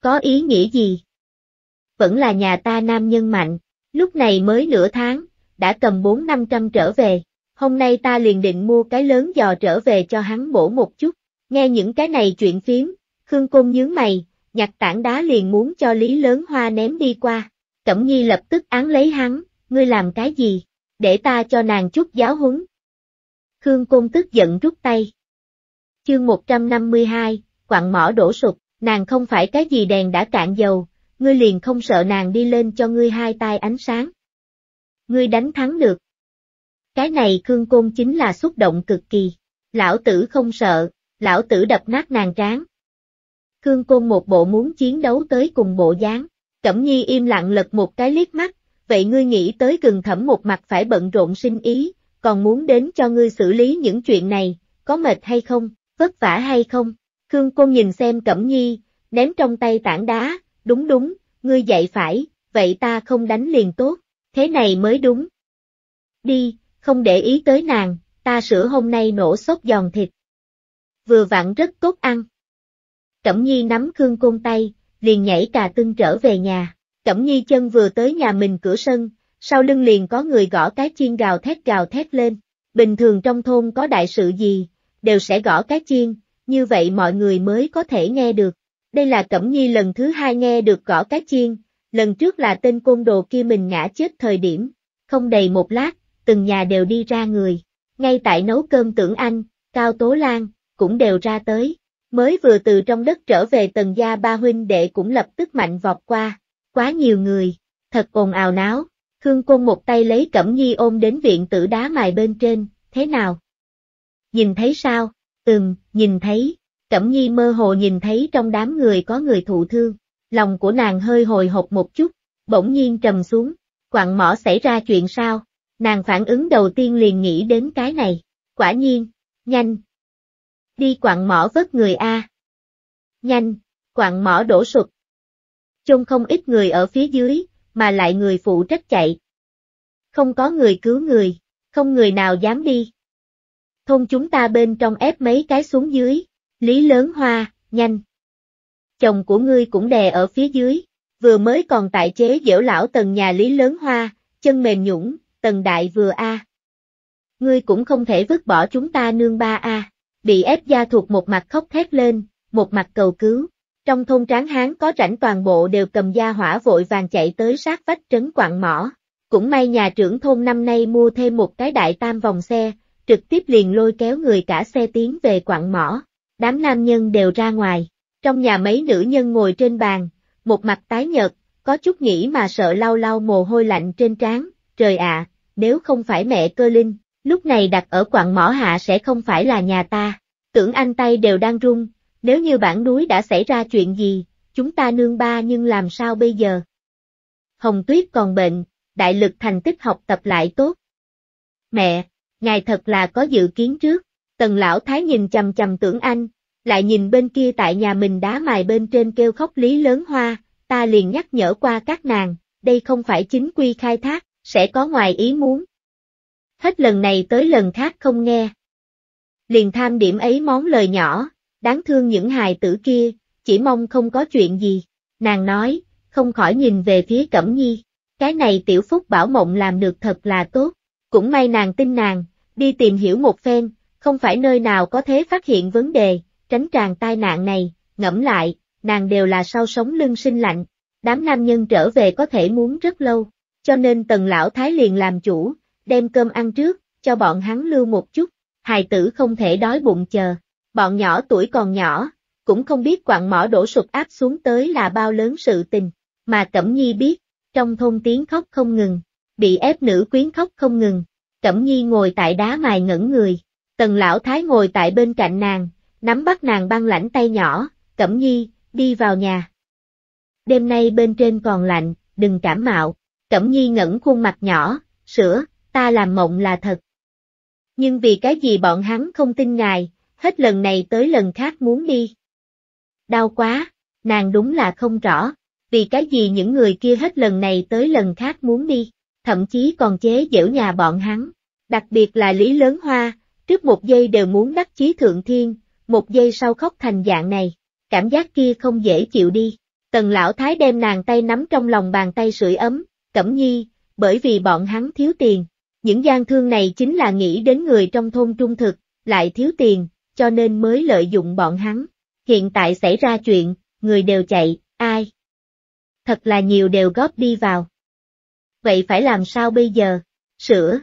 Speaker 1: Có ý nghĩa gì? Vẫn là nhà ta nam nhân mạnh, lúc này mới nửa tháng, đã cầm bốn năm trăm trở về, hôm nay ta liền định mua cái lớn giò trở về cho hắn bổ một chút, nghe những cái này chuyện phiếm, Khương Côn nhướng mày, nhặt tảng đá liền muốn cho Lý Lớn Hoa ném đi qua, Cẩm Nhi lập tức án lấy hắn, ngươi làm cái gì? để ta cho nàng chút giáo huấn. Khương Côn tức giận rút tay. Chương 152, quặng mỏ đổ sụp, nàng không phải cái gì đèn đã cạn dầu, ngươi liền không sợ nàng đi lên cho ngươi hai tay ánh sáng. Ngươi đánh thắng được. Cái này Khương Côn chính là xúc động cực kỳ, lão tử không sợ, lão tử đập nát nàng tráng. Khương Côn một bộ muốn chiến đấu tới cùng bộ dáng, Cẩm Nhi im lặng lật một cái liếc mắt, vậy ngươi nghĩ tới gần thẩm một mặt phải bận rộn sinh ý, còn muốn đến cho ngươi xử lý những chuyện này, có mệt hay không, vất vả hay không? Khương Côn nhìn xem Cẩm Nhi, ném trong tay tảng đá, đúng đúng, ngươi dạy phải, vậy ta không đánh liền tốt, thế này mới đúng. Đi, không để ý tới nàng, ta sửa hôm nay nổ sốt giòn thịt. Vừa vặn rất tốt ăn. Cẩm Nhi nắm Khương Côn tay, liền nhảy cà tưng trở về nhà. Cẩm Nhi chân vừa tới nhà mình cửa sân, sau lưng liền có người gõ cái chiên gào thét gào thét lên. Bình thường trong thôn có đại sự gì, đều sẽ gõ cái chiên, như vậy mọi người mới có thể nghe được. Đây là Cẩm Nhi lần thứ hai nghe được gõ cái chiên, lần trước là tên côn đồ kia mình ngã chết thời điểm. Không đầy một lát, từng nhà đều đi ra người. Ngay tại nấu cơm tưởng anh, Cao Tố Lan, cũng đều ra tới. Mới vừa từ trong đất trở về tần gia ba huynh đệ cũng lập tức mạnh vọt qua quá nhiều người, thật ồn ào náo, Khương Côn một tay lấy Cẩm Nhi ôm đến viện tử đá mài bên trên, thế nào? Nhìn thấy sao? Ừm, nhìn thấy, Cẩm Nhi mơ hồ nhìn thấy trong đám người có người thụ thương, lòng của nàng hơi hồi hộp một chút, bỗng nhiên trầm xuống, quặng mỏ xảy ra chuyện sao? Nàng phản ứng đầu tiên liền nghĩ đến cái này, quả nhiên, nhanh. Đi quặng mỏ vớt người A. Nhanh, quặng mỏ đổ sụp, chung không ít người ở phía dưới, mà lại người phụ trách chạy. Không có người cứu người, không người nào dám đi. Thôn chúng ta bên trong ép mấy cái xuống dưới, lý lớn hoa, nhanh. Chồng của ngươi cũng đè ở phía dưới, vừa mới còn tại chế dễu lão tầng nhà lý lớn hoa, chân mềm nhũng, tầng đại vừa a. Ngươi cũng không thể vứt bỏ chúng ta nương ba a, bị ép gia thuộc một mặt khóc thét lên, một mặt cầu cứu. Trong thôn tráng hán có rảnh toàn bộ đều cầm gia hỏa vội vàng chạy tới sát vách trấn quạng mỏ. Cũng may nhà trưởng thôn năm nay mua thêm một cái đại tam vòng xe, trực tiếp liền lôi kéo người cả xe tiến về quạng mỏ. Đám nam nhân đều ra ngoài. Trong nhà mấy nữ nhân ngồi trên bàn, một mặt tái nhợt, có chút nghĩ mà sợ lau lau mồ hôi lạnh trên trán. Trời ạ, nếu không phải mẹ cơ linh, lúc này đặt ở quạng mỏ hạ sẽ không phải là nhà ta. Tưởng anh tay đều đang rung, nếu như bản núi đã xảy ra chuyện gì, chúng ta nương ba nhưng làm sao bây giờ? Hồng Tuyết còn bệnh, đại lực thành tích học tập lại tốt. Mẹ, ngài thật là có dự kiến trước, tần lão thái nhìn chầm chầm tưởng anh, lại nhìn bên kia tại nhà mình đá mài bên trên kêu khóc lý lớn hoa, ta liền nhắc nhở qua các nàng, đây không phải chính quy khai thác, sẽ có ngoài ý muốn. Hết lần này tới lần khác không nghe. Liền tham điểm ấy món lời nhỏ, đáng thương những hài tử kia, chỉ mong không có chuyện gì. Nàng nói, không khỏi nhìn về phía Cẩm Nhi. Cái này tiểu phúc bảo mộng làm được thật là tốt. Cũng may nàng tin nàng, đi tìm hiểu một phen, không phải nơi nào có thế phát hiện vấn đề, tránh tràn tai nạn này, ngẫm lại, nàng đều là sau sống lưng sinh lạnh. Đám nam nhân trở về có thể muốn rất lâu, cho nên tần lão thái liền làm chủ, đem cơm ăn trước, cho bọn hắn lưu một chút, hài tử không thể đói bụng chờ bọn nhỏ tuổi còn nhỏ, cũng không biết quặng mỏ đổ sụp áp xuống tới là bao lớn sự tình, mà Cẩm Nhi biết, trong thôn tiếng khóc không ngừng, bị ép nữ quyến khóc không ngừng, Cẩm Nhi ngồi tại đá mài ngẩn người, tần lão thái ngồi tại bên cạnh nàng, nắm bắt nàng băng lãnh tay nhỏ, Cẩm Nhi, đi vào nhà. Đêm nay bên trên còn lạnh, đừng cảm mạo, Cẩm Nhi ngẩn khuôn mặt nhỏ, sữa, ta làm mộng là thật. Nhưng vì cái gì bọn hắn không tin ngài, hết lần này tới lần khác muốn đi. Đau quá, nàng đúng là không rõ, vì cái gì những người kia hết lần này tới lần khác muốn đi, thậm chí còn chế giễu nhà bọn hắn, đặc biệt là Lý Lớn Hoa, trước một giây đều muốn đắc chí thượng thiên, một giây sau khóc thành dạng này, cảm giác kia không dễ chịu đi. Tần lão thái đem nàng tay nắm trong lòng bàn tay sưởi ấm, cẩm nhi, bởi vì bọn hắn thiếu tiền. Những gian thương này chính là nghĩ đến người trong thôn trung thực, lại thiếu tiền, cho nên mới lợi dụng bọn hắn. Hiện tại xảy ra chuyện, người đều chạy, ai? Thật là nhiều đều góp đi vào. Vậy phải làm sao bây giờ? Sửa.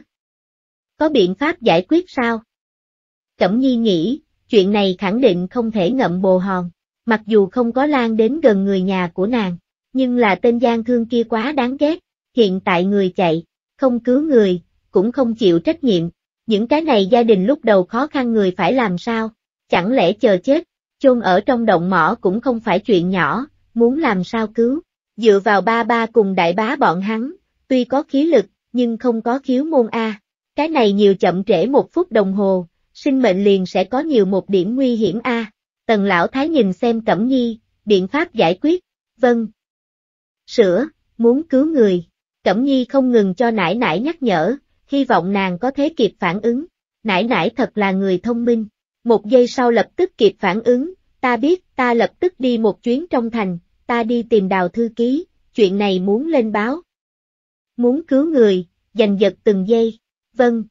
Speaker 1: Có biện pháp giải quyết sao? Cẩm nhi nghĩ, chuyện này khẳng định không thể ngậm bồ hòn, mặc dù không có lan đến gần người nhà của nàng, nhưng là tên gian thương kia quá đáng ghét, hiện tại người chạy, không cứu người, cũng không chịu trách nhiệm, những cái này gia đình lúc đầu khó khăn người phải làm sao? Chẳng lẽ chờ chết, chôn ở trong động mỏ cũng không phải chuyện nhỏ, muốn làm sao cứu? Dựa vào ba ba cùng đại bá bọn hắn, tuy có khí lực, nhưng không có khiếu môn A. Cái này nhiều chậm trễ một phút đồng hồ, sinh mệnh liền sẽ có nhiều một điểm nguy hiểm A. Tần lão thái nhìn xem Cẩm Nhi, biện pháp giải quyết, vâng. Sữa, muốn cứu người, Cẩm Nhi không ngừng cho nải nải nhắc nhở, hy vọng nàng có thế kịp phản ứng. Nãi nãi thật là người thông minh. Một giây sau lập tức kịp phản ứng, ta biết, ta lập tức đi một chuyến trong thành, ta đi tìm đào thư ký, chuyện này muốn lên báo. Muốn cứu người, giành giật từng giây, vâng.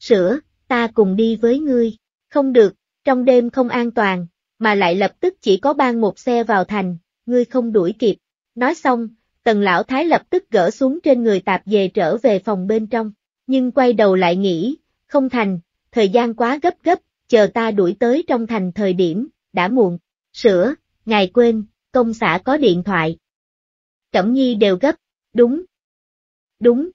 Speaker 1: Sửa, ta cùng đi với ngươi, không được, trong đêm không an toàn, mà lại lập tức chỉ có ban một xe vào thành, ngươi không đuổi kịp. Nói xong, Tần lão thái lập tức gỡ xuống trên người tạp dề trở về phòng bên trong, nhưng quay đầu lại nghĩ, không thành, thời gian quá gấp gấp, chờ ta đuổi tới trong thành thời điểm, đã muộn, Sửa, ngài quên, công xã có điện thoại. Cẩm nhi đều gấp, đúng, đúng.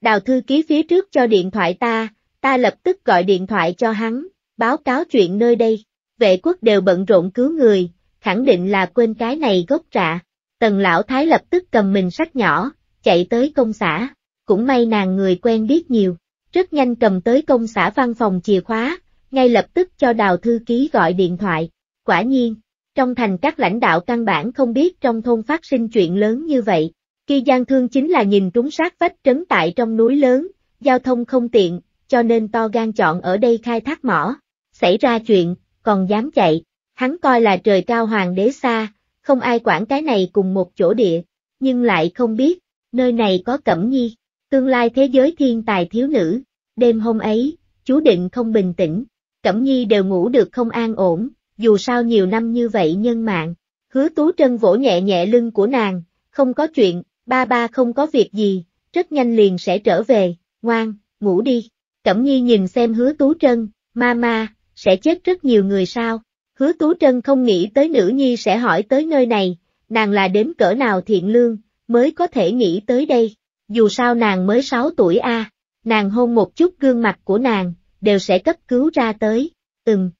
Speaker 1: Đào thư ký phía trước cho điện thoại ta, ta lập tức gọi điện thoại cho hắn, báo cáo chuyện nơi đây, vệ quốc đều bận rộn cứu người, khẳng định là quên cái này gốc rạ. Tần lão thái lập tức cầm mình sách nhỏ, chạy tới công xã, cũng may nàng người quen biết nhiều, rất nhanh cầm tới công xã văn phòng chìa khóa, ngay lập tức cho đào thư ký gọi điện thoại. Quả nhiên, trong thành các lãnh đạo căn bản không biết trong thôn phát sinh chuyện lớn như vậy. Kỳ gian thương chính là nhìn trúng sát vách trấn tại trong núi lớn, giao thông không tiện, cho nên to gan chọn ở đây khai thác mỏ. Xảy ra chuyện, còn dám chạy, hắn coi là trời cao hoàng đế xa, không ai quản cái này cùng một chỗ địa, nhưng lại không biết, nơi này có Cẩm Nhi, tương lai thế giới thiên tài thiếu nữ, đêm hôm ấy, chú định không bình tĩnh, Cẩm Nhi đều ngủ được không an ổn, dù sao nhiều năm như vậy nhân mạng, hứa tú trân vỗ nhẹ nhẹ lưng của nàng, không có chuyện, ba ba không có việc gì, rất nhanh liền sẽ trở về, ngoan, ngủ đi, Cẩm Nhi nhìn xem hứa tú trân, ma ma, sẽ chết rất nhiều người sao? Hứa Tú Trân không nghĩ tới nữ nhi sẽ hỏi tới nơi này, nàng là đến cỡ nào thiện lương, mới có thể nghĩ tới đây, dù sao nàng mới 6 tuổi a, nàng hôn một chút gương mặt của nàng, đều sẽ cấp cứu ra tới, ừm.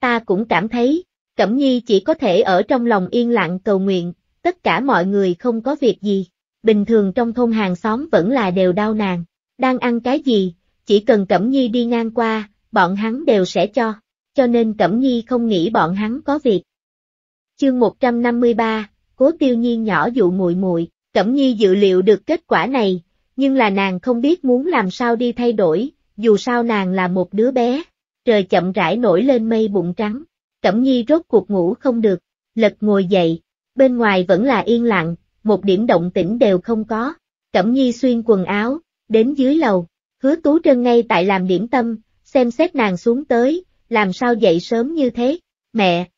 Speaker 1: Ta cũng cảm thấy, Cẩm Nhi chỉ có thể ở trong lòng yên lặng cầu nguyện, tất cả mọi người không có việc gì, bình thường trong thôn hàng xóm vẫn là đều đau nàng, đang ăn cái gì, chỉ cần Cẩm Nhi đi ngang qua, bọn hắn đều sẽ cho cho nên Cẩm Nhi không nghĩ bọn hắn có việc. Chương 153, Cố Tiêu Nhiên nhỏ dụ muội muội, Cẩm Nhi dự liệu được kết quả này, nhưng là nàng không biết muốn làm sao đi thay đổi, dù sao nàng là một đứa bé. Trời chậm rãi nổi lên mây bụng trắng, Cẩm Nhi rốt cuộc ngủ không được, lật ngồi dậy, bên ngoài vẫn là yên lặng, một điểm động tĩnh đều không có. Cẩm Nhi xuyên quần áo, đến dưới lầu, hứa tú trân ngay tại làm điểm tâm, xem xét nàng xuống tới, làm sao dậy sớm như thế, mẹ.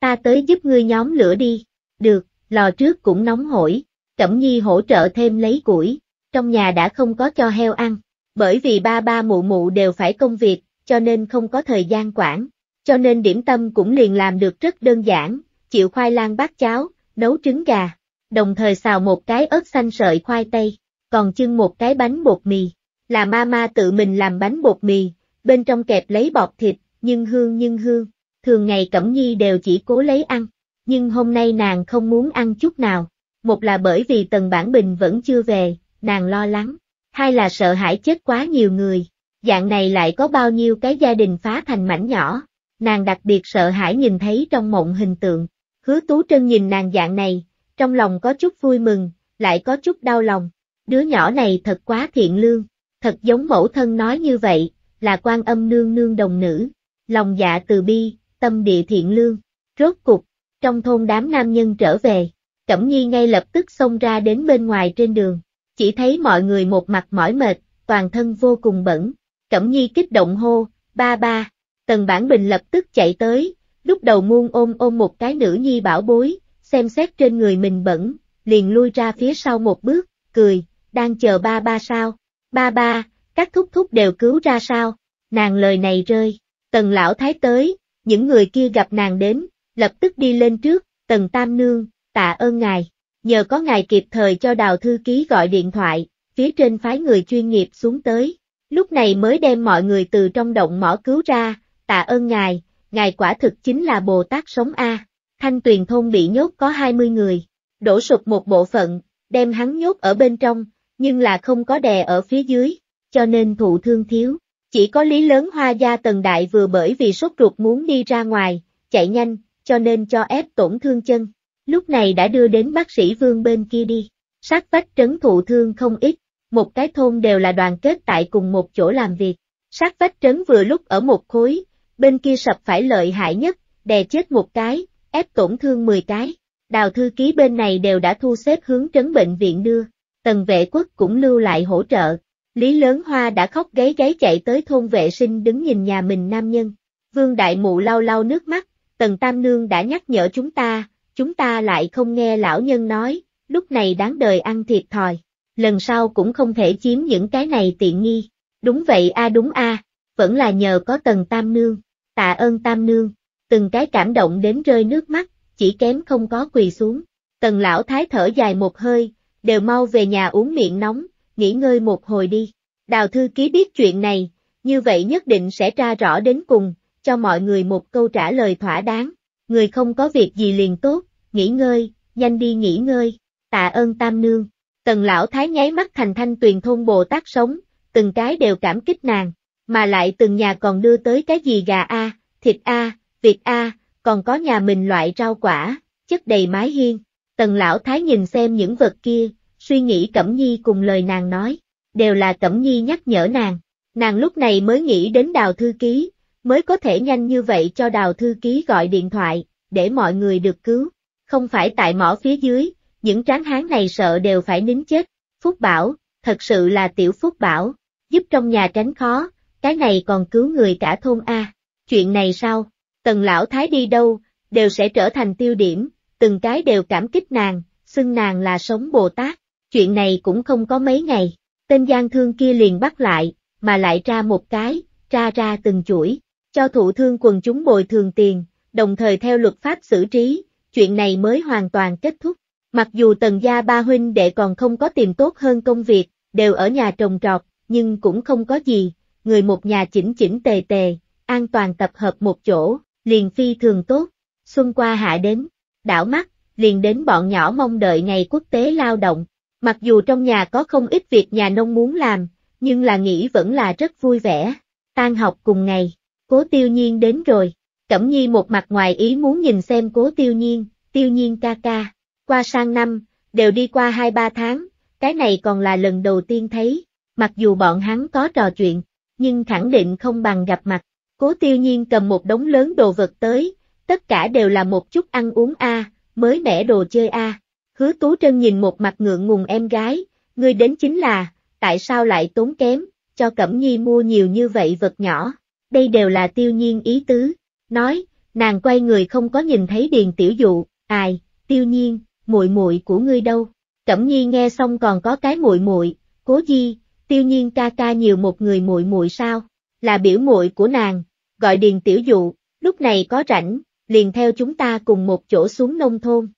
Speaker 1: Ta tới giúp ngươi nhóm lửa đi, được, lò trước cũng nóng hổi, Cẩm Nhi hỗ trợ thêm lấy củi, trong nhà đã không có cho heo ăn, bởi vì ba ba mụ mụ đều phải công việc, cho nên không có thời gian quản, cho nên điểm tâm cũng liền làm được rất đơn giản, chịu khoai lang bát cháo, nấu trứng gà, đồng thời xào một cái ớt xanh sợi khoai tây, còn chưng một cái bánh bột mì, là mama tự mình làm bánh bột mì, bên trong kẹp lấy bọc thịt, nhưng hương nhưng hương, thường ngày Cẩm Nhi đều chỉ cố lấy ăn, nhưng hôm nay nàng không muốn ăn chút nào, một là bởi vì Tần Bản Bình vẫn chưa về, nàng lo lắng, hai là sợ hãi chết quá nhiều người, dạng này lại có bao nhiêu cái gia đình phá thành mảnh nhỏ, nàng đặc biệt sợ hãi nhìn thấy trong mộng hình tượng, hứa tú trân nhìn nàng dạng này, trong lòng có chút vui mừng, lại có chút đau lòng, đứa nhỏ này thật quá thiện lương, thật giống mẫu thân nói như vậy, là quan âm nương nương đồng nữ, lòng dạ từ bi, tâm địa thiện lương. Rốt cục, trong thôn đám nam nhân trở về, Cẩm Nhi ngay lập tức xông ra đến bên ngoài trên đường, chỉ thấy mọi người một mặt mỏi mệt, toàn thân vô cùng bẩn. Cẩm Nhi kích động hô, ba ba, Tần Bản Bình lập tức chạy tới, lúc đầu muôn ôm ôm một cái nữ nhi bảo bối, xem xét trên người mình bẩn, liền lui ra phía sau một bước, cười, đang chờ ba ba sao, ba ba, các thúc thúc đều cứu ra sao, nàng lời này rơi, tần lão thái tới, những người kia gặp nàng đến, lập tức đi lên trước, tần tam nương, tạ ơn ngài, nhờ có ngài kịp thời cho đào thư ký gọi điện thoại, phía trên phái người chuyên nghiệp xuống tới, lúc này mới đem mọi người từ trong động mỏ cứu ra, tạ ơn ngài, ngài quả thực chính là Bồ Tát sống A, thanh tuyền thôn bị nhốt có 20 người, đổ sụp một bộ phận, đem hắn nhốt ở bên trong, nhưng là không có đè ở phía dưới, cho nên thụ thương thiếu. Chỉ có lý lớn hoa gia tần đại vừa bởi vì sốt ruột muốn đi ra ngoài, chạy nhanh, cho nên cho ép tổn thương chân. Lúc này đã đưa đến bác sĩ vương bên kia đi. Sát vách trấn thụ thương không ít, một cái thôn đều là đoàn kết tại cùng một chỗ làm việc. Sát vách trấn vừa lúc ở một khối, bên kia sập phải lợi hại nhất, đè chết một cái, ép tổn thương 10 cái. Đào thư ký bên này đều đã thu xếp hướng trấn bệnh viện đưa. Tần vệ quốc cũng lưu lại hỗ trợ, Lý Lớn Hoa đã khóc gáy gáy chạy tới thôn vệ sinh đứng nhìn nhà mình nam nhân. Vương Đại Mụ lau lau nước mắt, Tần Tam Nương đã nhắc nhở chúng ta, chúng ta lại không nghe lão nhân nói, lúc này đáng đời ăn thiệt thòi, lần sau cũng không thể chiếm những cái này tiện nghi. Đúng vậy a đúng a, vẫn là nhờ có Tần Tam Nương, tạ ơn Tam Nương, từng cái cảm động đến rơi nước mắt, chỉ kém không có quỳ xuống. Tần Lão Thái thở dài một hơi, đều mau về nhà uống miệng nóng, nghỉ ngơi một hồi đi. Đào thư ký biết chuyện này, như vậy nhất định sẽ tra rõ đến cùng, cho mọi người một câu trả lời thỏa đáng. Người không có việc gì liền tốt, nghỉ ngơi, nhanh đi nghỉ ngơi, tạ ơn tam nương. Tần lão thái nháy mắt thành thanh tuyền thôn Bồ Tát sống, từng cái đều cảm kích nàng, mà lại từng nhà còn đưa tới cái gì gà a, thịt a, vịt a, còn có nhà mình loại rau quả, chất đầy mái hiên. Tần lão thái nhìn xem những vật kia, suy nghĩ Cẩm Nhi cùng lời nàng nói, đều là Cẩm Nhi nhắc nhở nàng. Nàng lúc này mới nghĩ đến đào thư ký, mới có thể nhanh như vậy cho đào thư ký gọi điện thoại, để mọi người được cứu. Không phải tại mỏ phía dưới, những tráng hán này sợ đều phải nín chết. Phúc Bảo, thật sự là tiểu Phúc Bảo, giúp trong nhà tránh khó, cái này còn cứu người cả thôn A. Chuyện này sao? Tần lão thái đi đâu, đều sẽ trở thành tiêu điểm, từng cái đều cảm kích nàng, xưng nàng là sống Bồ Tát chuyện này cũng không có mấy ngày, tên gian thương kia liền bắt lại, mà lại ra một cái, ra ra từng chuỗi, cho thủ thương quần chúng bồi thường tiền, đồng thời theo luật pháp xử trí, chuyện này mới hoàn toàn kết thúc. Mặc dù tần gia ba huynh đệ còn không có tìm tốt hơn công việc, đều ở nhà trồng trọt, nhưng cũng không có gì, người một nhà chỉnh chỉnh tề tề, an toàn tập hợp một chỗ, liền phi thường tốt, xuân qua hạ đến, đảo mắt, liền đến bọn nhỏ mong đợi ngày quốc tế lao động, Mặc dù trong nhà có không ít việc nhà nông muốn làm, nhưng là nghĩ vẫn là rất vui vẻ. Tan học cùng ngày, cố tiêu nhiên đến rồi. Cẩm nhi một mặt ngoài ý muốn nhìn xem cố tiêu nhiên, tiêu nhiên ca ca. Qua sang năm, đều đi qua hai ba tháng, cái này còn là lần đầu tiên thấy. Mặc dù bọn hắn có trò chuyện, nhưng khẳng định không bằng gặp mặt. Cố tiêu nhiên cầm một đống lớn đồ vật tới, tất cả đều là một chút ăn uống a mới mẻ đồ chơi a Hứa Tú Trân nhìn một mặt ngượng ngùng em gái, ngươi đến chính là, tại sao lại tốn kém, cho Cẩm Nhi mua nhiều như vậy vật nhỏ, đây đều là tiêu nhiên ý tứ, nói, nàng quay người không có nhìn thấy điền tiểu dụ, ai, tiêu nhiên, muội muội của ngươi đâu, Cẩm Nhi nghe xong còn có cái muội muội, cố di, tiêu nhiên ca ca nhiều một người muội muội sao, là biểu muội của nàng, gọi điền tiểu dụ, lúc này có rảnh, liền theo chúng ta cùng một chỗ xuống nông thôn.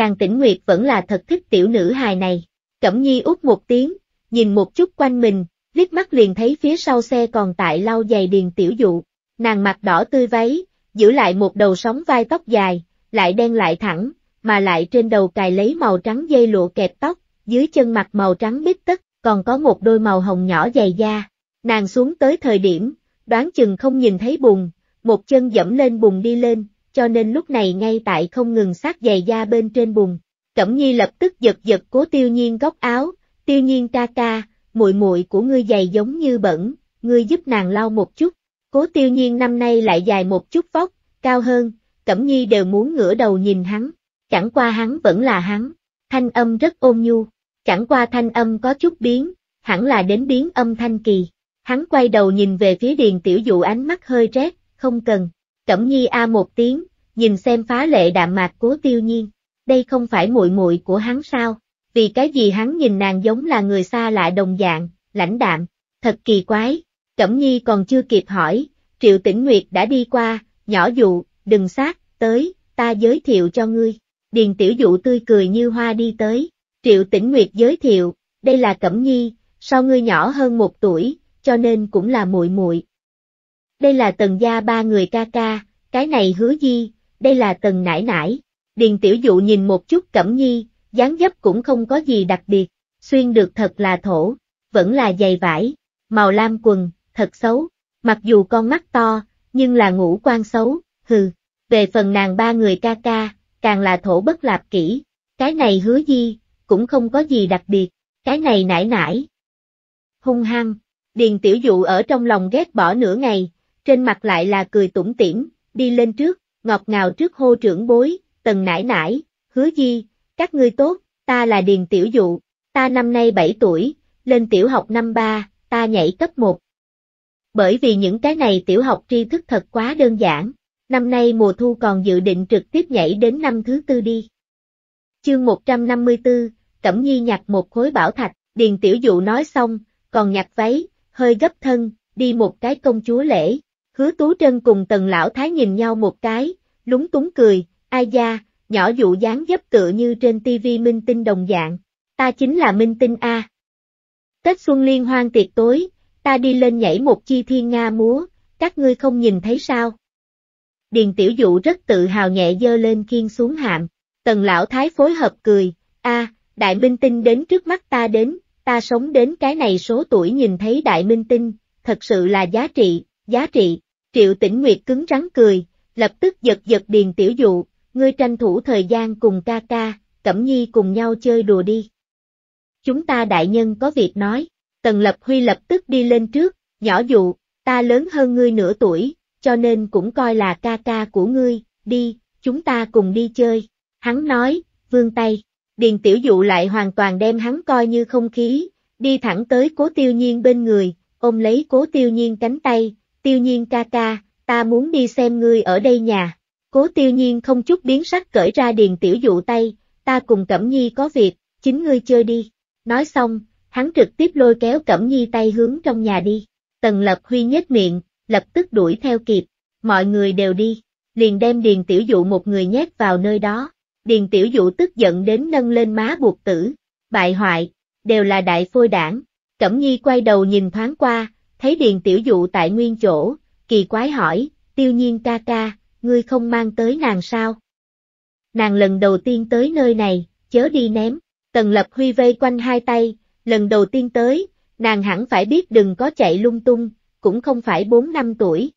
Speaker 1: Càng tĩnh nguyệt vẫn là thật thích tiểu nữ hài này. Cẩm nhi út một tiếng, nhìn một chút quanh mình, liếc mắt liền thấy phía sau xe còn tại lau giày điền tiểu dụ. Nàng mặt đỏ tươi váy, giữ lại một đầu sóng vai tóc dài, lại đen lại thẳng, mà lại trên đầu cài lấy màu trắng dây lụa kẹp tóc, dưới chân mặt màu trắng bít tất, còn có một đôi màu hồng nhỏ dày da. Nàng xuống tới thời điểm, đoán chừng không nhìn thấy bùn, một chân dẫm lên bùn đi lên, cho nên lúc này ngay tại không ngừng sát giày da bên trên bùn. Cẩm Nhi lập tức giật giật cố tiêu nhiên góc áo, tiêu nhiên ca ca, muội muội của ngươi giày giống như bẩn, ngươi giúp nàng lau một chút. Cố tiêu nhiên năm nay lại dài một chút vóc, cao hơn, Cẩm Nhi đều muốn ngửa đầu nhìn hắn, chẳng qua hắn vẫn là hắn, thanh âm rất ôn nhu, chẳng qua thanh âm có chút biến, hẳn là đến biến âm thanh kỳ. Hắn quay đầu nhìn về phía Điền Tiểu Dụ ánh mắt hơi rét, không cần, Cẩm Nhi a một tiếng, nhìn xem phá lệ đạm mạc Cố Tiêu Nhiên, đây không phải muội muội của hắn sao? Vì cái gì hắn nhìn nàng giống là người xa lạ đồng dạng, lãnh đạm, thật kỳ quái. Cẩm Nhi còn chưa kịp hỏi, Triệu Tĩnh Nguyệt đã đi qua, nhỏ dụ, đừng sát, tới, ta giới thiệu cho ngươi. Điền Tiểu Dụ tươi cười như hoa đi tới, Triệu Tĩnh Nguyệt giới thiệu, đây là Cẩm Nhi, sao ngươi nhỏ hơn một tuổi, cho nên cũng là muội muội đây là tần gia ba người ca ca, cái này hứa di, đây là tần nải nải. Điền tiểu dụ nhìn một chút cẩm nhi, dáng dấp cũng không có gì đặc biệt, xuyên được thật là thổ, vẫn là dày vải, màu lam quần, thật xấu, mặc dù con mắt to, nhưng là ngũ quan xấu, hừ. Về phần nàng ba người ca ca, càng là thổ bất lạp kỹ, cái này hứa di, cũng không có gì đặc biệt, cái này nải nải. Hung hăng, điền tiểu dụ ở trong lòng ghét bỏ nửa ngày, trên mặt lại là cười tủm tỉm, đi lên trước, ngọt ngào trước hô trưởng bối, tần nải nải, hứa di, các ngươi tốt, ta là Điền Tiểu Dụ, ta năm nay 7 tuổi, lên tiểu học năm 3, ta nhảy cấp 1. Bởi vì những cái này tiểu học tri thức thật quá đơn giản, năm nay mùa thu còn dự định trực tiếp nhảy đến năm thứ tư đi. Chương 154, Cẩm Nhi nhặt một khối bảo thạch, Điền Tiểu Dụ nói xong, còn nhặt váy, hơi gấp thân, đi một cái công chúa lễ. Hứa Tú Trân cùng Tần Lão Thái nhìn nhau một cái, lúng túng cười, ai da, nhỏ dụ dáng dấp tựa như trên tivi minh tinh đồng dạng, ta chính là minh tinh A. Tết xuân liên hoan tiệc tối, ta đi lên nhảy một chi thiên Nga múa, các ngươi không nhìn thấy sao? Điền tiểu dụ rất tự hào nhẹ dơ lên kiên xuống hạm, tần lão thái phối hợp cười, a đại minh tinh đến trước mắt ta đến, ta sống đến cái này số tuổi nhìn thấy đại minh tinh, thật sự là giá trị, giá trị. Triệu tĩnh Nguyệt cứng rắn cười, lập tức giật giật điền tiểu dụ, ngươi tranh thủ thời gian cùng ca ca, Cẩm Nhi cùng nhau chơi đùa đi. Chúng ta đại nhân có việc nói, Tần Lập Huy lập tức đi lên trước, nhỏ dụ, ta lớn hơn ngươi nửa tuổi, cho nên cũng coi là ca ca của ngươi, đi, chúng ta cùng đi chơi. Hắn nói, vương tay, Điền Tiểu Dụ lại hoàn toàn đem hắn coi như không khí, đi thẳng tới cố tiêu nhiên bên người, ôm lấy cố tiêu nhiên cánh tay, tiêu nhiên ca ca, ta muốn đi xem ngươi ở đây nhà. Cố tiêu nhiên không chút biến sắc cởi ra điền tiểu dụ tay, ta cùng Cẩm Nhi có việc, chính ngươi chơi đi. Nói xong, hắn trực tiếp lôi kéo Cẩm Nhi tay hướng trong nhà đi. Tần Lập Huy nhếch miệng, lập tức đuổi theo kịp. Mọi người đều đi, liền đem Điền Tiểu Dụ một người nhét vào nơi đó. Điền Tiểu Dụ tức giận đến nâng lên má buộc tử. Bại hoại, đều là đại phôi đảng. Cẩm Nhi quay đầu nhìn thoáng qua, thấy Điền Tiểu Dụ tại nguyên chỗ, kỳ quái hỏi, tiêu nhiên ca ca, ngươi không mang tới nàng sao? Nàng lần đầu tiên tới nơi này, chớ đi ném, Tần Lập Huy vây quanh hai tay, lần đầu tiên tới, nàng hẳn phải biết đừng có chạy lung tung, cũng không phải bốn năm tuổi.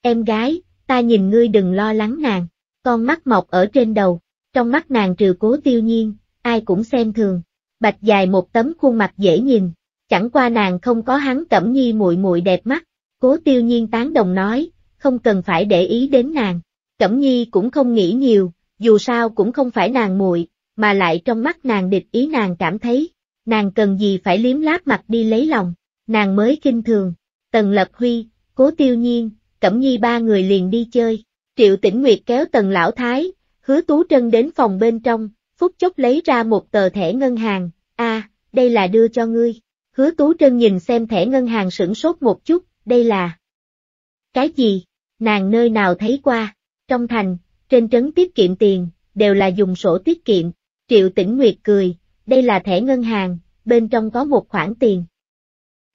Speaker 1: Em gái, ta nhìn ngươi đừng lo lắng nàng, con mắt mọc ở trên đầu, trong mắt nàng trừ cố tiêu nhiên, ai cũng xem thường, bạch dài một tấm khuôn mặt dễ nhìn, chẳng qua nàng không có hắn Cẩm Nhi muội muội đẹp mắt. Cố Tiêu Nhiên tán đồng nói, không cần phải để ý đến nàng. Cẩm Nhi cũng không nghĩ nhiều, dù sao cũng không phải nàng muội, mà lại trong mắt nàng địch ý nàng cảm thấy, nàng cần gì phải liếm láp mặt đi lấy lòng, nàng mới kinh thường. Tần Lập Huy, Cố Tiêu Nhiên, Cẩm Nhi ba người liền đi chơi. Triệu Tĩnh Nguyệt kéo Tần Lão Thái, Hứa Tú Trân đến phòng bên trong, phút chốc lấy ra một tờ thẻ ngân hàng, a, à, đây là đưa cho ngươi. Hứa Tú Trân nhìn xem thẻ ngân hàng sửng sốt một chút, đây là... Cái gì? Nàng nơi nào thấy qua? Trong thành, trên trấn tiết kiệm tiền, đều là dùng sổ tiết kiệm. Triệu Tĩnh Nguyệt cười, đây là thẻ ngân hàng, bên trong có một khoản tiền.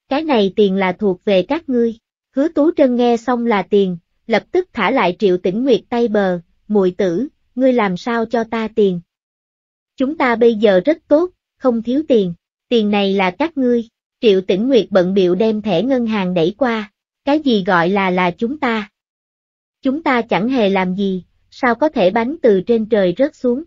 Speaker 1: Cái này tiền là thuộc về các ngươi. Hứa Tú Trân nghe xong là tiền, lập tức thả lại Triệu Tĩnh Nguyệt tay bờ, muội tử, ngươi làm sao cho ta tiền? Chúng ta bây giờ rất tốt, không thiếu tiền, tiền này là các ngươi. Triệu Tĩnh Nguyệt bận biểu đem thẻ ngân hàng đẩy qua, cái gì gọi là là chúng ta? Chúng ta chẳng hề làm gì, sao có thể bánh từ trên trời rớt xuống?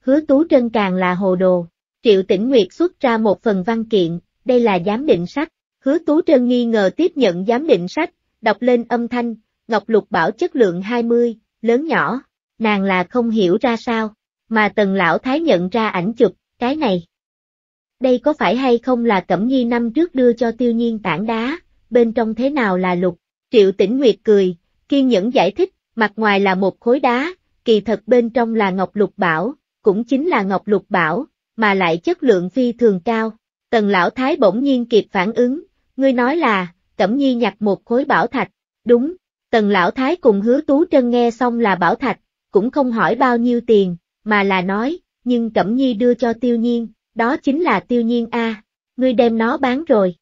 Speaker 1: Hứa Tú Trân càng là hồ đồ, Triệu Tĩnh Nguyệt xuất ra một phần văn kiện, đây là giám định sách, Hứa Tú Trân nghi ngờ tiếp nhận giám định sách, đọc lên âm thanh, Ngọc Lục bảo chất lượng 20, lớn nhỏ, nàng là không hiểu ra sao, mà tần lão thái nhận ra ảnh chụp, cái này, đây có phải hay không là Cẩm Nhi năm trước đưa cho tiêu nhiên tảng đá, bên trong thế nào là lục? Triệu Tĩnh Nguyệt cười, kiên nhẫn giải thích, mặt ngoài là một khối đá, kỳ thật bên trong là ngọc lục bảo, cũng chính là ngọc lục bảo, mà lại chất lượng phi thường cao. Tần Lão Thái bỗng nhiên kịp phản ứng, ngươi nói là, Cẩm Nhi nhặt một khối bảo thạch, đúng, Tần Lão Thái cùng hứa Tú Trân nghe xong là bảo thạch, cũng không hỏi bao nhiêu tiền, mà là nói, nhưng Cẩm Nhi đưa cho tiêu nhiên, đó chính là tiêu nhiên A, ngươi đem nó bán rồi.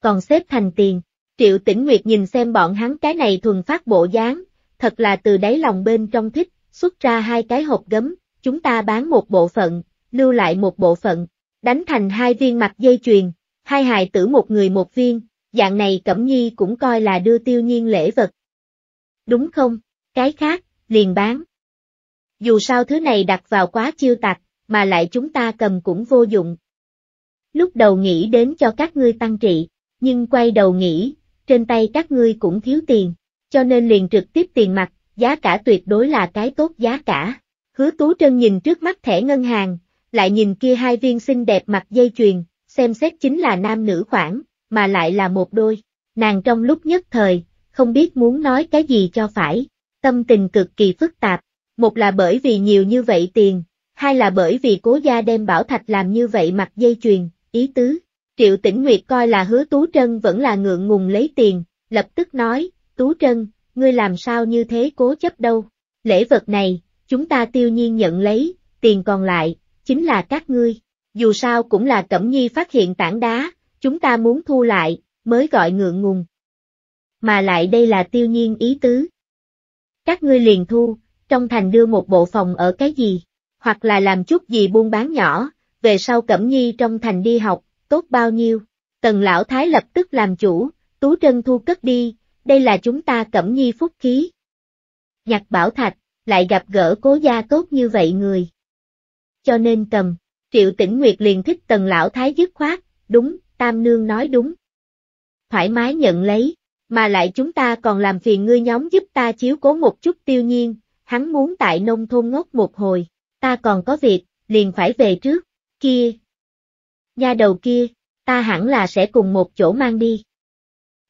Speaker 1: Còn xếp thành tiền, triệu tĩnh nguyệt nhìn xem bọn hắn cái này thuần phát bộ dáng, thật là từ đáy lòng bên trong thích, xuất ra hai cái hộp gấm, chúng ta bán một bộ phận, lưu lại một bộ phận, đánh thành hai viên mặt dây chuyền, hai hài tử một người một viên, dạng này Cẩm Nhi cũng coi là đưa tiêu nhiên lễ vật. Đúng không, cái khác, liền bán. Dù sao thứ này đặt vào quá chiêu tạc, mà lại chúng ta cầm cũng vô dụng. Lúc đầu nghĩ đến cho các ngươi tăng trị, nhưng quay đầu nghĩ, trên tay các ngươi cũng thiếu tiền, cho nên liền trực tiếp tiền mặt, giá cả tuyệt đối là cái tốt giá cả. Hứa Tú Trân nhìn trước mắt thẻ ngân hàng, lại nhìn kia hai viên xinh đẹp mặt dây chuyền, xem xét chính là nam nữ khoảng, mà lại là một đôi. Nàng trong lúc nhất thời, không biết muốn nói cái gì cho phải, tâm tình cực kỳ phức tạp, một là bởi vì nhiều như vậy tiền, hai là bởi vì cố gia đem bảo thạch làm như vậy mặc dây chuyền, ý tứ. Triệu Tĩnh Nguyệt coi là hứa Tú Trân vẫn là ngượng ngùng lấy tiền, lập tức nói, Tú Trân, ngươi làm sao như thế cố chấp đâu, lễ vật này, chúng ta tiêu nhiên nhận lấy, tiền còn lại, chính là các ngươi, dù sao cũng là Cẩm Nhi phát hiện tảng đá, chúng ta muốn thu lại, mới gọi ngượng ngùng. Mà lại đây là tiêu nhiên ý tứ. Các ngươi liền thu, trong thành đưa một bộ phòng ở cái gì, hoặc là làm chút gì buôn bán nhỏ, về sau Cẩm Nhi trong thành đi học, tốt bao nhiêu. Tần Lão Thái lập tức làm chủ, Tú Trân Thu cất đi, đây là chúng ta Cẩm Nhi phúc khí. Nhạc Bảo Thạch, lại gặp gỡ cố gia tốt như vậy người. Cho nên cầm, Triệu Tĩnh Nguyệt liền thích Tần Lão Thái dứt khoát, đúng, Tam Nương nói đúng. Thoải mái nhận lấy, mà lại chúng ta còn làm phiền ngươi nhóm giúp ta chiếu cố một chút tiêu nhiên, hắn muốn tại nông thôn ngốc một hồi ta còn có việc, liền phải về trước, kia. Nhà đầu kia, ta hẳn là sẽ cùng một chỗ mang đi.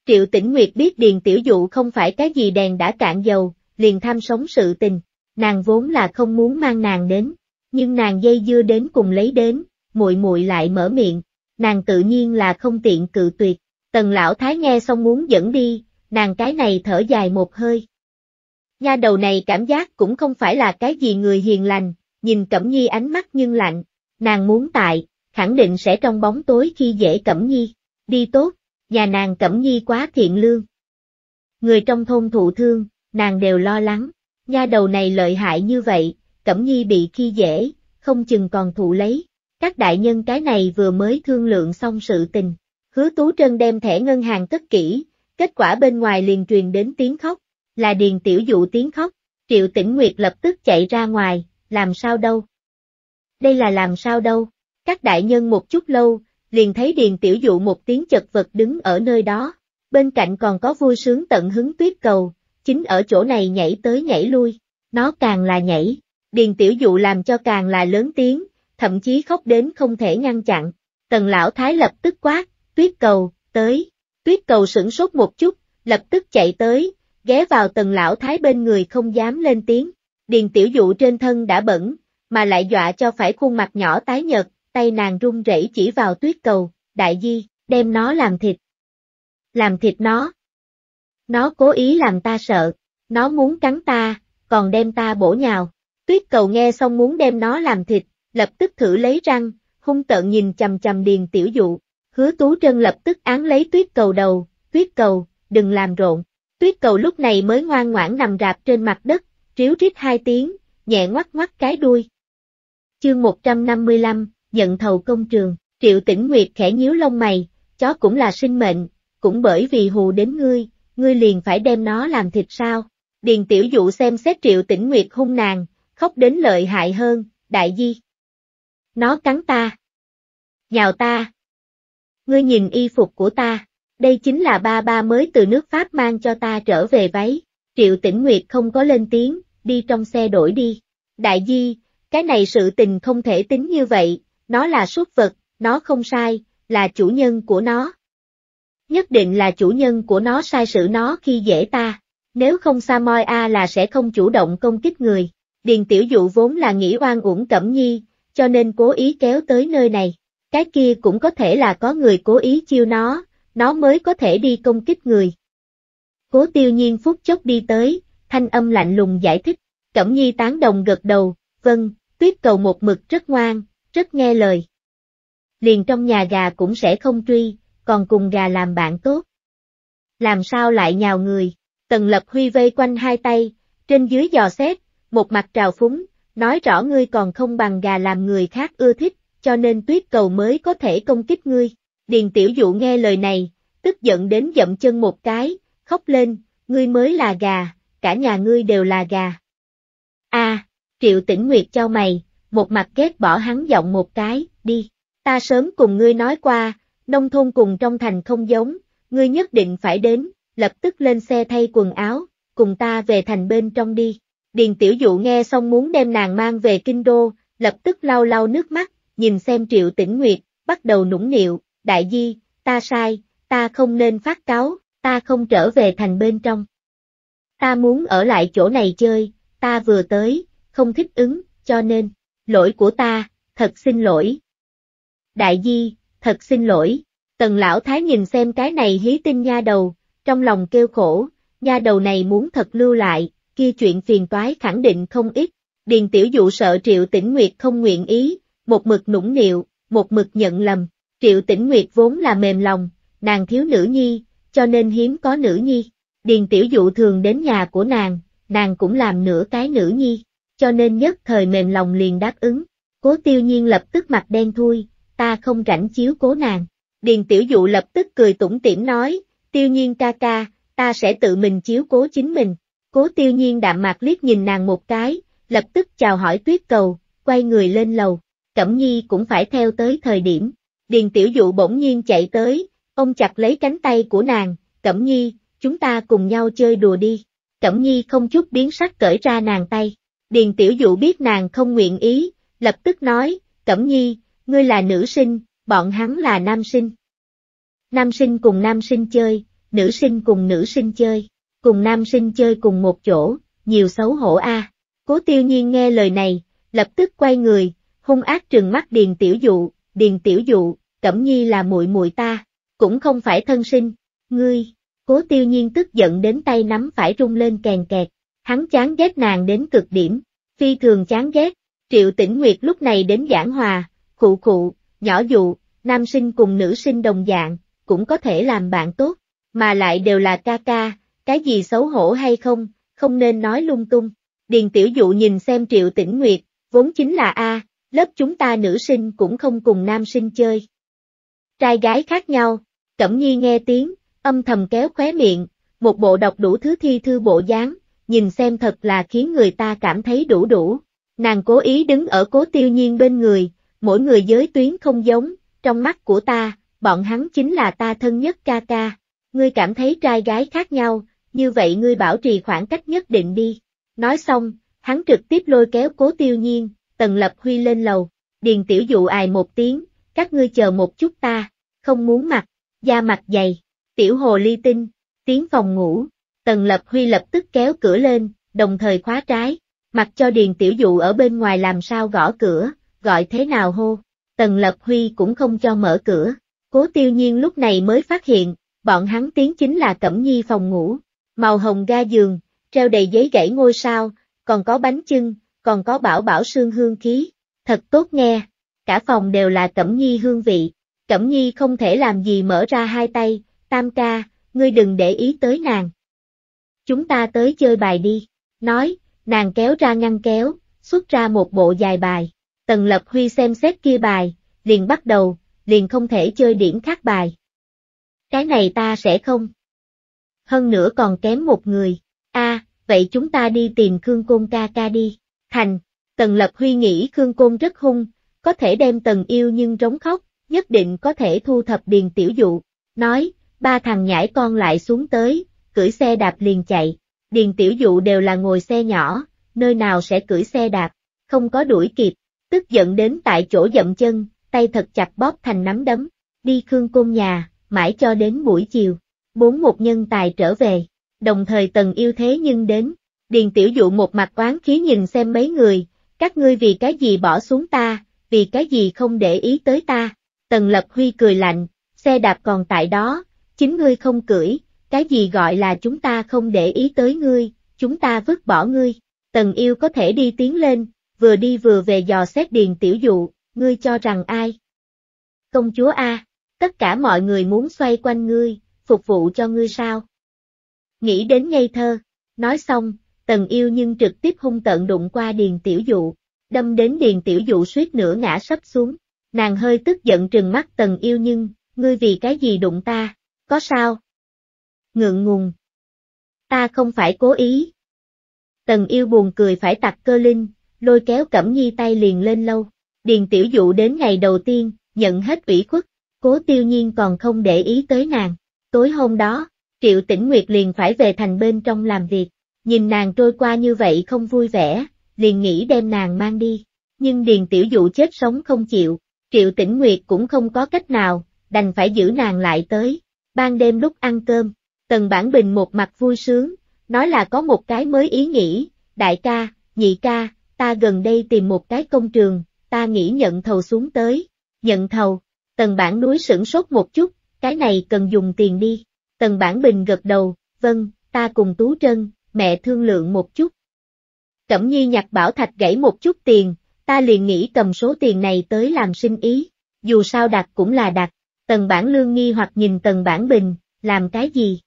Speaker 1: Triệu Tĩnh Nguyệt biết Điền Tiểu Dụ không phải cái gì đèn đã cạn dầu, liền tham sống sự tình, nàng vốn là không muốn mang nàng đến, nhưng nàng dây dưa đến cùng lấy đến, muội muội lại mở miệng, nàng tự nhiên là không tiện cự tuyệt. Tần lão thái nghe xong muốn dẫn đi, nàng cái này thở dài một hơi. Nha đầu này cảm giác cũng không phải là cái gì người hiền lành, nhìn Cẩm Nhi ánh mắt nhưng lạnh, nàng muốn tại, khẳng định sẽ trong bóng tối khi dễ Cẩm Nhi, đi tốt, nhà nàng Cẩm Nhi quá thiện lương. Người trong thôn thụ thương, nàng đều lo lắng, nha đầu này lợi hại như vậy, Cẩm Nhi bị khi dễ, không chừng còn thụ lấy. Các đại nhân cái này vừa mới thương lượng xong sự tình, hứa tú trân đem thẻ ngân hàng tất kỹ, kết quả bên ngoài liền truyền đến tiếng khóc, là điền tiểu dụ tiếng khóc, triệu tĩnh nguyệt lập tức chạy ra ngoài, làm sao đâu. Đây là làm sao đâu, các đại nhân một chút lâu, liền thấy Điền Tiểu Dụ một tiếng chật vật đứng ở nơi đó, bên cạnh còn có vui sướng tận hứng tuyết cầu, chính ở chỗ này nhảy tới nhảy lui, nó càng là nhảy, Điền Tiểu Dụ làm cho càng là lớn tiếng, thậm chí khóc đến không thể ngăn chặn, tần lão thái lập tức quát, tuyết cầu, tới, tuyết cầu sửng sốt một chút, lập tức chạy tới, ghé vào tần lão thái bên người không dám lên tiếng, Điền tiểu dụ trên thân đã bẩn, mà lại dọa cho phải khuôn mặt nhỏ tái nhợt, tay nàng run rẩy chỉ vào tuyết cầu, đại di, đem nó làm thịt. Làm thịt nó. Nó cố ý làm ta sợ, nó muốn cắn ta, còn đem ta bổ nhào. Tuyết cầu nghe xong muốn đem nó làm thịt, lập tức thử lấy răng, hung tợn nhìn chầm chầm điền tiểu dụ. Hứa tú trân lập tức án lấy tuyết cầu đầu, tuyết cầu, đừng làm rộn. Tuyết cầu lúc này mới ngoan ngoãn nằm rạp trên mặt đất, ríu rít hai tiếng, nhẹ ngoắt ngoắt cái đuôi. Chương 155, giận thầu công trường, Triệu Tĩnh Nguyệt khẽ nhíu lông mày, chó cũng là sinh mệnh, cũng bởi vì hù đến ngươi, ngươi liền phải đem nó làm thịt sao. Điền Tiểu Dụ xem xét Triệu Tĩnh Nguyệt hung nàng, khóc đến lợi hại hơn, đại di. Nó cắn ta. Nhào ta. Ngươi nhìn y phục của ta, đây chính là ba ba mới từ nước Pháp mang cho ta trở về váy. Triệu Tĩnh Nguyệt không có lên tiếng, đi trong xe đổi đi. Đại di, cái này sự tình không thể tính như vậy, nó là xuất vật, nó không sai, là chủ nhân của nó. Nhất định là chủ nhân của nó sai sự nó khi dễ ta, nếu không Sa Moi A là sẽ không chủ động công kích người. Điền Tiểu Dụ vốn là nghĩ oan uổng Cẩm Nhi, cho nên cố ý kéo tới nơi này. Cái kia cũng có thể là có người cố ý chiêu nó, nó mới có thể đi công kích người. Cố tiêu nhiên phút chốc đi tới, thanh âm lạnh lùng giải thích. Cẩm nhi tán đồng gật đầu, vâng, tuyết cầu một mực rất ngoan, rất nghe lời. Liền trong nhà gà cũng sẽ không truy, còn cùng gà làm bạn tốt. Làm sao lại nhào người, tần lập huy vây quanh hai tay, trên dưới dò xét, một mặt trào phúng, nói rõ ngươi còn không bằng gà làm người khác ưa thích, cho nên tuyết cầu mới có thể công kích ngươi. Điền tiểu dụ nghe lời này, tức giận đến dậm chân một cái, khóc lên, ngươi mới là gà, cả nhà ngươi đều là gà. a à, Triệu Tĩnh Nguyệt cho mày, một mặt ghét bỏ hắn giọng một cái, đi, ta sớm cùng ngươi nói qua, nông thôn cùng trong thành không giống, ngươi nhất định phải đến, lập tức lên xe thay quần áo, cùng ta về thành bên trong đi. Điền Tiểu Dụ nghe xong muốn đem nàng mang về kinh đô, lập tức lau lau nước mắt, nhìn xem Triệu Tĩnh Nguyệt, bắt đầu nũng nịu, đại di, ta sai, ta không nên phát cáo, ta không trở về thành bên trong ta muốn ở lại chỗ này chơi, ta vừa tới, không thích ứng, cho nên, lỗi của ta, thật xin lỗi. Đại di, thật xin lỗi, tần lão thái nhìn xem cái này hí tinh nha đầu, trong lòng kêu khổ, nha đầu này muốn thật lưu lại, kia chuyện phiền toái khẳng định không ít, điền tiểu dụ sợ triệu tĩnh nguyệt không nguyện ý, một mực nũng nịu, một mực nhận lầm, triệu tĩnh nguyệt vốn là mềm lòng, nàng thiếu nữ nhi, cho nên hiếm có nữ nhi, Điền Tiểu Dụ thường đến nhà của nàng, nàng cũng làm nửa cái nữ nhi, cho nên nhất thời mềm lòng liền đáp ứng. Cố tiêu nhiên lập tức mặt đen thui, ta không rảnh chiếu cố nàng. Điền Tiểu Dụ lập tức cười tủm tỉm nói, tiêu nhiên ca ca, ta sẽ tự mình chiếu cố chính mình. Cố tiêu nhiên đạm mạc liếc nhìn nàng một cái, lập tức chào hỏi tuyết cầu, quay người lên lầu, Cẩm Nhi cũng phải theo tới thời điểm. Điền Tiểu Dụ bỗng nhiên chạy tới, ông chặt lấy cánh tay của nàng, Cẩm Nhi, chúng ta cùng nhau chơi đùa đi. Cẩm nhi không chút biến sắc cởi ra nàng tay. Điền tiểu dụ biết nàng không nguyện ý, lập tức nói, Cẩm nhi, ngươi là nữ sinh, bọn hắn là nam sinh. Nam sinh cùng nam sinh chơi, nữ sinh cùng nữ sinh chơi, cùng nam sinh chơi cùng một chỗ, nhiều xấu hổ a. Cố tiêu nhiên nghe lời này, lập tức quay người, hung ác trừng mắt Điền Tiểu Dụ, Điền Tiểu Dụ, Cẩm Nhi là muội muội ta, cũng không phải thân sinh, ngươi. Cố tiêu nhiên tức giận đến tay nắm phải rung lên kèn kẹt, hắn chán ghét nàng đến cực điểm, phi thường chán ghét, triệu tĩnh nguyệt lúc này đến giảng hòa, khụ khụ, nhỏ dụ, nam sinh cùng nữ sinh đồng dạng, cũng có thể làm bạn tốt, mà lại đều là ca ca, cái gì xấu hổ hay không, không nên nói lung tung. Điền tiểu dụ nhìn xem triệu tĩnh nguyệt, vốn chính là A, lớp chúng ta nữ sinh cũng không cùng nam sinh chơi. Trai gái khác nhau, Cẩm Nhi nghe tiếng, âm thầm kéo khóe miệng, một bộ đọc đủ thứ thi thư bộ dáng, nhìn xem thật là khiến người ta cảm thấy đủ đủ. Nàng cố ý đứng ở cố tiêu nhiên bên người, mỗi người giới tuyến không giống, trong mắt của ta, bọn hắn chính là ta thân nhất ca ca. Ngươi cảm thấy trai gái khác nhau, như vậy ngươi bảo trì khoảng cách nhất định đi. Nói xong, hắn trực tiếp lôi kéo cố tiêu nhiên, tần lập huy lên lầu, điền tiểu dụ ài một tiếng, các ngươi chờ một chút ta, không muốn mặt, da mặt dày, Tiểu hồ ly tinh, tiếng phòng ngủ, Tần Lập Huy lập tức kéo cửa lên, đồng thời khóa trái, mặc cho Điền Tiểu Dụ ở bên ngoài làm sao gõ cửa, gọi thế nào hô. Tần Lập Huy cũng không cho mở cửa, cố tiêu nhiên lúc này mới phát hiện, bọn hắn tiến chính là Cẩm Nhi phòng ngủ, màu hồng ga giường, treo đầy giấy gãy ngôi sao, còn có bánh chưng, còn có bảo bảo sương hương khí, thật tốt nghe, cả phòng đều là Cẩm Nhi hương vị. Cẩm Nhi không thể làm gì mở ra hai tay, tam ca, ngươi đừng để ý tới nàng. Chúng ta tới chơi bài đi, nói, nàng kéo ra ngăn kéo, xuất ra một bộ dài bài, Tần Lập Huy xem xét kia bài, liền bắt đầu, liền không thể chơi điển khác bài. Cái này ta sẽ không. Hơn nữa còn kém một người, a à, vậy chúng ta đi tìm Khương Côn ca ca đi, thành, Tần Lập Huy nghĩ Khương Côn rất hung, có thể đem Tần yêu nhưng rống khóc, nhất định có thể thu thập điền tiểu dụ, nói, ba thằng nhãi con lại xuống tới, cưỡi xe đạp liền chạy. Điền tiểu dụ đều là ngồi xe nhỏ, nơi nào sẽ cưỡi xe đạp, không có đuổi kịp, tức giận đến tại chỗ dậm chân, tay thật chặt bóp thành nắm đấm, đi Khương Côn nhà, mãi cho đến buổi chiều, bốn một nhân tài trở về, đồng thời tần yêu thế nhưng đến, Điền Tiểu Dụ một mặt oán khí nhìn xem mấy người, các ngươi vì cái gì bỏ xuống ta, vì cái gì không để ý tới ta, tần lập huy cười lạnh, xe đạp còn tại đó, chính ngươi không cưỡi, cái gì gọi là chúng ta không để ý tới ngươi, chúng ta vứt bỏ ngươi. Tần yêu có thể đi tiến lên, vừa đi vừa về dò xét điền tiểu dụ, ngươi cho rằng ai? Công chúa A, tất cả mọi người muốn xoay quanh ngươi, phục vụ cho ngươi sao? Nghĩ đến ngây thơ, nói xong, tần yêu nhưng trực tiếp hung tận đụng qua điền tiểu dụ, đâm đến điền tiểu dụ suýt nửa ngã sấp xuống, nàng hơi tức giận trừng mắt tần yêu nhưng, ngươi vì cái gì đụng ta, có sao? Ngượng ngùng. Ta không phải cố ý. Tần yêu buồn cười phải tặc cơ linh, lôi kéo Cẩm Nhi tay liền lên lâu. Điền tiểu dụ đến ngày đầu tiên, nhận hết ủy khuất, cố tiêu nhiên còn không để ý tới nàng. Tối hôm đó, Triệu Tĩnh Nguyệt liền phải về thành bên trong làm việc, nhìn nàng trôi qua như vậy không vui vẻ, liền nghĩ đem nàng mang đi. Nhưng Điền Tiểu Dụ chết sống không chịu, Triệu Tĩnh Nguyệt cũng không có cách nào, đành phải giữ nàng lại tới ban đêm lúc ăn cơm, Tần Bản Bình một mặt vui sướng, nói là có một cái mới ý nghĩ, đại ca, nhị ca, ta gần đây tìm một cái công trường, ta nghĩ nhận thầu xuống tới, nhận thầu, Tần Bản núi sửng sốt một chút, cái này cần dùng tiền đi, Tần Bản Bình gật đầu, vâng, ta cùng Tú Trân, mẹ thương lượng một chút. Cẩm Nhi nhặt bảo thạch gãy một chút tiền, ta liền nghĩ cầm số tiền này tới làm sinh ý, dù sao đặt cũng là đặt, Tần bản lương nghi hoặc nhìn tần bản bình, làm cái gì?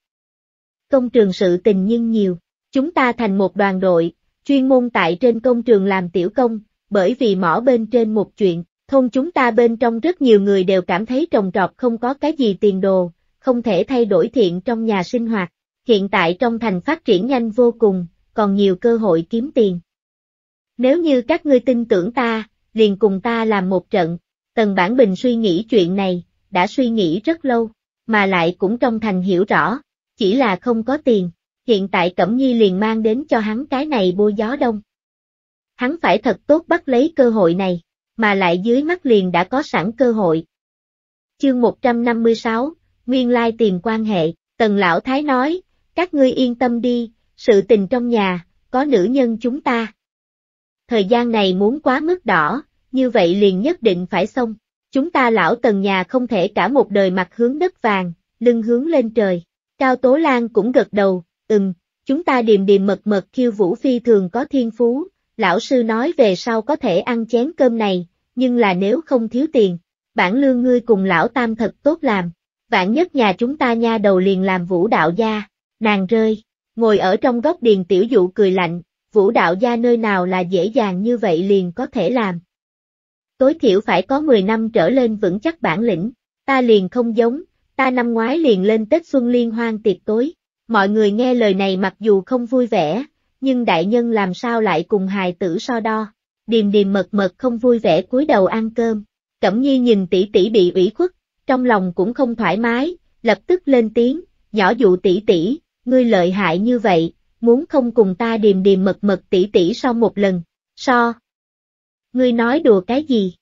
Speaker 1: Công trường sự tình nhưng nhiều, chúng ta thành một đoàn đội, chuyên môn tại trên công trường làm tiểu công, bởi vì mỏ bên trên một chuyện, thôn chúng ta bên trong rất nhiều người đều cảm thấy trồng trọt không có cái gì tiền đồ, không thể thay đổi thiện trong nhà sinh hoạt, hiện tại trong thành phát triển nhanh vô cùng, còn nhiều cơ hội kiếm tiền. Nếu như các ngươi tin tưởng ta, liền cùng ta làm một trận, Tần Bản Bình suy nghĩ chuyện này, đã suy nghĩ rất lâu, mà lại cũng trong thành hiểu rõ, chỉ là không có tiền, hiện tại Cẩm Nhi liền mang đến cho hắn cái này bôi gió đông. Hắn phải thật tốt bắt lấy cơ hội này, mà lại dưới mắt liền đã có sẵn cơ hội. Chương 156, Nguyên Lai tìm quan hệ, Tần Lão Thái nói, các ngươi yên tâm đi, sự tình trong nhà, có nữ nhân chúng ta. Thời gian này muốn quá mức đỏ, như vậy liền nhất định phải xong. Chúng ta lão tần nhà không thể cả một đời mặt hướng đất vàng, lưng hướng lên trời. Cao Tố Lan cũng gật đầu, ừm, chúng ta điềm điềm mật mật khiêu vũ phi thường có thiên phú, lão sư nói về sau có thể ăn chén cơm này, nhưng là nếu không thiếu tiền, bản lương ngươi cùng lão tam thật tốt làm, vạn nhất nhà chúng ta nha đầu liền làm vũ đạo gia, nàng rơi, ngồi ở trong góc điền tiểu dụ cười lạnh, vũ đạo gia nơi nào là dễ dàng như vậy liền có thể làm, tối thiểu phải có 10 năm trở lên vững chắc bản lĩnh, ta liền không giống, ta năm ngoái liền lên Tết Xuân Liên Hoan tiệc tối, mọi người nghe lời này mặc dù không vui vẻ, nhưng đại nhân làm sao lại cùng hài tử so đo, điềm điềm mật mật không vui vẻ cúi đầu ăn cơm, Cẩm Nhi nhìn tỷ tỷ bị ủy khuất, trong lòng cũng không thoải mái, lập tức lên tiếng, nhỏ dụ tỷ tỷ, ngươi lợi hại như vậy, muốn không cùng ta điềm điềm mật mật tỷ tỷ so một lần, so, Ngươi nói đùa cái gì?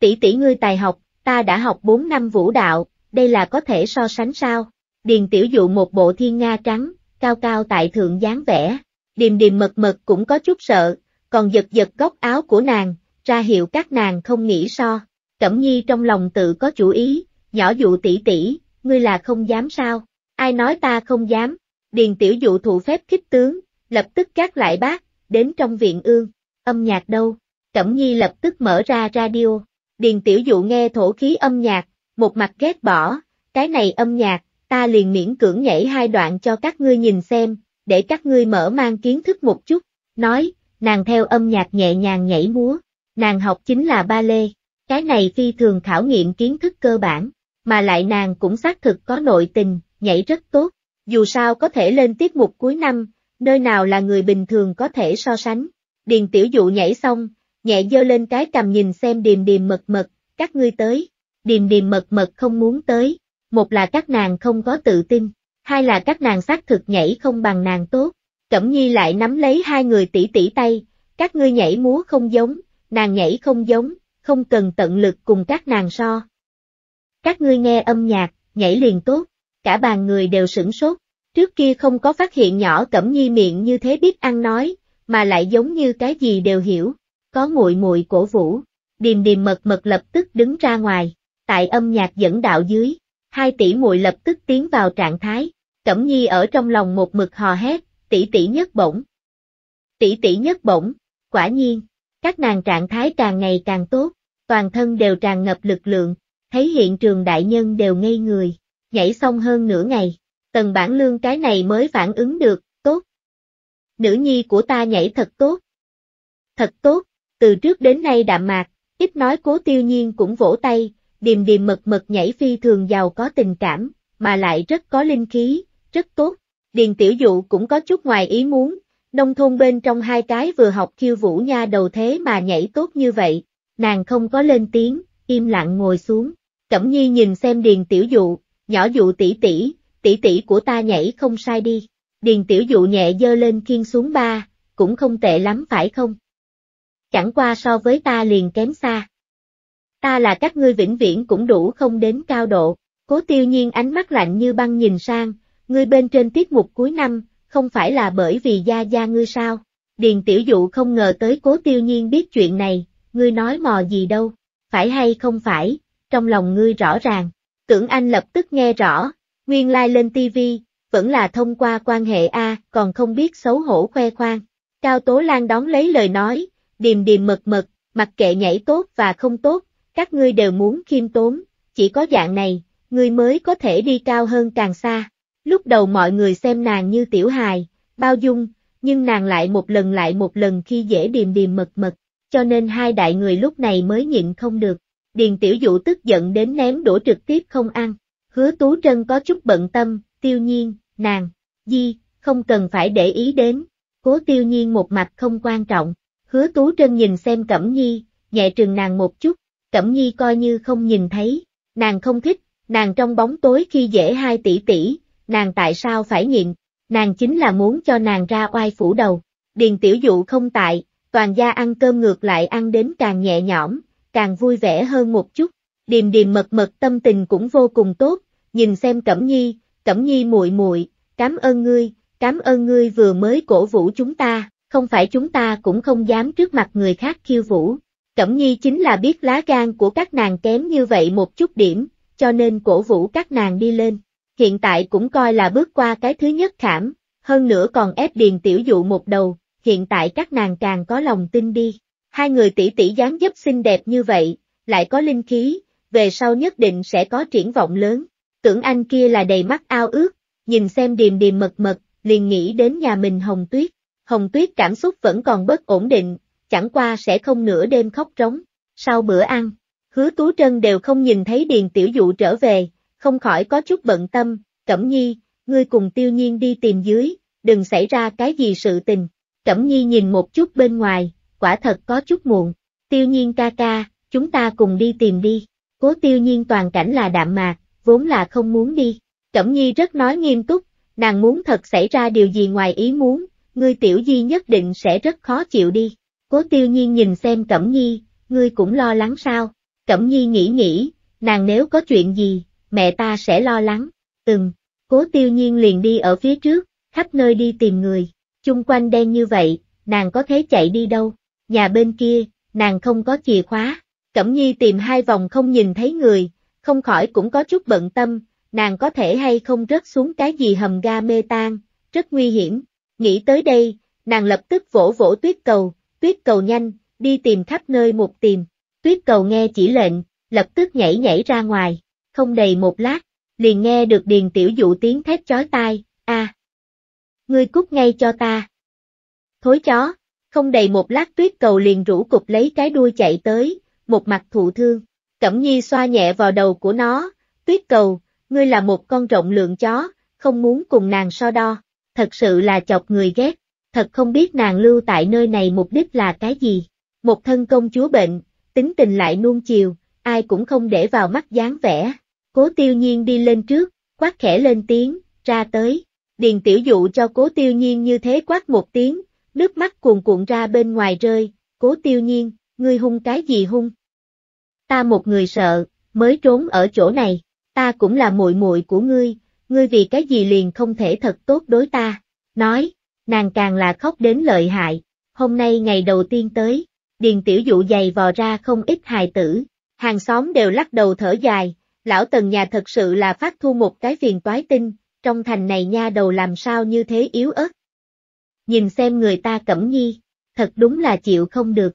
Speaker 1: Tỷ tỷ ngươi tài học, ta đã học 4 năm vũ đạo, đây là có thể so sánh sao? Điền tiểu dụ một bộ thiên nga trắng, cao cao tại thượng dáng vẻ, điềm điềm mật mật cũng có chút sợ, còn giật giật góc áo của nàng, ra hiệu các nàng không nghĩ so. Cẩm nhi trong lòng tự có chủ ý, nhỏ dụ tỷ tỷ, ngươi là không dám sao? Ai nói ta không dám? Điền tiểu dụ thụ phép khích tướng, lập tức các lại bác, đến trong viện ương, âm nhạc đâu? Cẩm Nhi lập tức mở ra radio, Điền Tiểu Dụ nghe thổ khí âm nhạc, một mặt ghét bỏ, cái này âm nhạc, ta liền miễn cưỡng nhảy hai đoạn cho các ngươi nhìn xem, để các ngươi mở mang kiến thức một chút, nói, nàng theo âm nhạc nhẹ nhàng nhảy múa, nàng học chính là ba lê, cái này phi thường khảo nghiệm kiến thức cơ bản, mà lại nàng cũng xác thực có nội tình, nhảy rất tốt, dù sao có thể lên tiết mục cuối năm, nơi nào là người bình thường có thể so sánh, điền tiểu dụ nhảy xong, nhẹ dơ lên cái cầm nhìn xem điềm điềm mật mật, các ngươi tới, điềm điềm mật mật không muốn tới, một là các nàng không có tự tin, hai là các nàng xác thực nhảy không bằng nàng tốt, Cẩm Nhi lại nắm lấy hai người tỷ tỷ tay, các ngươi nhảy múa không giống, nàng nhảy không giống, không cần tận lực cùng các nàng so. Các ngươi nghe âm nhạc, nhảy liền tốt, cả bàn người đều sửng sốt, trước kia không có phát hiện nhỏ Cẩm Nhi miệng như thế biết ăn nói, mà lại giống như cái gì đều hiểu, có muội muội cổ vũ, điềm điềm mật mật lập tức đứng ra ngoài, tại âm nhạc dẫn đạo dưới, hai tỷ muội lập tức tiến vào trạng thái, Cẩm Nhi ở trong lòng một mực hò hét, tỷ tỷ nhất bổng. Tỷ tỷ nhất bổng, quả nhiên, các nàng trạng thái càng ngày càng tốt, toàn thân đều tràn ngập lực lượng, thấy hiện trường đại nhân đều ngây người, nhảy xong hơn nửa ngày, tần bản lương cái này mới phản ứng được, tốt. Nữ nhi của ta nhảy thật tốt. Thật tốt, từ trước đến nay đạm mạc, ít nói cố tiêu nhiên cũng vỗ tay, điềm điềm mật mật nhảy phi thường giàu có tình cảm, mà lại rất có linh khí, rất tốt. Điền tiểu dụ cũng có chút ngoài ý muốn, nông thôn bên trong hai cái vừa học khiêu vũ nha đầu thế mà nhảy tốt như vậy, nàng không có lên tiếng, im lặng ngồi xuống. Cẩm nhi nhìn xem điền tiểu dụ, nhỏ dụ tỷ tỷ, tỷ tỷ của ta nhảy không sai đi. Điền tiểu dụ nhẹ dơ lên kiên xuống ba, cũng không tệ lắm phải không? chẳng qua so với ta liền kém xa. Ta là các ngươi vĩnh viễn cũng đủ không đến cao độ, cố tiêu nhiên ánh mắt lạnh như băng nhìn sang, ngươi bên trên tiết mục cuối năm, không phải là bởi vì gia gia ngươi sao? Điền tiểu dụ không ngờ tới cố tiêu nhiên biết chuyện này, ngươi nói mò gì đâu, phải hay không phải, trong lòng ngươi rõ ràng, tưởng anh lập tức nghe rõ, nguyên lai like lên tivi, vẫn là thông qua quan hệ A, còn không biết xấu hổ khoe khoang. Cao Tố Lan đón lấy lời nói, điềm điềm mật mật, mặc kệ nhảy tốt và không tốt, các ngươi đều muốn khiêm tốn, chỉ có dạng này, ngươi mới có thể đi cao hơn càng xa. Lúc đầu mọi người xem nàng như tiểu hài, bao dung, nhưng nàng lại một lần lại một lần khi dễ điềm điềm mật mật, cho nên hai đại người lúc này mới nhịn không được. Điền tiểu dụ tức giận đến ném đổ trực tiếp không ăn, hứa tú trân có chút bận tâm, tiêu nhiên, nàng, di, không cần phải để ý đến, cố tiêu nhiên một mặt không quan trọng, Hứa Tú Trân nhìn xem Cẩm Nhi, nhẹ trừng nàng một chút, Cẩm Nhi coi như không nhìn thấy, nàng không thích, nàng trong bóng tối khi dễ hai tỷ tỷ, nàng tại sao phải nhịn, nàng chính là muốn cho nàng ra oai phủ đầu. Điền Tiểu Dụ không tại, toàn gia ăn cơm ngược lại ăn đến càng nhẹ nhõm, càng vui vẻ hơn một chút. Điềm điềm mật mật tâm tình cũng vô cùng tốt, nhìn xem Cẩm Nhi, Cẩm Nhi muội muội, cảm ơn ngươi, cảm ơn ngươi vừa mới cổ vũ chúng ta không phải chúng ta cũng không dám trước mặt người khác khiêu vũ. Cẩm nhi chính là biết lá gan của các nàng kém như vậy một chút điểm, cho nên cổ vũ các nàng đi lên. Hiện tại cũng coi là bước qua cái thứ nhất khảm, hơn nữa còn ép điền tiểu dụ một đầu, hiện tại các nàng càng có lòng tin đi. Hai người tỷ tỷ dáng dấp xinh đẹp như vậy, lại có linh khí, về sau nhất định sẽ có triển vọng lớn. Tưởng anh kia là đầy mắt ao ước, nhìn xem điềm điềm mật mật, liền nghĩ đến nhà mình hồng tuyết. Hồng Tuyết cảm xúc vẫn còn bất ổn định, chẳng qua sẽ không nửa đêm khóc trống. Sau bữa ăn, hứa Tú Trân đều không nhìn thấy Điền Tiểu Dụ trở về, không khỏi có chút bận tâm, Cẩm Nhi, ngươi cùng tiêu nhiên đi tìm dưới, đừng xảy ra cái gì sự tình. Cẩm Nhi nhìn một chút bên ngoài, quả thật có chút muộn, tiêu nhiên ca ca, chúng ta cùng đi tìm đi. Cố tiêu nhiên toàn cảnh là đạm mạc, vốn là không muốn đi. Cẩm Nhi rất nói nghiêm túc, nàng muốn thật xảy ra điều gì ngoài ý muốn, ngươi tiểu di nhất định sẽ rất khó chịu đi. Cố tiêu nhiên nhìn xem Cẩm Nhi, ngươi cũng lo lắng sao? Cẩm Nhi nghĩ nghĩ, nàng nếu có chuyện gì, mẹ ta sẽ lo lắng. Từng, cố tiêu nhiên liền đi ở phía trước, khắp nơi đi tìm người, chung quanh đen như vậy, nàng có thể chạy đi đâu? Nhà bên kia, nàng không có chìa khóa. Cẩm Nhi tìm hai vòng không nhìn thấy người, không khỏi cũng có chút bận tâm, nàng có thể hay không rớt xuống cái gì hầm ga mê tan, rất nguy hiểm. Nghĩ tới đây, nàng lập tức vỗ vỗ tuyết cầu, tuyết cầu nhanh, đi tìm khắp nơi một tìm. Tuyết cầu nghe chỉ lệnh, lập tức nhảy nhảy ra ngoài, không đầy một lát, liền nghe được điền tiểu dụ tiếng thét chói tai, a Ngươi cút ngay cho ta. Thối chó, không đầy một lát tuyết cầu liền rũ cục lấy cái đuôi chạy tới, một mặt thụ thương, cẩm nhi xoa nhẹ vào đầu của nó, tuyết cầu, ngươi là một con rộng lượng chó, không muốn cùng nàng so đo thật sự là chọc người ghét, thật không biết nàng lưu tại nơi này mục đích là cái gì. Một thân công chúa bệnh, tính tình lại nuông chiều, ai cũng không để vào mắt dáng vẻ. Cố tiêu nhiên đi lên trước, quát khẽ lên tiếng, ra tới. Điền tiểu dụ cho cố tiêu nhiên như thế quát một tiếng, nước mắt cuồn cuộn ra bên ngoài rơi, cố tiêu nhiên, ngươi hung cái gì hung? Ta một người sợ, mới trốn ở chỗ này, ta cũng là muội muội của ngươi, ngươi vì cái gì liền không thể thật tốt đối ta, nói, nàng càng là khóc đến lợi hại, hôm nay ngày đầu tiên tới, điền tiểu dụ dày vò ra không ít hài tử, hàng xóm đều lắc đầu thở dài, lão tần nhà thật sự là phát thu một cái phiền toái tinh, trong thành này nha đầu làm sao như thế yếu ớt. Nhìn xem người ta cẩm nhi, thật đúng là chịu không được.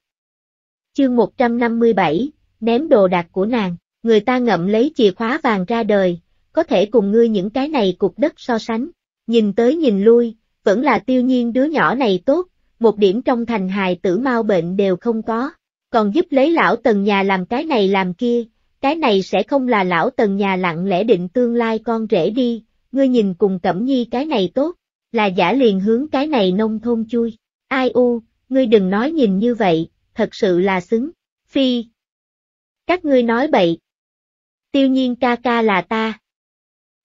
Speaker 1: Chương 157, ném đồ đạc của nàng, người ta ngậm lấy chìa khóa vàng ra đời, có thể cùng ngươi những cái này cục đất so sánh, nhìn tới nhìn lui, vẫn là tiêu nhiên đứa nhỏ này tốt, một điểm trong thành hài tử mau bệnh đều không có, còn giúp lấy lão tần nhà làm cái này làm kia, cái này sẽ không là lão tần nhà lặng lẽ định tương lai con rể đi, ngươi nhìn cùng cẩm nhi cái này tốt, là giả liền hướng cái này nông thôn chui, ai u, ngươi đừng nói nhìn như vậy, thật sự là xứng, phi. Các ngươi nói bậy. Tiêu nhiên ca ca là ta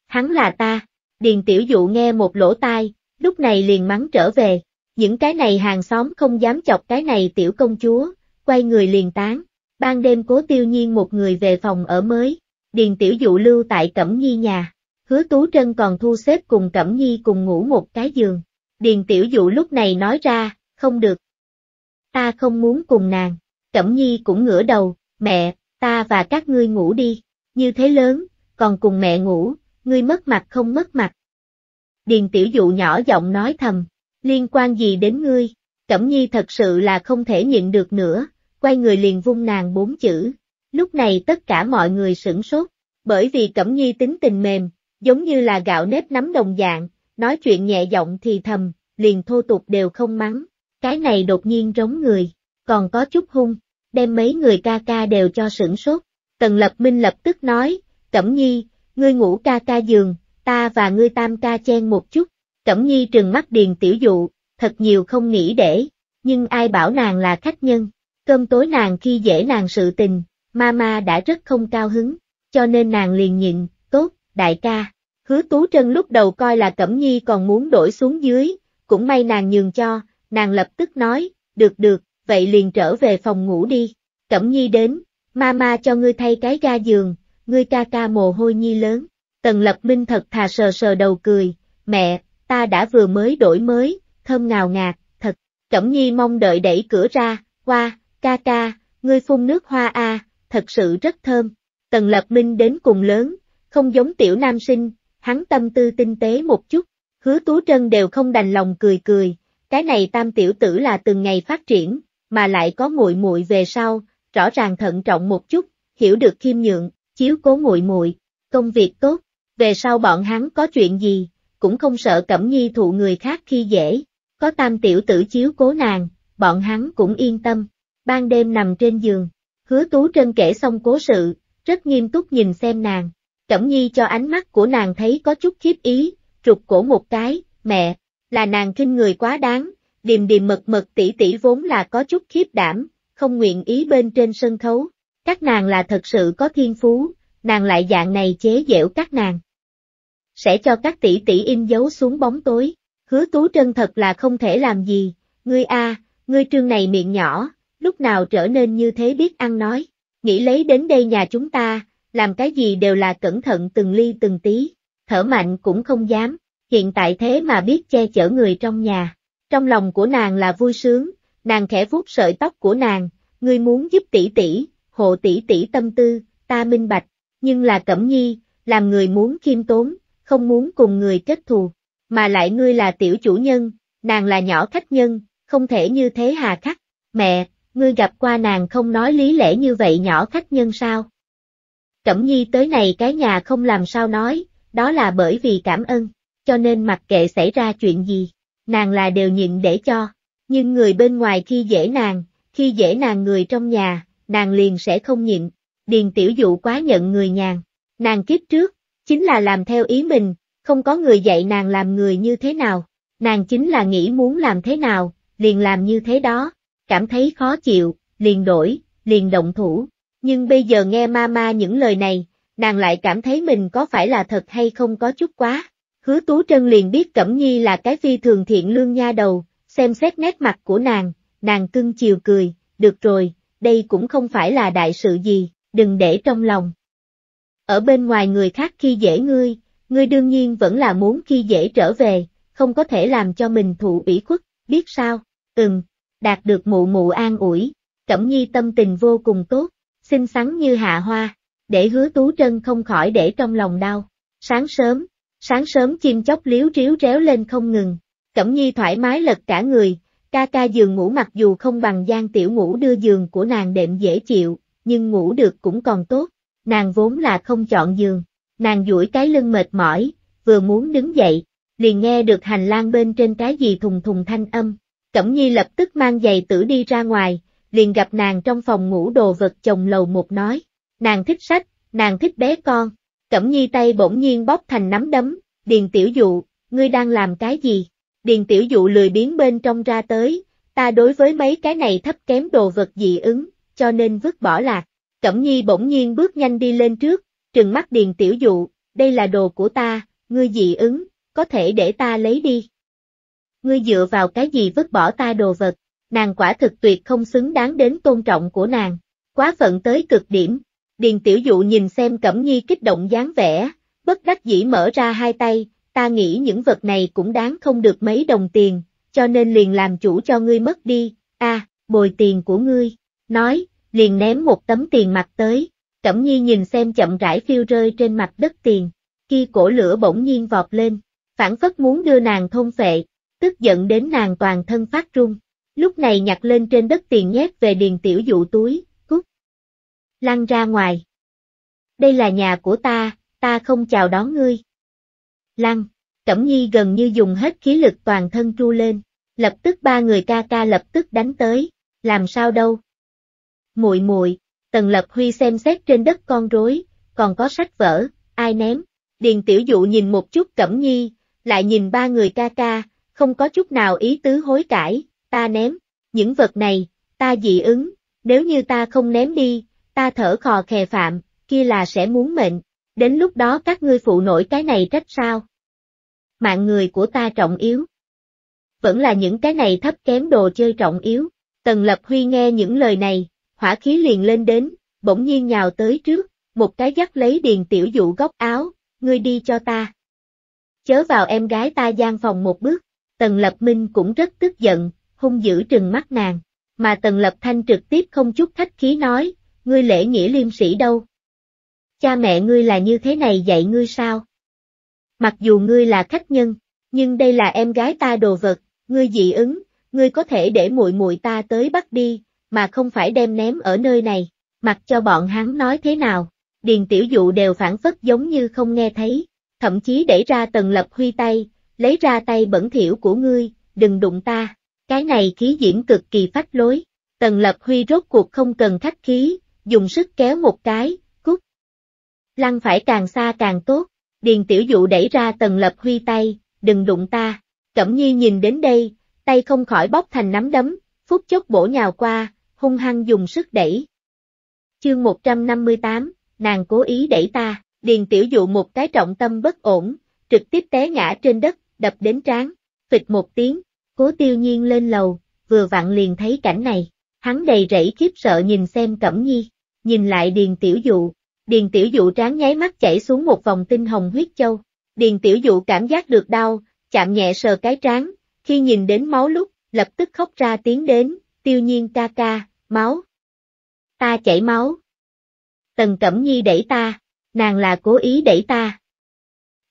Speaker 1: hắn là ta. Điền tiểu dụ nghe một lỗ tai, lúc này liền mắng trở về, những cái này hàng xóm không dám chọc cái này tiểu công chúa, quay người liền tán. Ban đêm cố tiêu nhiên một người về phòng ở mới, điền tiểu dụ lưu tại Cẩm Nhi nhà, hứa tú trân còn thu xếp cùng Cẩm Nhi cùng ngủ một cái giường. Điền tiểu dụ lúc này nói ra, không được. Ta không muốn cùng nàng, Cẩm Nhi cũng ngửa đầu, mẹ, ta và các ngươi ngủ đi, như thế lớn, còn cùng mẹ ngủ, ngươi mất mặt không mất mặt. Điền tiểu dụ nhỏ giọng nói thầm, liên quan gì đến ngươi, Cẩm Nhi thật sự là không thể nhịn được nữa, quay người liền vung nàng bốn chữ. Lúc này tất cả mọi người sửng sốt, bởi vì Cẩm Nhi tính tình mềm, giống như là gạo nếp nắm đồng dạng, nói chuyện nhẹ giọng thì thầm, liền thô tục đều không mắng, cái này đột nhiên rống người, còn có chút hung, đem mấy người ca ca đều cho sửng sốt. Tần Lập Minh lập tức nói, Cẩm Nhi, ngươi ngủ ca ca giường, ta và ngươi tam ca chen một chút. Cẩm nhi trừng mắt điền tiểu dụ, thật nhiều không nghĩ để, nhưng ai bảo nàng là khách nhân, cơm tối nàng khi dễ nàng sự tình, mama đã rất không cao hứng, cho nên nàng liền nhịn, tốt, đại ca. Hứa Tú Trân lúc đầu coi là Cẩm Nhi còn muốn đổi xuống dưới, cũng may nàng nhường cho, nàng lập tức nói, được được, vậy liền trở về phòng ngủ đi. Cẩm Nhi đến, mama cho ngươi thay cái ga giường, ngươi ca ca mồ hôi nhi lớn. Tần Lập Minh thật thà sờ sờ đầu cười, mẹ, ta đã vừa mới đổi mới, thơm ngào ngạt, thật. Cẩm nhi mong đợi đẩy cửa ra, qua, ca ca, ngươi phun nước hoa a, thật sự rất thơm. Tần Lập Minh đến cùng lớn, không giống tiểu nam sinh, hắn tâm tư tinh tế một chút, hứa tú trân đều không đành lòng cười cười, cái này tam tiểu tử là từng ngày phát triển, mà lại có muội muội về sau, rõ ràng thận trọng một chút, hiểu được khiêm nhượng, chiếu cố muội muội, công việc tốt, về sau bọn hắn có chuyện gì, cũng không sợ Cẩm Nhi thụ người khác khi dễ, có tam tiểu tử chiếu cố nàng, bọn hắn cũng yên tâm. Ban đêm nằm trên giường, hứa tú trân kể xong cố sự, rất nghiêm túc nhìn xem nàng, Cẩm Nhi cho ánh mắt của nàng thấy có chút khiếp ý, trục cổ một cái, mẹ, là nàng kinh người quá đáng, điềm điềm mật mật tỷ tỷ vốn là có chút khiếp đảm, không nguyện ý bên trên sân khấu, các nàng là thật sự có thiên phú, nàng lại dạng này chế dẻo các nàng. Sẽ cho các tỷ tỷ in dấu xuống bóng tối, hứa tú trân thật là không thể làm gì, ngươi a, ngươi trương này miệng nhỏ, lúc nào trở nên như thế biết ăn nói, nghĩ lấy đến đây nhà chúng ta, làm cái gì đều là cẩn thận từng ly từng tí, thở mạnh cũng không dám, hiện tại thế mà biết che chở người trong nhà. Trong lòng của nàng là vui sướng, nàng khẽ vuốt sợi tóc của nàng, ngươi muốn giúp tỷ tỷ, hộ tỷ tỷ tâm tư, ta minh bạch, nhưng là Cẩm Nhi, làm người muốn khiêm tốn, không muốn cùng người kết thù, mà lại ngươi là tiểu chủ nhân, nàng là nhỏ khách nhân, không thể như thế hà khắc, mẹ, ngươi gặp qua nàng không nói lý lẽ như vậy nhỏ khách nhân sao? Cẩm Nhi tới này cái nhà không làm sao nói, đó là bởi vì cảm ơn, cho nên mặc kệ xảy ra chuyện gì, nàng là đều nhịn để cho, nhưng người bên ngoài khi dễ nàng, khi dễ nàng người trong nhà, nàng liền sẽ không nhịn, điền tiểu dụ quá nhận người nhàn, nàng kiếp trước, chính là làm theo ý mình, không có người dạy nàng làm người như thế nào, nàng chính là nghĩ muốn làm thế nào, liền làm như thế đó, cảm thấy khó chịu, liền đổi, liền động thủ, nhưng bây giờ nghe mama những lời này, nàng lại cảm thấy mình có phải là thật hay không có chút quá. Hứa Tú Trân liền biết Cẩm Nhi là cái phi thường thiện lương nha đầu, xem xét nét mặt của nàng, nàng cưng chiều cười, được rồi, đây cũng không phải là đại sự gì, đừng để trong lòng. Ở bên ngoài người khác khi dễ ngươi, ngươi đương nhiên vẫn là muốn khi dễ trở về, không có thể làm cho mình thụ ủy khuất, biết sao, ừm, đạt được mụ mụ an ủi, Cẩm Nhi tâm tình vô cùng tốt, xinh xắn như hạ hoa, để hứa tú trân không khỏi để trong lòng đau. Sáng sớm, sáng sớm chim chóc liếu riếu réo lên không ngừng, Cẩm Nhi thoải mái lật cả người, Ca ca giường ngủ mặc dù không bằng Giang Tiểu ngủ đưa giường của nàng đệm dễ chịu, nhưng ngủ được cũng còn tốt. Nàng vốn là không chọn giường, nàng duỗi cái lưng mệt mỏi, vừa muốn đứng dậy, liền nghe được hành lang bên trên cái gì thùng thùng thanh âm. Cẩm Nhi lập tức mang giày tử đi ra ngoài, liền gặp nàng trong phòng ngủ đồ vật chồng lầu một nói. Nàng thích sách, nàng thích bé con. Cẩm Nhi tay bỗng nhiên bóp thành nắm đấm, điền tiểu dụ, ngươi đang làm cái gì? điền tiểu dụ lười biến bên trong ra tới, ta đối với mấy cái này thấp kém đồ vật dị ứng, cho nên vứt bỏ lạc. Cẩm nhi bỗng nhiên bước nhanh đi lên trước, trừng mắt điền tiểu dụ, đây là đồ của ta, ngươi dị ứng, có thể để ta lấy đi. Ngươi dựa vào cái gì vứt bỏ ta đồ vật, nàng quả thực tuyệt không xứng đáng đến tôn trọng của nàng, quá phận tới cực điểm. Điền tiểu dụ nhìn xem Cẩm Nhi kích động dáng vẻ, bất đắc dĩ mở ra hai tay, ta nghĩ những vật này cũng đáng không được mấy đồng tiền, cho nên liền làm chủ cho ngươi mất đi, a à, bồi tiền của ngươi, nói, liền ném một tấm tiền mặt tới, Cẩm Nhi nhìn xem chậm rãi phiêu rơi trên mặt đất tiền, khi cổ lửa bỗng nhiên vọt lên, phản phất muốn đưa nàng thôn phệ, tức giận đến nàng toàn thân phát run. Lúc này nhặt lên trên đất tiền nhét về điền tiểu dụ túi, cút. Lăn ra ngoài. Đây là nhà của ta, ta không chào đón ngươi lăn. Cẩm nhi gần như dùng hết khí lực toàn thân tru lên, lập tức ba người ca ca lập tức đánh tới, làm sao đâu. Muội muội, Tần Lập Huy xem xét trên đất con rối, còn có sách vở, ai ném. Điền Tiểu Dụ nhìn một chút Cẩm Nhi, lại nhìn ba người ca ca, không có chút nào ý tứ hối cải, ta ném, những vật này, ta dị ứng, nếu như ta không ném đi, ta thở khò khè phạm, kia là sẽ muốn mệnh. Đến lúc đó các ngươi phụ nổi cái này trách sao? Mạng người của ta trọng yếu. Vẫn là những cái này thấp kém đồ chơi trọng yếu. Tần Lập Huy nghe những lời này, hỏa khí liền lên đến, bỗng nhiên nhào tới trước, một cái dắt lấy điền tiểu dụ góc áo, ngươi đi cho ta. Chớ vào em gái ta gian phòng một bước, Tần Lập Minh cũng rất tức giận, hung dữ trừng mắt nàng, mà Tần Lập Thanh trực tiếp không chút khách khí nói, ngươi lễ nghĩa liêm sĩ đâu, cha mẹ ngươi là như thế này dạy ngươi sao? Mặc dù ngươi là khách nhân, nhưng đây là em gái ta đồ vật, ngươi dị ứng, ngươi có thể để muội muội ta tới bắt đi, mà không phải đem ném ở nơi này, mặc cho bọn hắn nói thế nào, điền tiểu dụ đều phản phất giống như không nghe thấy, thậm chí đẩy ra tần lập huy tay, lấy ra tay bẩn thỉu của ngươi, đừng đụng ta, cái này khí diễm cực kỳ phách lối, tần lập huy rốt cuộc không cần khách khí, dùng sức kéo một cái, Lăng phải càng xa càng tốt, điền tiểu dụ đẩy ra tần lập huy tay, đừng đụng ta. Cẩm nhi nhìn đến đây, tay không khỏi bóp thành nắm đấm, phút chốc bổ nhào qua, hung hăng dùng sức đẩy. Chương 158, nàng cố ý đẩy ta, điền tiểu dụ một cái trọng tâm bất ổn, trực tiếp té ngã trên đất, đập đến trán, phịch một tiếng, cố tiêu nhiên lên lầu, vừa vặn liền thấy cảnh này, hắn đầy rẫy khiếp sợ nhìn xem Cẩm Nhi, nhìn lại điền tiểu dụ, Điền Tiểu Dụ tráng nháy mắt chảy xuống một vòng tinh hồng huyết châu. Điền Tiểu Dụ cảm giác được đau, chạm nhẹ sờ cái trán, khi nhìn đến máu lúc, lập tức khóc ra tiếng đến, tiêu nhiên ca ca, máu. Ta chảy máu. Tần Cẩm Nhi đẩy ta, nàng là cố ý đẩy ta.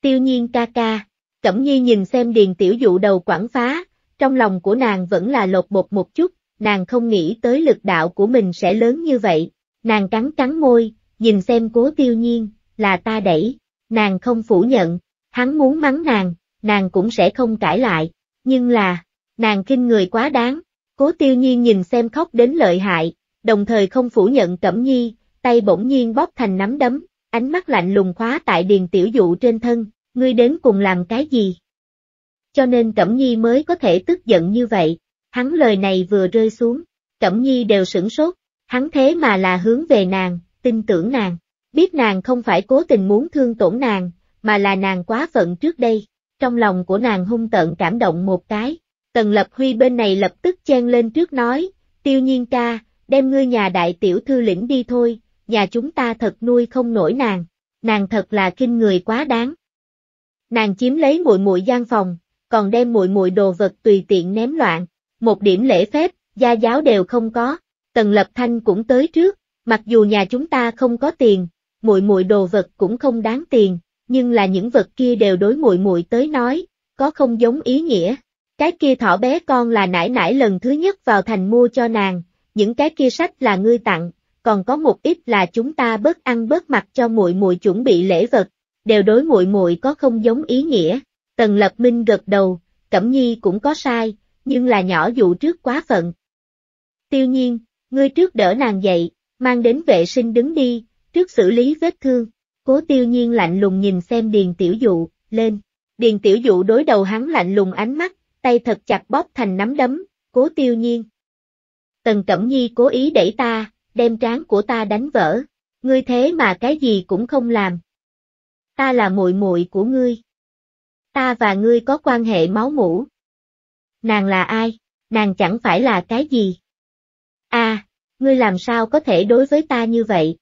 Speaker 1: Tiêu nhiên ca ca, Cẩm Nhi nhìn xem điền tiểu dụ đầu quảng phá, trong lòng của nàng vẫn là lột bột một chút, nàng không nghĩ tới lực đạo của mình sẽ lớn như vậy, nàng cắn cắn môi, nhìn xem cố tiêu nhiên, là ta đẩy, nàng không phủ nhận, hắn muốn mắng nàng, nàng cũng sẽ không cãi lại, nhưng là, nàng kinh người quá đáng, cố tiêu nhiên nhìn xem khóc đến lợi hại, đồng thời không phủ nhận cẩm nhi, tay bỗng nhiên bóp thành nắm đấm, ánh mắt lạnh lùng khóa tại điền tiểu dụ trên thân, ngươi đến cùng làm cái gì? Cho nên Cẩm Nhi mới có thể tức giận như vậy, hắn lời này vừa rơi xuống, Cẩm Nhi đều sửng sốt, hắn thế mà là hướng về nàng, tin tưởng nàng, biết nàng không phải cố tình muốn thương tổn nàng, mà là nàng quá phận trước đây. Trong lòng của nàng hung tận cảm động một cái, Tần Lập Huy bên này lập tức chen lên trước nói, tiêu nhiên ca, đem ngươi nhà đại tiểu thư lĩnh đi thôi, nhà chúng ta thật nuôi không nổi nàng, nàng thật là kinh người quá đáng. Nàng chiếm lấy muội muội gian phòng, còn đem muội muội đồ vật tùy tiện ném loạn, một điểm lễ phép, gia giáo đều không có, Tần Lập Thanh cũng tới trước, Mặc dù nhà chúng ta không có tiền, muội muội đồ vật cũng không đáng tiền, nhưng là những vật kia đều đối muội muội tới nói, có không giống ý nghĩa. Cái kia thỏ bé con là nãy nãy lần thứ nhất vào thành mua cho nàng, những cái kia sách là ngươi tặng, còn có một ít là chúng ta bớt ăn bớt mặc cho muội muội chuẩn bị lễ vật, đều đối muội muội có không giống ý nghĩa. Tần Lập Minh gật đầu, Cẩm Nhi cũng có sai, nhưng là nhỏ dụ trước quá phận. Tiêu nhiên, ngươi trước đỡ nàng dậy, mang đến vệ sinh đứng đi, trước xử lý vết thương. Cố tiêu nhiên lạnh lùng nhìn xem điền tiểu dụ, lên. Điền tiểu dụ đối đầu hắn lạnh lùng ánh mắt, tay thật chặt bóp thành nắm đấm, cố tiêu nhiên. Tần Cẩm Nhi cố ý đẩy ta, đem trán của ta đánh vỡ. Ngươi thế mà cái gì cũng không làm. Ta là muội muội của ngươi. Ta và ngươi có quan hệ máu mủ. Nàng là ai? Nàng chẳng phải là cái gì? a ngươi làm sao có thể đối với ta như vậy?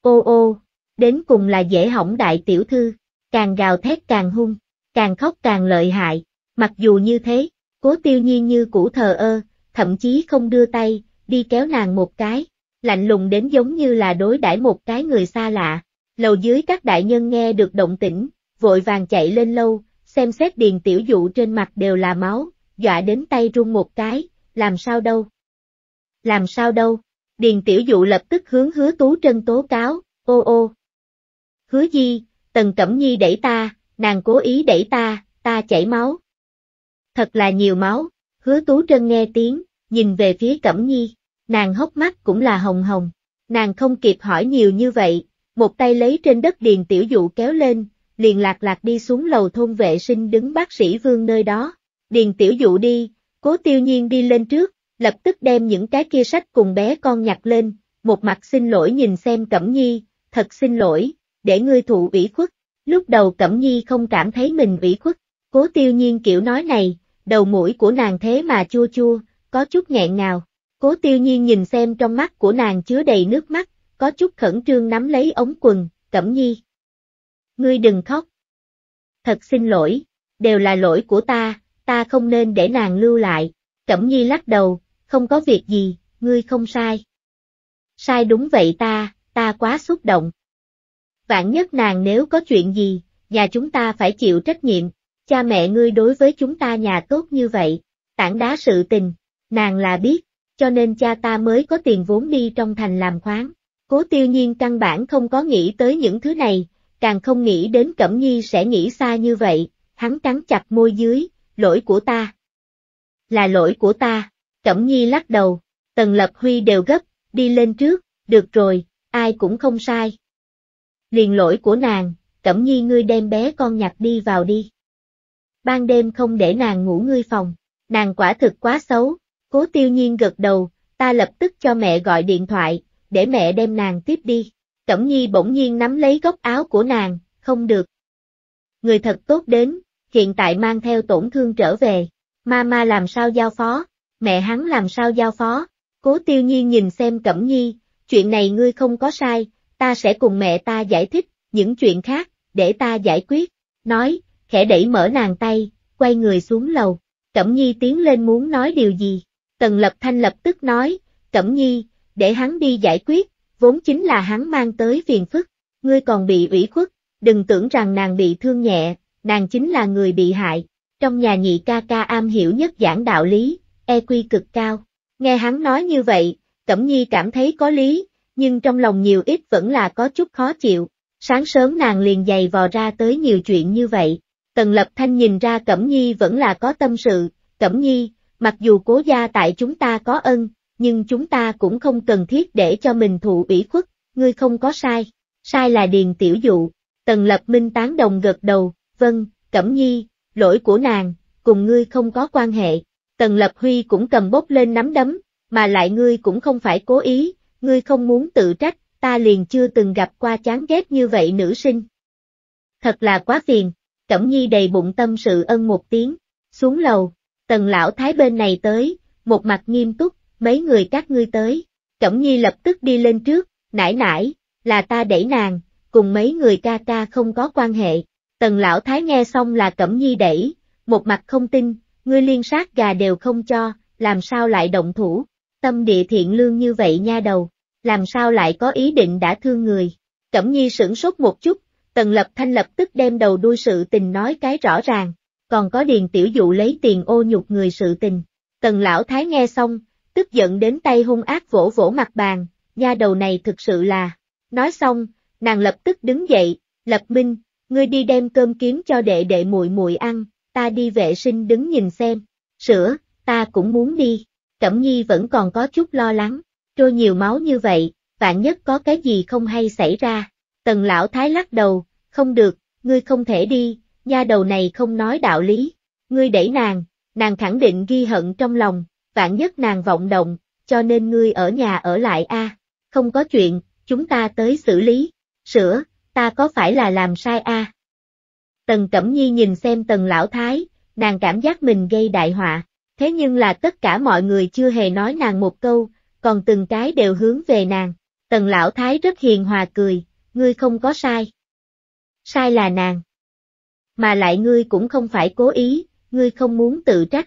Speaker 1: Ô ô, đến cùng là dễ hỏng đại tiểu thư, càng gào thét càng hung, càng khóc càng lợi hại, mặc dù như thế, cố tiêu nhiên như cũ thờ ơ, thậm chí không đưa tay, đi kéo nàng một cái, lạnh lùng đến giống như là đối đãi một cái người xa lạ, lầu dưới các đại nhân nghe được động tĩnh, vội vàng chạy lên lâu, xem xét điền tiểu dụ trên mặt đều là máu, dọa đến tay run một cái, làm sao đâu làm sao đâu. Điền Tiểu Dụ lập tức hướng hứa Tú Trân tố cáo, ô ô. Hứa Di, Tần Cẩm Nhi đẩy ta, nàng cố ý đẩy ta, ta chảy máu. Thật là nhiều máu, hứa Tú Trân nghe tiếng, nhìn về phía Cẩm Nhi, nàng hốc mắt cũng là hồng hồng, nàng không kịp hỏi nhiều như vậy, một tay lấy trên đất Điền Tiểu Dụ kéo lên, liền lạc lạc đi xuống lầu thôn vệ sinh đứng bác sĩ vương nơi đó. Điền Tiểu Dụ đi, cố tiêu nhiên đi lên trước, lập tức đem những cái kia sách cùng bé con nhặt lên, một mặt xin lỗi nhìn xem Cẩm Nhi, thật xin lỗi, để ngươi thụ ủy khuất. Lúc đầu Cẩm Nhi không cảm thấy mình ủy khuất, cố tiêu nhiên kiểu nói này, đầu mũi của nàng thế mà chua chua, có chút nghẹn ngào. Cố tiêu nhiên nhìn xem trong mắt của nàng chứa đầy nước mắt, có chút khẩn trương nắm lấy ống quần, Cẩm Nhi. Ngươi đừng khóc. Thật xin lỗi, đều là lỗi của ta, ta không nên để nàng lưu lại. Cẩm Nhi lắc đầu, không có việc gì, ngươi không sai. Sai đúng vậy ta, ta quá xúc động. Vạn nhất nàng nếu có chuyện gì, nhà chúng ta phải chịu trách nhiệm, cha mẹ ngươi đối với chúng ta nhà tốt như vậy, tảng đá sự tình, nàng là biết, cho nên cha ta mới có tiền vốn đi trong thành làm khoáng. Cố tiêu nhiên căn bản không có nghĩ tới những thứ này, càng không nghĩ đến Cẩm Nhi sẽ nghĩ xa như vậy, hắn cắn chặt môi dưới, lỗi của ta. Là lỗi của ta. Cẩm Nhi lắc đầu, Tần Lập Huy đều gấp, đi lên trước, được rồi, ai cũng không sai. Liền lỗi của nàng, Cẩm Nhi ngươi đem bé con nhặt đi vào đi. Ban đêm không để nàng ngủ ngươi phòng, nàng quả thực quá xấu, cố tiêu nhiên gật đầu, ta lập tức cho mẹ gọi điện thoại, để mẹ đem nàng tiếp đi. Cẩm Nhi bỗng nhiên nắm lấy góc áo của nàng, không được. Người thật tốt đến, hiện tại mang theo tổn thương trở về, ma ma làm sao giao phó mẹ hắn làm sao giao phó, cố tiêu nhiên nhìn xem Cẩm Nhi, chuyện này ngươi không có sai, ta sẽ cùng mẹ ta giải thích, những chuyện khác, để ta giải quyết, nói, khẽ đẩy mở nàng tay, quay người xuống lầu, Cẩm Nhi tiến lên muốn nói điều gì, Tần Lập Thanh lập tức nói, Cẩm Nhi, để hắn đi giải quyết, vốn chính là hắn mang tới phiền phức, ngươi còn bị ủy khuất, đừng tưởng rằng nàng bị thương nhẹ, nàng chính là người bị hại, trong nhà nhị ca ca am hiểu nhất giảng đạo lý, E quy cực cao. Nghe hắn nói như vậy, Cẩm Nhi cảm thấy có lý, nhưng trong lòng nhiều ít vẫn là có chút khó chịu. Sáng sớm nàng liền dày vò ra tới nhiều chuyện như vậy. Tần Lập Thanh nhìn ra Cẩm Nhi vẫn là có tâm sự, Cẩm Nhi, mặc dù cố gia tại chúng ta có ân, nhưng chúng ta cũng không cần thiết để cho mình thụ ủy khuất, ngươi không có sai, sai là điền tiểu dụ. Tần Lập Minh tán đồng gật đầu, vâng, Cẩm Nhi, lỗi của nàng, cùng ngươi không có quan hệ. Tần Lập Huy cũng cầm bốc lên nắm đấm, mà lại ngươi cũng không phải cố ý, ngươi không muốn tự trách, ta liền chưa từng gặp qua chán ghét như vậy nữ sinh. Thật là quá phiền, Cẩm Nhi đầy bụng tâm sự ân một tiếng, xuống lầu, tần lão thái bên này tới, một mặt nghiêm túc, mấy người các ngươi tới, Cẩm Nhi lập tức đi lên trước, nải nải, là ta đẩy nàng, cùng mấy người ca ca không có quan hệ, tần lão thái nghe xong là Cẩm Nhi đẩy, một mặt không tin, ngươi liên sát gà đều không cho, làm sao lại động thủ, tâm địa thiện lương như vậy nha đầu, làm sao lại có ý định đã thương người. Cẩm nhi sửng sốt một chút, tần lập thanh lập tức đem đầu đuôi sự tình nói cái rõ ràng, còn có điền tiểu dụ lấy tiền ô nhục người sự tình. Tần lão thái nghe xong, tức giận đến tay hung ác vỗ vỗ mặt bàn, nha đầu này thực sự là. Nói xong, nàng lập tức đứng dậy, lập minh, ngươi đi đem cơm kiếm cho đệ đệ muội muội ăn, ta đi vệ sinh đứng nhìn xem, sữa, ta cũng muốn đi. Cẩm nhi vẫn còn có chút lo lắng, trôi nhiều máu như vậy, vạn nhất có cái gì không hay xảy ra. Tần lão thái lắc đầu, không được, ngươi không thể đi, nha đầu này không nói đạo lý. Ngươi đẩy nàng, nàng khẳng định ghi hận trong lòng, vạn nhất nàng vọng động, cho nên ngươi ở nhà ở lại a. Không có chuyện, chúng ta tới xử lý. Sữa, ta có phải là làm sai a? À? Tần Cẩm Nhi nhìn xem Tần Lão Thái, nàng cảm giác mình gây đại họa, thế nhưng là tất cả mọi người chưa hề nói nàng một câu, còn từng cái đều hướng về nàng. Tần Lão Thái rất hiền hòa cười, ngươi không có sai. Sai là nàng. Mà lại ngươi cũng không phải cố ý, ngươi không muốn tự trách.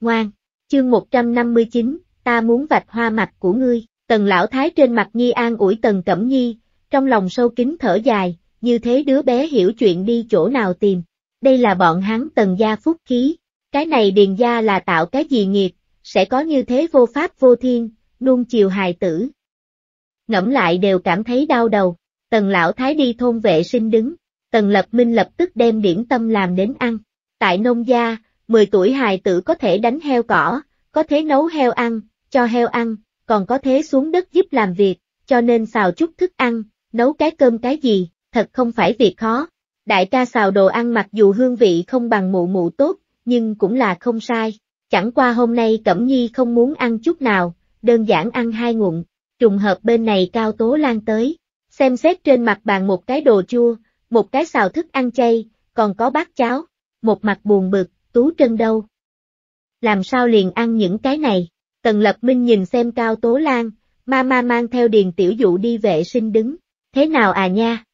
Speaker 1: Ngoan, chương 159, ta muốn vạch hoa mặt của ngươi, tần lão thái trên mặt Nhi an ủi tần Cẩm Nhi, trong lòng sâu kín thở dài, như thế đứa bé hiểu chuyện đi chỗ nào tìm. Đây là bọn hắn tần gia phúc khí, cái này điền gia là tạo cái gì nghiệp sẽ có như thế vô pháp vô thiên, nuông chiều hài tử. Ngẫm lại đều cảm thấy đau đầu, tần lão thái đi thôn vệ sinh đứng, tần lập minh lập tức đem điểm tâm làm đến ăn. Tại nông gia, 10 tuổi hài tử có thể đánh heo cỏ, có thế nấu heo ăn, cho heo ăn, còn có thế xuống đất giúp làm việc, cho nên xào chút thức ăn, nấu cái cơm cái gì, thật không phải việc khó. Đại ca xào đồ ăn mặc dù hương vị không bằng mụ mụ tốt, nhưng cũng là không sai. Chẳng qua hôm nay Cẩm Nhi không muốn ăn chút nào, đơn giản ăn hai ngụm. Trùng hợp bên này Cao Tố Lan tới, xem xét trên mặt bàn một cái đồ chua, một cái xào thức ăn chay, còn có bát cháo, một mặt buồn bực, Tú Trân đâu. Làm sao liền ăn những cái này? Tần Lập Minh nhìn xem Cao Tố Lan, ma ma mang theo Điền Tiểu Dụ đi vệ sinh đứng. Thế nào à nha?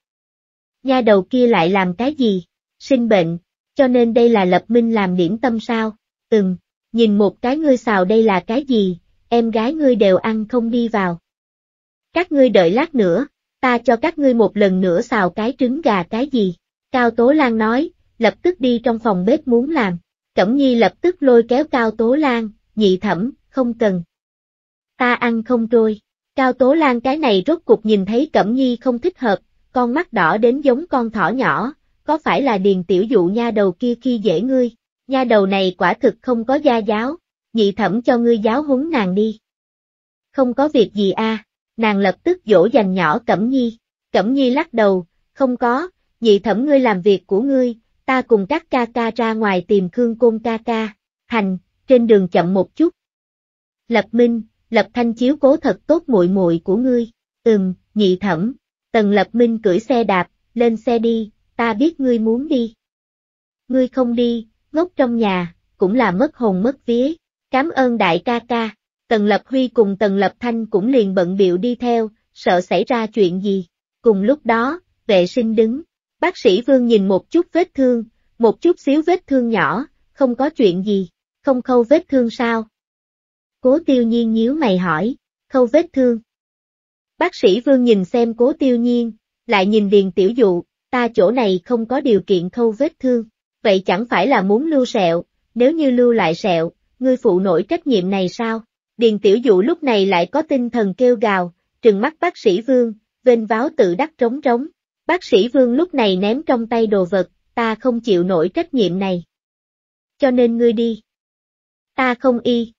Speaker 1: nha đầu kia lại làm cái gì, sinh bệnh, cho nên đây là lập minh làm điểm tâm sao, ừm, nhìn một cái ngươi xào đây là cái gì, em gái ngươi đều ăn không đi vào. Các ngươi đợi lát nữa, ta cho các ngươi một lần nữa xào cái trứng gà cái gì, Cao Tố Lan nói, lập tức đi trong phòng bếp muốn làm, Cẩm Nhi lập tức lôi kéo Cao Tố Lan, nhị thẩm, không cần. Ta ăn không trôi, Cao Tố Lan cái này rốt cục nhìn thấy Cẩm Nhi không thích hợp, con mắt đỏ đến giống con thỏ nhỏ, có phải là điền tiểu dụ nha đầu kia khi dễ ngươi, nha đầu này quả thực không có gia giáo, nhị thẩm cho ngươi giáo huấn nàng đi. Không có việc gì a, à, nàng lập tức dỗ dành nhỏ Cẩm Nhi, Cẩm Nhi lắc đầu, không có, nhị thẩm ngươi làm việc của ngươi, ta cùng các ca ca ra ngoài tìm Khương Côn ca ca, hành, trên đường chậm một chút. Lập Minh, Lập Thanh chiếu cố thật tốt muội muội của ngươi, ừm, nhị thẩm. Tần Lập Minh cưỡi xe đạp, lên xe đi, ta biết ngươi muốn đi. Ngươi không đi, ngốc trong nhà, cũng là mất hồn mất vía. Cám ơn đại ca ca. Tần Lập Huy cùng Tần Lập Thanh cũng liền bận biệu đi theo, sợ xảy ra chuyện gì. Cùng lúc đó, vệ sinh đứng. Bác sĩ Vương nhìn một chút vết thương, một chút xíu vết thương nhỏ, không có chuyện gì, không khâu vết thương sao? Cố tiêu nhiên nhíu mày hỏi, khâu vết thương. Bác sĩ Vương nhìn xem cố tiêu nhiên, lại nhìn điền tiểu dụ, ta chỗ này không có điều kiện khâu vết thương, vậy chẳng phải là muốn lưu sẹo, nếu như lưu lại sẹo, ngươi phụ nổi trách nhiệm này sao? Điền tiểu dụ lúc này lại có tinh thần kêu gào, trừng mắt bác sĩ Vương, vênh váo tự đắc trống trống. Bác sĩ Vương lúc này ném trong tay đồ vật, ta không chịu nổi trách nhiệm này. Cho nên ngươi đi. Ta không y.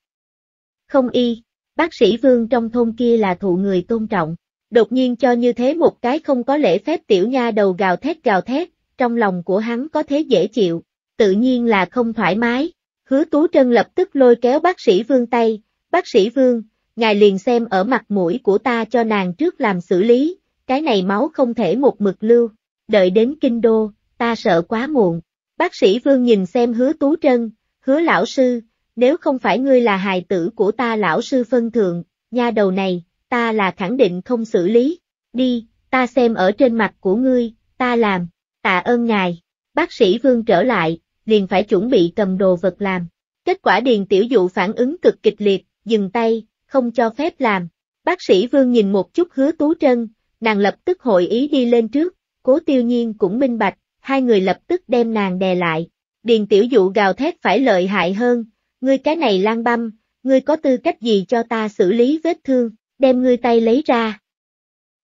Speaker 1: Không y bác sĩ vương trong thôn kia là thụ người tôn trọng, đột nhiên cho như thế một cái không có lễ phép tiểu nha đầu gào thét gào thét, trong lòng của hắn có thế dễ chịu, tự nhiên là không thoải mái. Hứa Tú Trân lập tức lôi kéo bác sĩ Vương tay, bác sĩ Vương, ngài liền xem ở mặt mũi của ta cho nàng trước làm xử lý, cái này máu không thể một mực lưu, đợi đến kinh đô, ta sợ quá muộn. Bác sĩ Vương nhìn xem hứa Tú Trân, hứa lão sư, nếu không phải ngươi là hài tử của ta lão sư phân thượng, nha đầu này, ta là khẳng định không xử lý. Đi, ta xem ở trên mặt của ngươi, ta làm, tạ ơn ngài. Bác sĩ Vương trở lại, liền phải chuẩn bị cầm đồ vật làm. Kết quả Điền Tiểu Dụ phản ứng cực kịch liệt, dừng tay, không cho phép làm. Bác sĩ Vương nhìn một chút hứa tú trân, nàng lập tức hội ý đi lên trước, cố tiêu nhiên cũng minh bạch, hai người lập tức đem nàng đè lại. Điền Tiểu Dụ gào thét phải lợi hại hơn, ngươi cái này lang băm, ngươi có tư cách gì cho ta xử lý vết thương, đem ngươi tay lấy ra.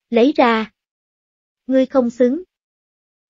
Speaker 1: Lấy ra. Ngươi không xứng.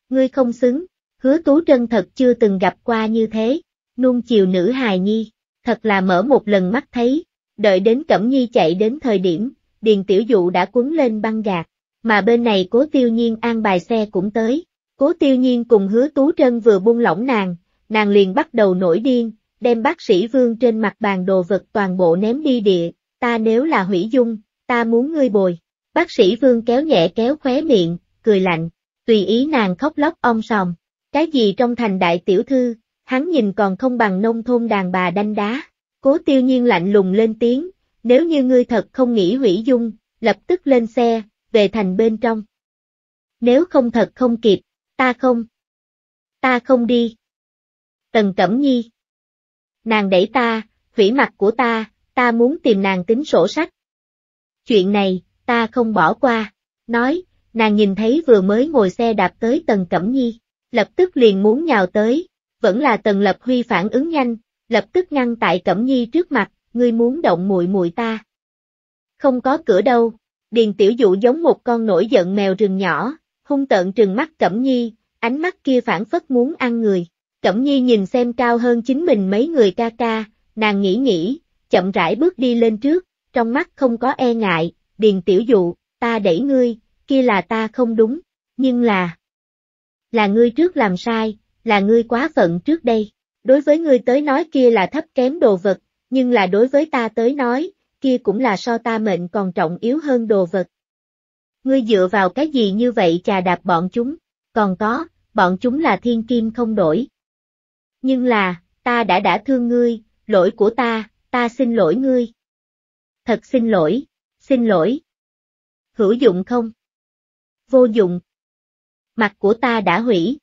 Speaker 1: Ngươi không xứng, hứa tú trân thật chưa từng gặp qua như thế, nuông chiều nữ hài nhi, thật là mở một lần mắt thấy, đợi đến Cẩm Nhi chạy đến thời điểm, Điền Tiểu Dụ đã cuốn lên băng gạc, mà bên này cố tiêu nhiên an bài xe cũng tới, cố tiêu nhiên cùng hứa tú trân vừa buông lỏng nàng, nàng liền bắt đầu nổi điên, đem bác sĩ vương trên mặt bàn đồ vật toàn bộ ném đi địa, ta nếu là hủy dung, ta muốn ngươi bồi. Bác sĩ vương kéo nhẹ kéo khóe miệng, cười lạnh, tùy ý nàng khóc lóc ong sòm. Cái gì trong thành đại tiểu thư, hắn nhìn còn không bằng nông thôn đàn bà đanh đá. Cố tiêu nhiên lạnh lùng lên tiếng, nếu như ngươi thật không nghĩ hủy dung, lập tức lên xe, về thành bên trong. Nếu không thật không kịp, ta không. Ta không đi. Tần Cẩm Nhi nàng đẩy ta, hủy mặt của ta, ta muốn tìm nàng tính sổ sách. Chuyện này, ta không bỏ qua, nói, nàng nhìn thấy vừa mới ngồi xe đạp tới Tần Cẩm Nhi, lập tức liền muốn nhào tới, vẫn là Tần Lập Huy phản ứng nhanh, lập tức ngăn tại Cẩm Nhi trước mặt, ngươi muốn động muội muội ta. Không có cửa đâu, Điền Tiểu Dụ giống một con nổi giận mèo rừng nhỏ, hung tợn trừng mắt Cẩm Nhi, ánh mắt kia phản phất muốn ăn người. Cẩm Nhi nhìn xem cao hơn chính mình mấy người ca ca, nàng nghĩ nghĩ, chậm rãi bước đi lên trước, trong mắt không có e ngại, điền tiểu dụ, ta đẩy ngươi, kia là ta không đúng, nhưng là... Là ngươi trước làm sai, là ngươi quá phận trước đây, đối với ngươi tới nói kia là thấp kém đồ vật, nhưng là đối với ta tới nói, kia cũng là so ta mệnh còn trọng yếu hơn đồ vật. Ngươi dựa vào cái gì như vậy chà đạp bọn chúng, còn có, bọn chúng là thiên kim không đổi, nhưng là, ta đã đã thương ngươi, lỗi của ta, ta xin lỗi ngươi. Thật xin lỗi, xin lỗi. Hữu dụng không? Vô dụng. Mặt của ta đã hủy.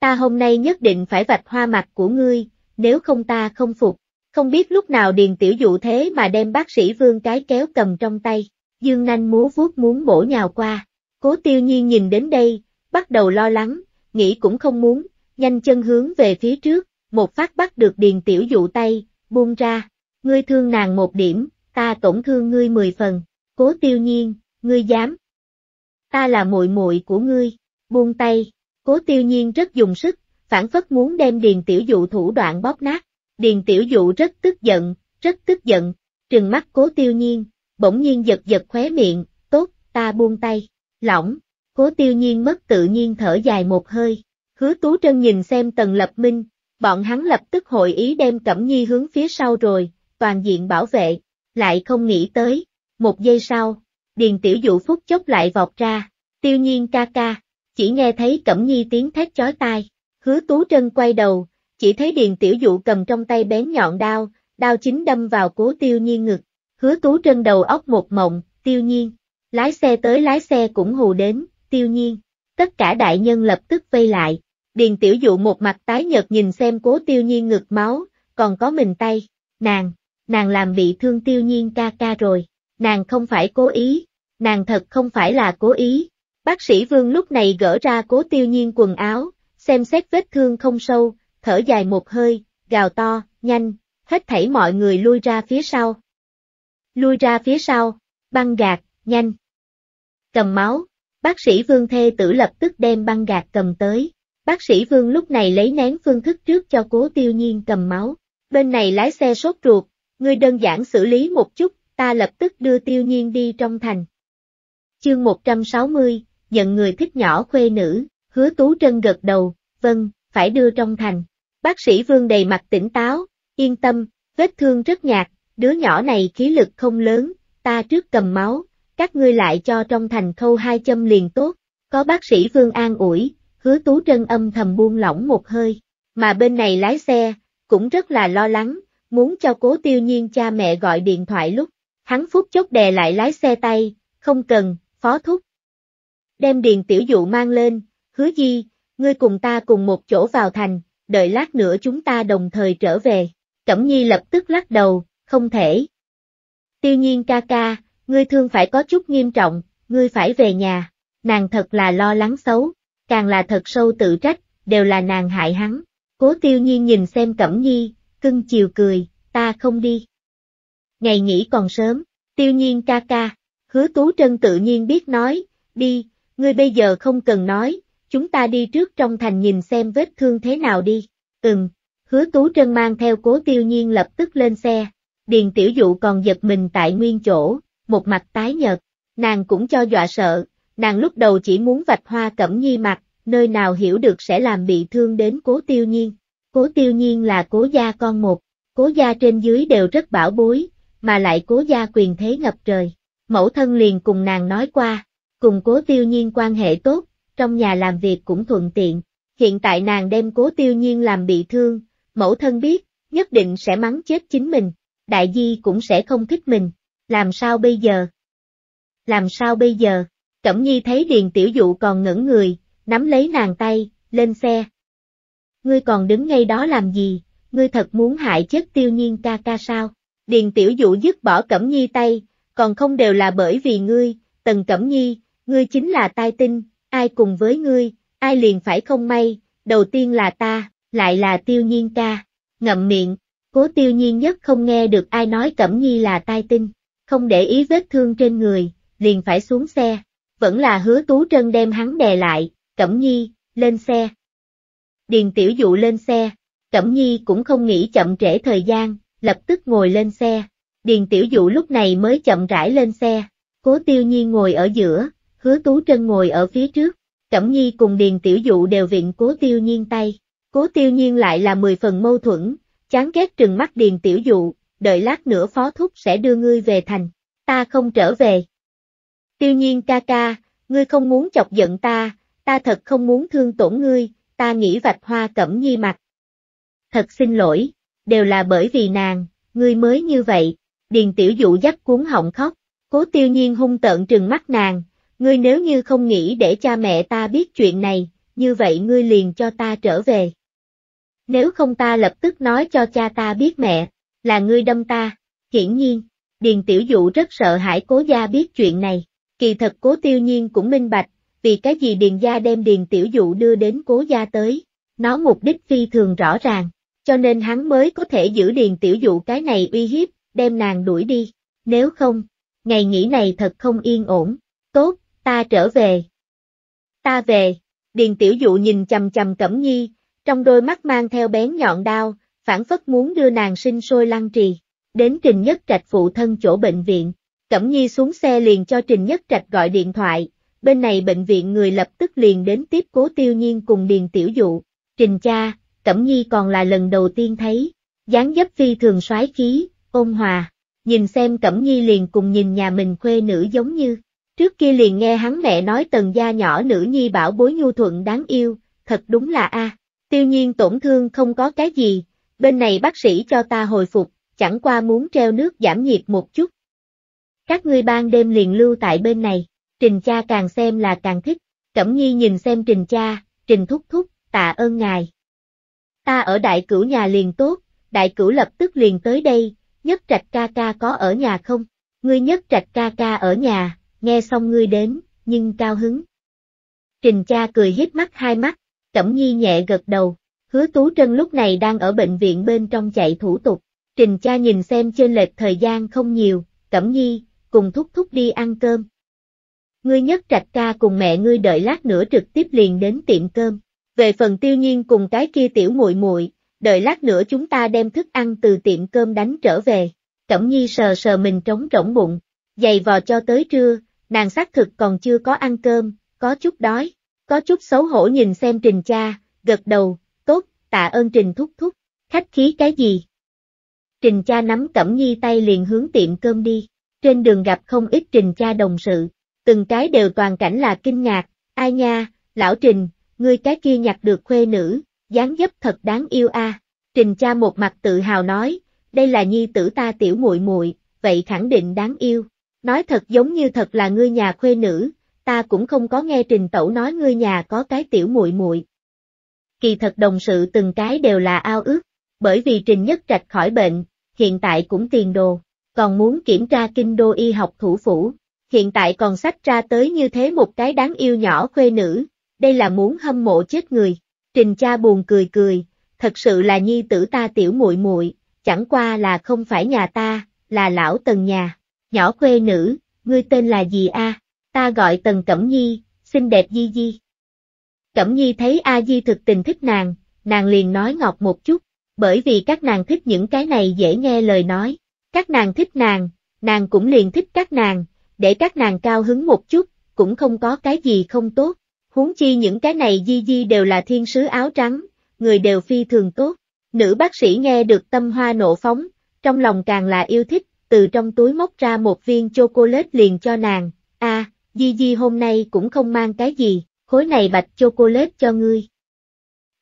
Speaker 1: Ta hôm nay nhất định phải vạch hoa mặt của ngươi, nếu không ta không phục. Không biết lúc nào Điền Tiểu Dụ thế mà đem bác sĩ Vương cái kéo cầm trong tay, Dương Nanh múa vuốt muốn bổ nhào qua. Cố Tiêu Nhiên nhìn đến đây, bắt đầu lo lắng, nghĩ cũng không muốn, nhanh chân hướng về phía trước, một phát bắt được điền tiểu dụ tay, buông ra, ngươi thương nàng một điểm, ta tổn thương ngươi mười phần, cố tiêu nhiên, ngươi dám. Ta là muội muội của ngươi, buông tay, cố tiêu nhiên rất dùng sức, phản phất muốn đem điền tiểu dụ thủ đoạn bóp nát, điền tiểu dụ rất tức giận, rất tức giận, trừng mắt cố tiêu nhiên, bỗng nhiên giật giật khóe miệng, tốt, ta buông tay, lỏng, cố tiêu nhiên mất tự nhiên thở dài một hơi, Hứa Tú Trân nhìn xem Tần Lập Minh, bọn hắn lập tức hội ý đem Cẩm Nhi hướng phía sau rồi, toàn diện bảo vệ, lại không nghĩ tới. Một giây sau, Điền Tiểu Dụ phút chốc lại vọt ra, tiêu nhiên ca ca, chỉ nghe thấy Cẩm Nhi tiếng thét chói tai, hứa Tú Trân quay đầu, chỉ thấy Điền Tiểu Dụ cầm trong tay bén nhọn đao, đao chính đâm vào cố tiêu nhiên ngực, hứa Tú Trân đầu óc một mộng, tiêu nhiên, lái xe tới lái xe cũng hù đến, tiêu nhiên, tất cả đại nhân lập tức vây lại, Điền Tiểu Dụ một mặt tái nhợt nhìn xem cố tiêu nhiên ngực máu, còn có mình tay, nàng, nàng làm bị thương tiêu nhiên ca ca rồi, nàng không phải cố ý, nàng thật không phải là cố ý. Bác sĩ Vương lúc này gỡ ra cố tiêu nhiên quần áo, xem xét vết thương không sâu, thở dài một hơi, gào to, nhanh, hết thảy mọi người lui ra phía sau. Lui ra phía sau, băng gạt, nhanh. Cầm máu, bác sĩ Vương Thê Tử lập tức đem băng gạt cầm tới. Bác sĩ Vương lúc này lấy nén phương thức trước cho cố tiêu nhiên cầm máu. Bên này lái xe sốt ruột, ngươi đơn giản xử lý một chút, ta lập tức đưa tiêu nhiên đi trong thành. Chương 160, nhận người thích nhỏ khuê nữ, hứa tú trân gật đầu, vâng, phải đưa trong thành. Bác sĩ Vương đầy mặt tỉnh táo, yên tâm, vết thương rất nhạt, đứa nhỏ này khí lực không lớn, ta trước cầm máu, các ngươi lại cho trong thành khâu hai châm liền tốt. Có bác sĩ Vương an ủi, hứa tú trân âm thầm buông lỏng một hơi. Mà bên này lái xe, cũng rất là lo lắng, muốn cho cố tiêu nhiên cha mẹ gọi điện thoại lúc, hắn phút chốc đè lại lái xe tay, không cần, phó thúc. Đem điền tiểu dụ mang lên, hứa di, ngươi cùng ta cùng một chỗ vào thành, đợi lát nữa chúng ta đồng thời trở về. Cẩm nhi lập tức lắc đầu, không thể. Tiêu nhiên ca ca, ngươi thương phải có chút nghiêm trọng, ngươi phải về nhà, nàng thật là lo lắng xấu càng là thật sâu tự trách, đều là nàng hại hắn. Cố tiêu nhiên nhìn xem Cẩm Nhi, cưng chiều cười, ta không đi. Ngày nghỉ còn sớm, tiêu nhiên ca ca, hứa tú trân tự nhiên biết nói, đi, ngươi bây giờ không cần nói, chúng ta đi trước trong thành nhìn xem vết thương thế nào đi. Ừm, hứa tú trân mang theo cố tiêu nhiên lập tức lên xe, điền tiểu dụ còn giật mình tại nguyên chỗ, một mặt tái nhợt, nàng cũng cho dọa sợ, nàng lúc đầu chỉ muốn vạch hoa cẩm nhi mặt, nơi nào hiểu được sẽ làm bị thương đến cố tiêu nhiên. Cố tiêu nhiên là cố gia con một, cố gia trên dưới đều rất bảo bối, mà lại cố gia quyền thế ngập trời. Mẫu thân liền cùng nàng nói qua, cùng cố tiêu nhiên quan hệ tốt, trong nhà làm việc cũng thuận tiện. Hiện tại nàng đem cố tiêu nhiên làm bị thương, mẫu thân biết, nhất định sẽ mắng chết chính mình, đại di cũng sẽ không thích mình. Làm sao bây giờ? Làm sao bây giờ? Cẩm nhi thấy điền tiểu dụ còn ngẩn người, nắm lấy nàng tay, lên xe. Ngươi còn đứng ngay đó làm gì, ngươi thật muốn hại chết tiêu nhiên ca ca sao? Điền tiểu dụ dứt bỏ Cẩm nhi tay, còn không đều là bởi vì ngươi, tần Cẩm nhi, ngươi chính là tai tinh, ai cùng với ngươi, ai liền phải không may, đầu tiên là ta, lại là tiêu nhiên ca, ngậm miệng, cố tiêu nhiên nhất không nghe được ai nói Cẩm nhi là tai tinh, không để ý vết thương trên người, liền phải xuống xe vẫn là hứa tú trân đem hắn đè lại, Cẩm Nhi, lên xe. Điền Tiểu Dụ lên xe, Cẩm Nhi cũng không nghĩ chậm trễ thời gian, lập tức ngồi lên xe. Điền Tiểu Dụ lúc này mới chậm rãi lên xe, cố tiêu Nhi ngồi ở giữa, hứa tú trân ngồi ở phía trước, Cẩm Nhi cùng Điền Tiểu Dụ đều viện cố tiêu nhiên tay, cố tiêu nhiên lại là mười phần mâu thuẫn, chán ghét trừng mắt Điền Tiểu Dụ, đợi lát nữa phó thúc sẽ đưa ngươi về thành, ta không trở về, Tiêu nhiên ca ca, ngươi không muốn chọc giận ta, ta thật không muốn thương tổn ngươi, ta nghĩ vạch hoa cẩm nhi mặt. Thật xin lỗi, đều là bởi vì nàng, ngươi mới như vậy, điền tiểu dụ dắt cuốn họng khóc, cố tiêu nhiên hung tợn trừng mắt nàng, ngươi nếu như không nghĩ để cha mẹ ta biết chuyện này, như vậy ngươi liền cho ta trở về. Nếu không ta lập tức nói cho cha ta biết mẹ, là ngươi đâm ta, hiển nhiên, điền tiểu dụ rất sợ hãi cố gia biết chuyện này, kỳ thật cố tiêu nhiên cũng minh bạch, vì cái gì điền gia đem điền tiểu dụ đưa đến cố gia tới, nó mục đích phi thường rõ ràng, cho nên hắn mới có thể giữ điền tiểu dụ cái này uy hiếp, đem nàng đuổi đi, nếu không, ngày nghỉ này thật không yên ổn, tốt, ta trở về. Ta về, điền tiểu dụ nhìn chầm chầm cẩm nhi, trong đôi mắt mang theo bén nhọn đao, phản phất muốn đưa nàng sinh sôi lăng trì, đến trình nhất trạch phụ thân chỗ bệnh viện. Cẩm Nhi xuống xe liền cho Trình Nhất Trạch gọi điện thoại, bên này bệnh viện người lập tức liền đến tiếp cố tiêu nhiên cùng Điền Tiểu Dụ. Trình cha, Cẩm Nhi còn là lần đầu tiên thấy, dáng dấp phi thường soái khí, ôn hòa, nhìn xem Cẩm Nhi liền cùng nhìn nhà mình khuê nữ giống như. Trước kia liền nghe hắn mẹ nói tần gia nhỏ nữ nhi bảo bối nhu thuận đáng yêu, thật đúng là a. Tiêu nhiên tổn thương không có cái gì, bên này bác sĩ cho ta hồi phục, chẳng qua muốn treo nước giảm nhiệt một chút, các ngươi ban đêm liền lưu tại bên này, trình cha càng xem là càng thích, cẩm nhi nhìn xem trình cha, trình thúc thúc, tạ ơn ngài. Ta ở đại cửu nhà liền tốt, đại cửu lập tức liền tới đây, nhất trạch ca ca có ở nhà không? Ngươi nhất trạch ca ca ở nhà, nghe xong ngươi đến, nhưng cao hứng. Trình cha cười hít mắt hai mắt, cẩm nhi nhẹ gật đầu, hứa tú trân lúc này đang ở bệnh viện bên trong chạy thủ tục. Trình cha nhìn xem trên lệch thời gian không nhiều, cẩm nhi, cùng thúc thúc đi ăn cơm. Ngươi nhất trạch ca cùng mẹ ngươi đợi lát nữa trực tiếp liền đến tiệm cơm. Về phần tiêu nhiên cùng cái kia tiểu muội muội, đợi lát nữa chúng ta đem thức ăn từ tiệm cơm đánh trở về. Cẩm nhi sờ sờ mình trống rỗng bụng, dày vò cho tới trưa, nàng xác thực còn chưa có ăn cơm, có chút đói, có chút xấu hổ nhìn xem trình cha, gật đầu, tốt, tạ ơn trình thúc thúc, khách khí cái gì. Trình cha nắm Cẩm Nhi tay liền hướng tiệm cơm đi, trên đường gặp không ít trình cha đồng sự, từng cái đều toàn cảnh là kinh ngạc, ai nha, lão trình, ngươi cái kia nhặt được khuê nữ, dáng dấp thật đáng yêu a. Trình cha một mặt tự hào nói, đây là nhi tử ta tiểu muội muội, vậy khẳng định đáng yêu. Nói thật giống như thật là ngươi nhà khuê nữ, ta cũng không có nghe Trình Tẩu nói ngươi nhà có cái tiểu muội muội. Kỳ thật đồng sự từng cái đều là ao ước, bởi vì Trình Nhất Trạch khỏi bệnh, hiện tại cũng tiền đồ còn muốn kiểm tra kinh đô y học thủ phủ, hiện tại còn sách ra tới như thế một cái đáng yêu nhỏ khuê nữ, đây là muốn hâm mộ chết người. Trình cha buồn cười cười, thật sự là nhi tử ta tiểu muội muội, chẳng qua là không phải nhà ta, là lão tần nhà. Nhỏ khuê nữ, ngươi tên là gì a? Ta gọi tần Cẩm Nhi, xinh đẹp di di. Cẩm Nhi thấy A Di thực tình thích nàng, nàng liền nói ngọt một chút, bởi vì các nàng thích những cái này dễ nghe lời nói, các nàng thích nàng, nàng cũng liền thích các nàng, để các nàng cao hứng một chút, cũng không có cái gì không tốt. Huống chi những cái này di di đều là thiên sứ áo trắng, người đều phi thường tốt. Nữ bác sĩ nghe được tâm hoa nộ phóng, trong lòng càng là yêu thích, từ trong túi móc ra một viên chocolate liền cho nàng. a Di Di hôm nay cũng không mang cái gì, khối này bạch chocolate cho ngươi.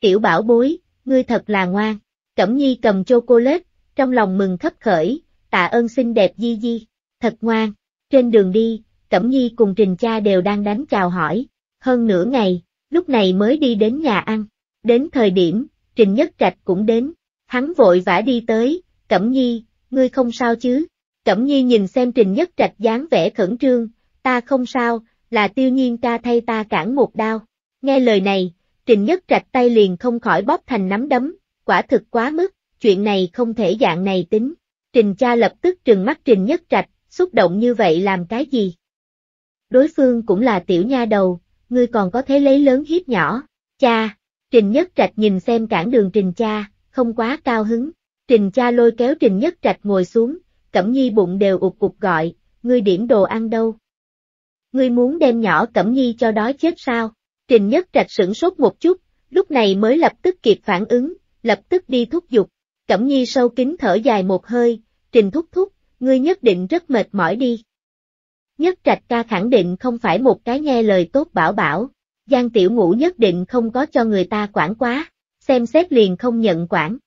Speaker 1: Tiểu bảo bối, ngươi thật là ngoan. Cẩm Nhi cầm chocolate, trong lòng mừng khấp khởi, tạ ơn xinh đẹp Di Di, thật ngoan. Trên đường đi, Cẩm Nhi cùng Trình Cha đều đang đánh chào hỏi, hơn nửa ngày, lúc này mới đi đến nhà ăn. Đến thời điểm, Trình Nhất Trạch cũng đến, hắn vội vã đi tới, Cẩm Nhi, ngươi không sao chứ? Cẩm Nhi nhìn xem Trình Nhất Trạch dáng vẻ khẩn trương, ta không sao, là tiêu nhiên ca thay ta cản một đao. Nghe lời này, Trình Nhất Trạch tay liền không khỏi bóp thành nắm đấm, quả thực quá mức, chuyện này không thể dạng này tính. Trình cha lập tức trừng mắt Trình Nhất Trạch, xúc động như vậy làm cái gì? Đối phương cũng là tiểu nha đầu, ngươi còn có thế lấy lớn hiếp nhỏ. Cha, Trình Nhất Trạch nhìn xem cản đường Trình cha, không quá cao hứng. Trình cha lôi kéo Trình Nhất Trạch ngồi xuống, Cẩm Nhi bụng đều ụt cục gọi, ngươi điểm đồ ăn đâu? Ngươi muốn đem nhỏ Cẩm Nhi cho đói chết sao? Trình Nhất Trạch sửng sốt một chút, lúc này mới lập tức kịp phản ứng, lập tức đi thúc giục. Cẩm Nhi sâu kín thở dài một hơi, trình thúc thúc, ngươi nhất định rất mệt mỏi đi. Nhất trạch ca khẳng định không phải một cái nghe lời tốt bảo bảo, Giang Tiểu Ngũ nhất định không có cho người ta quản quá, xem xét liền không nhận quản.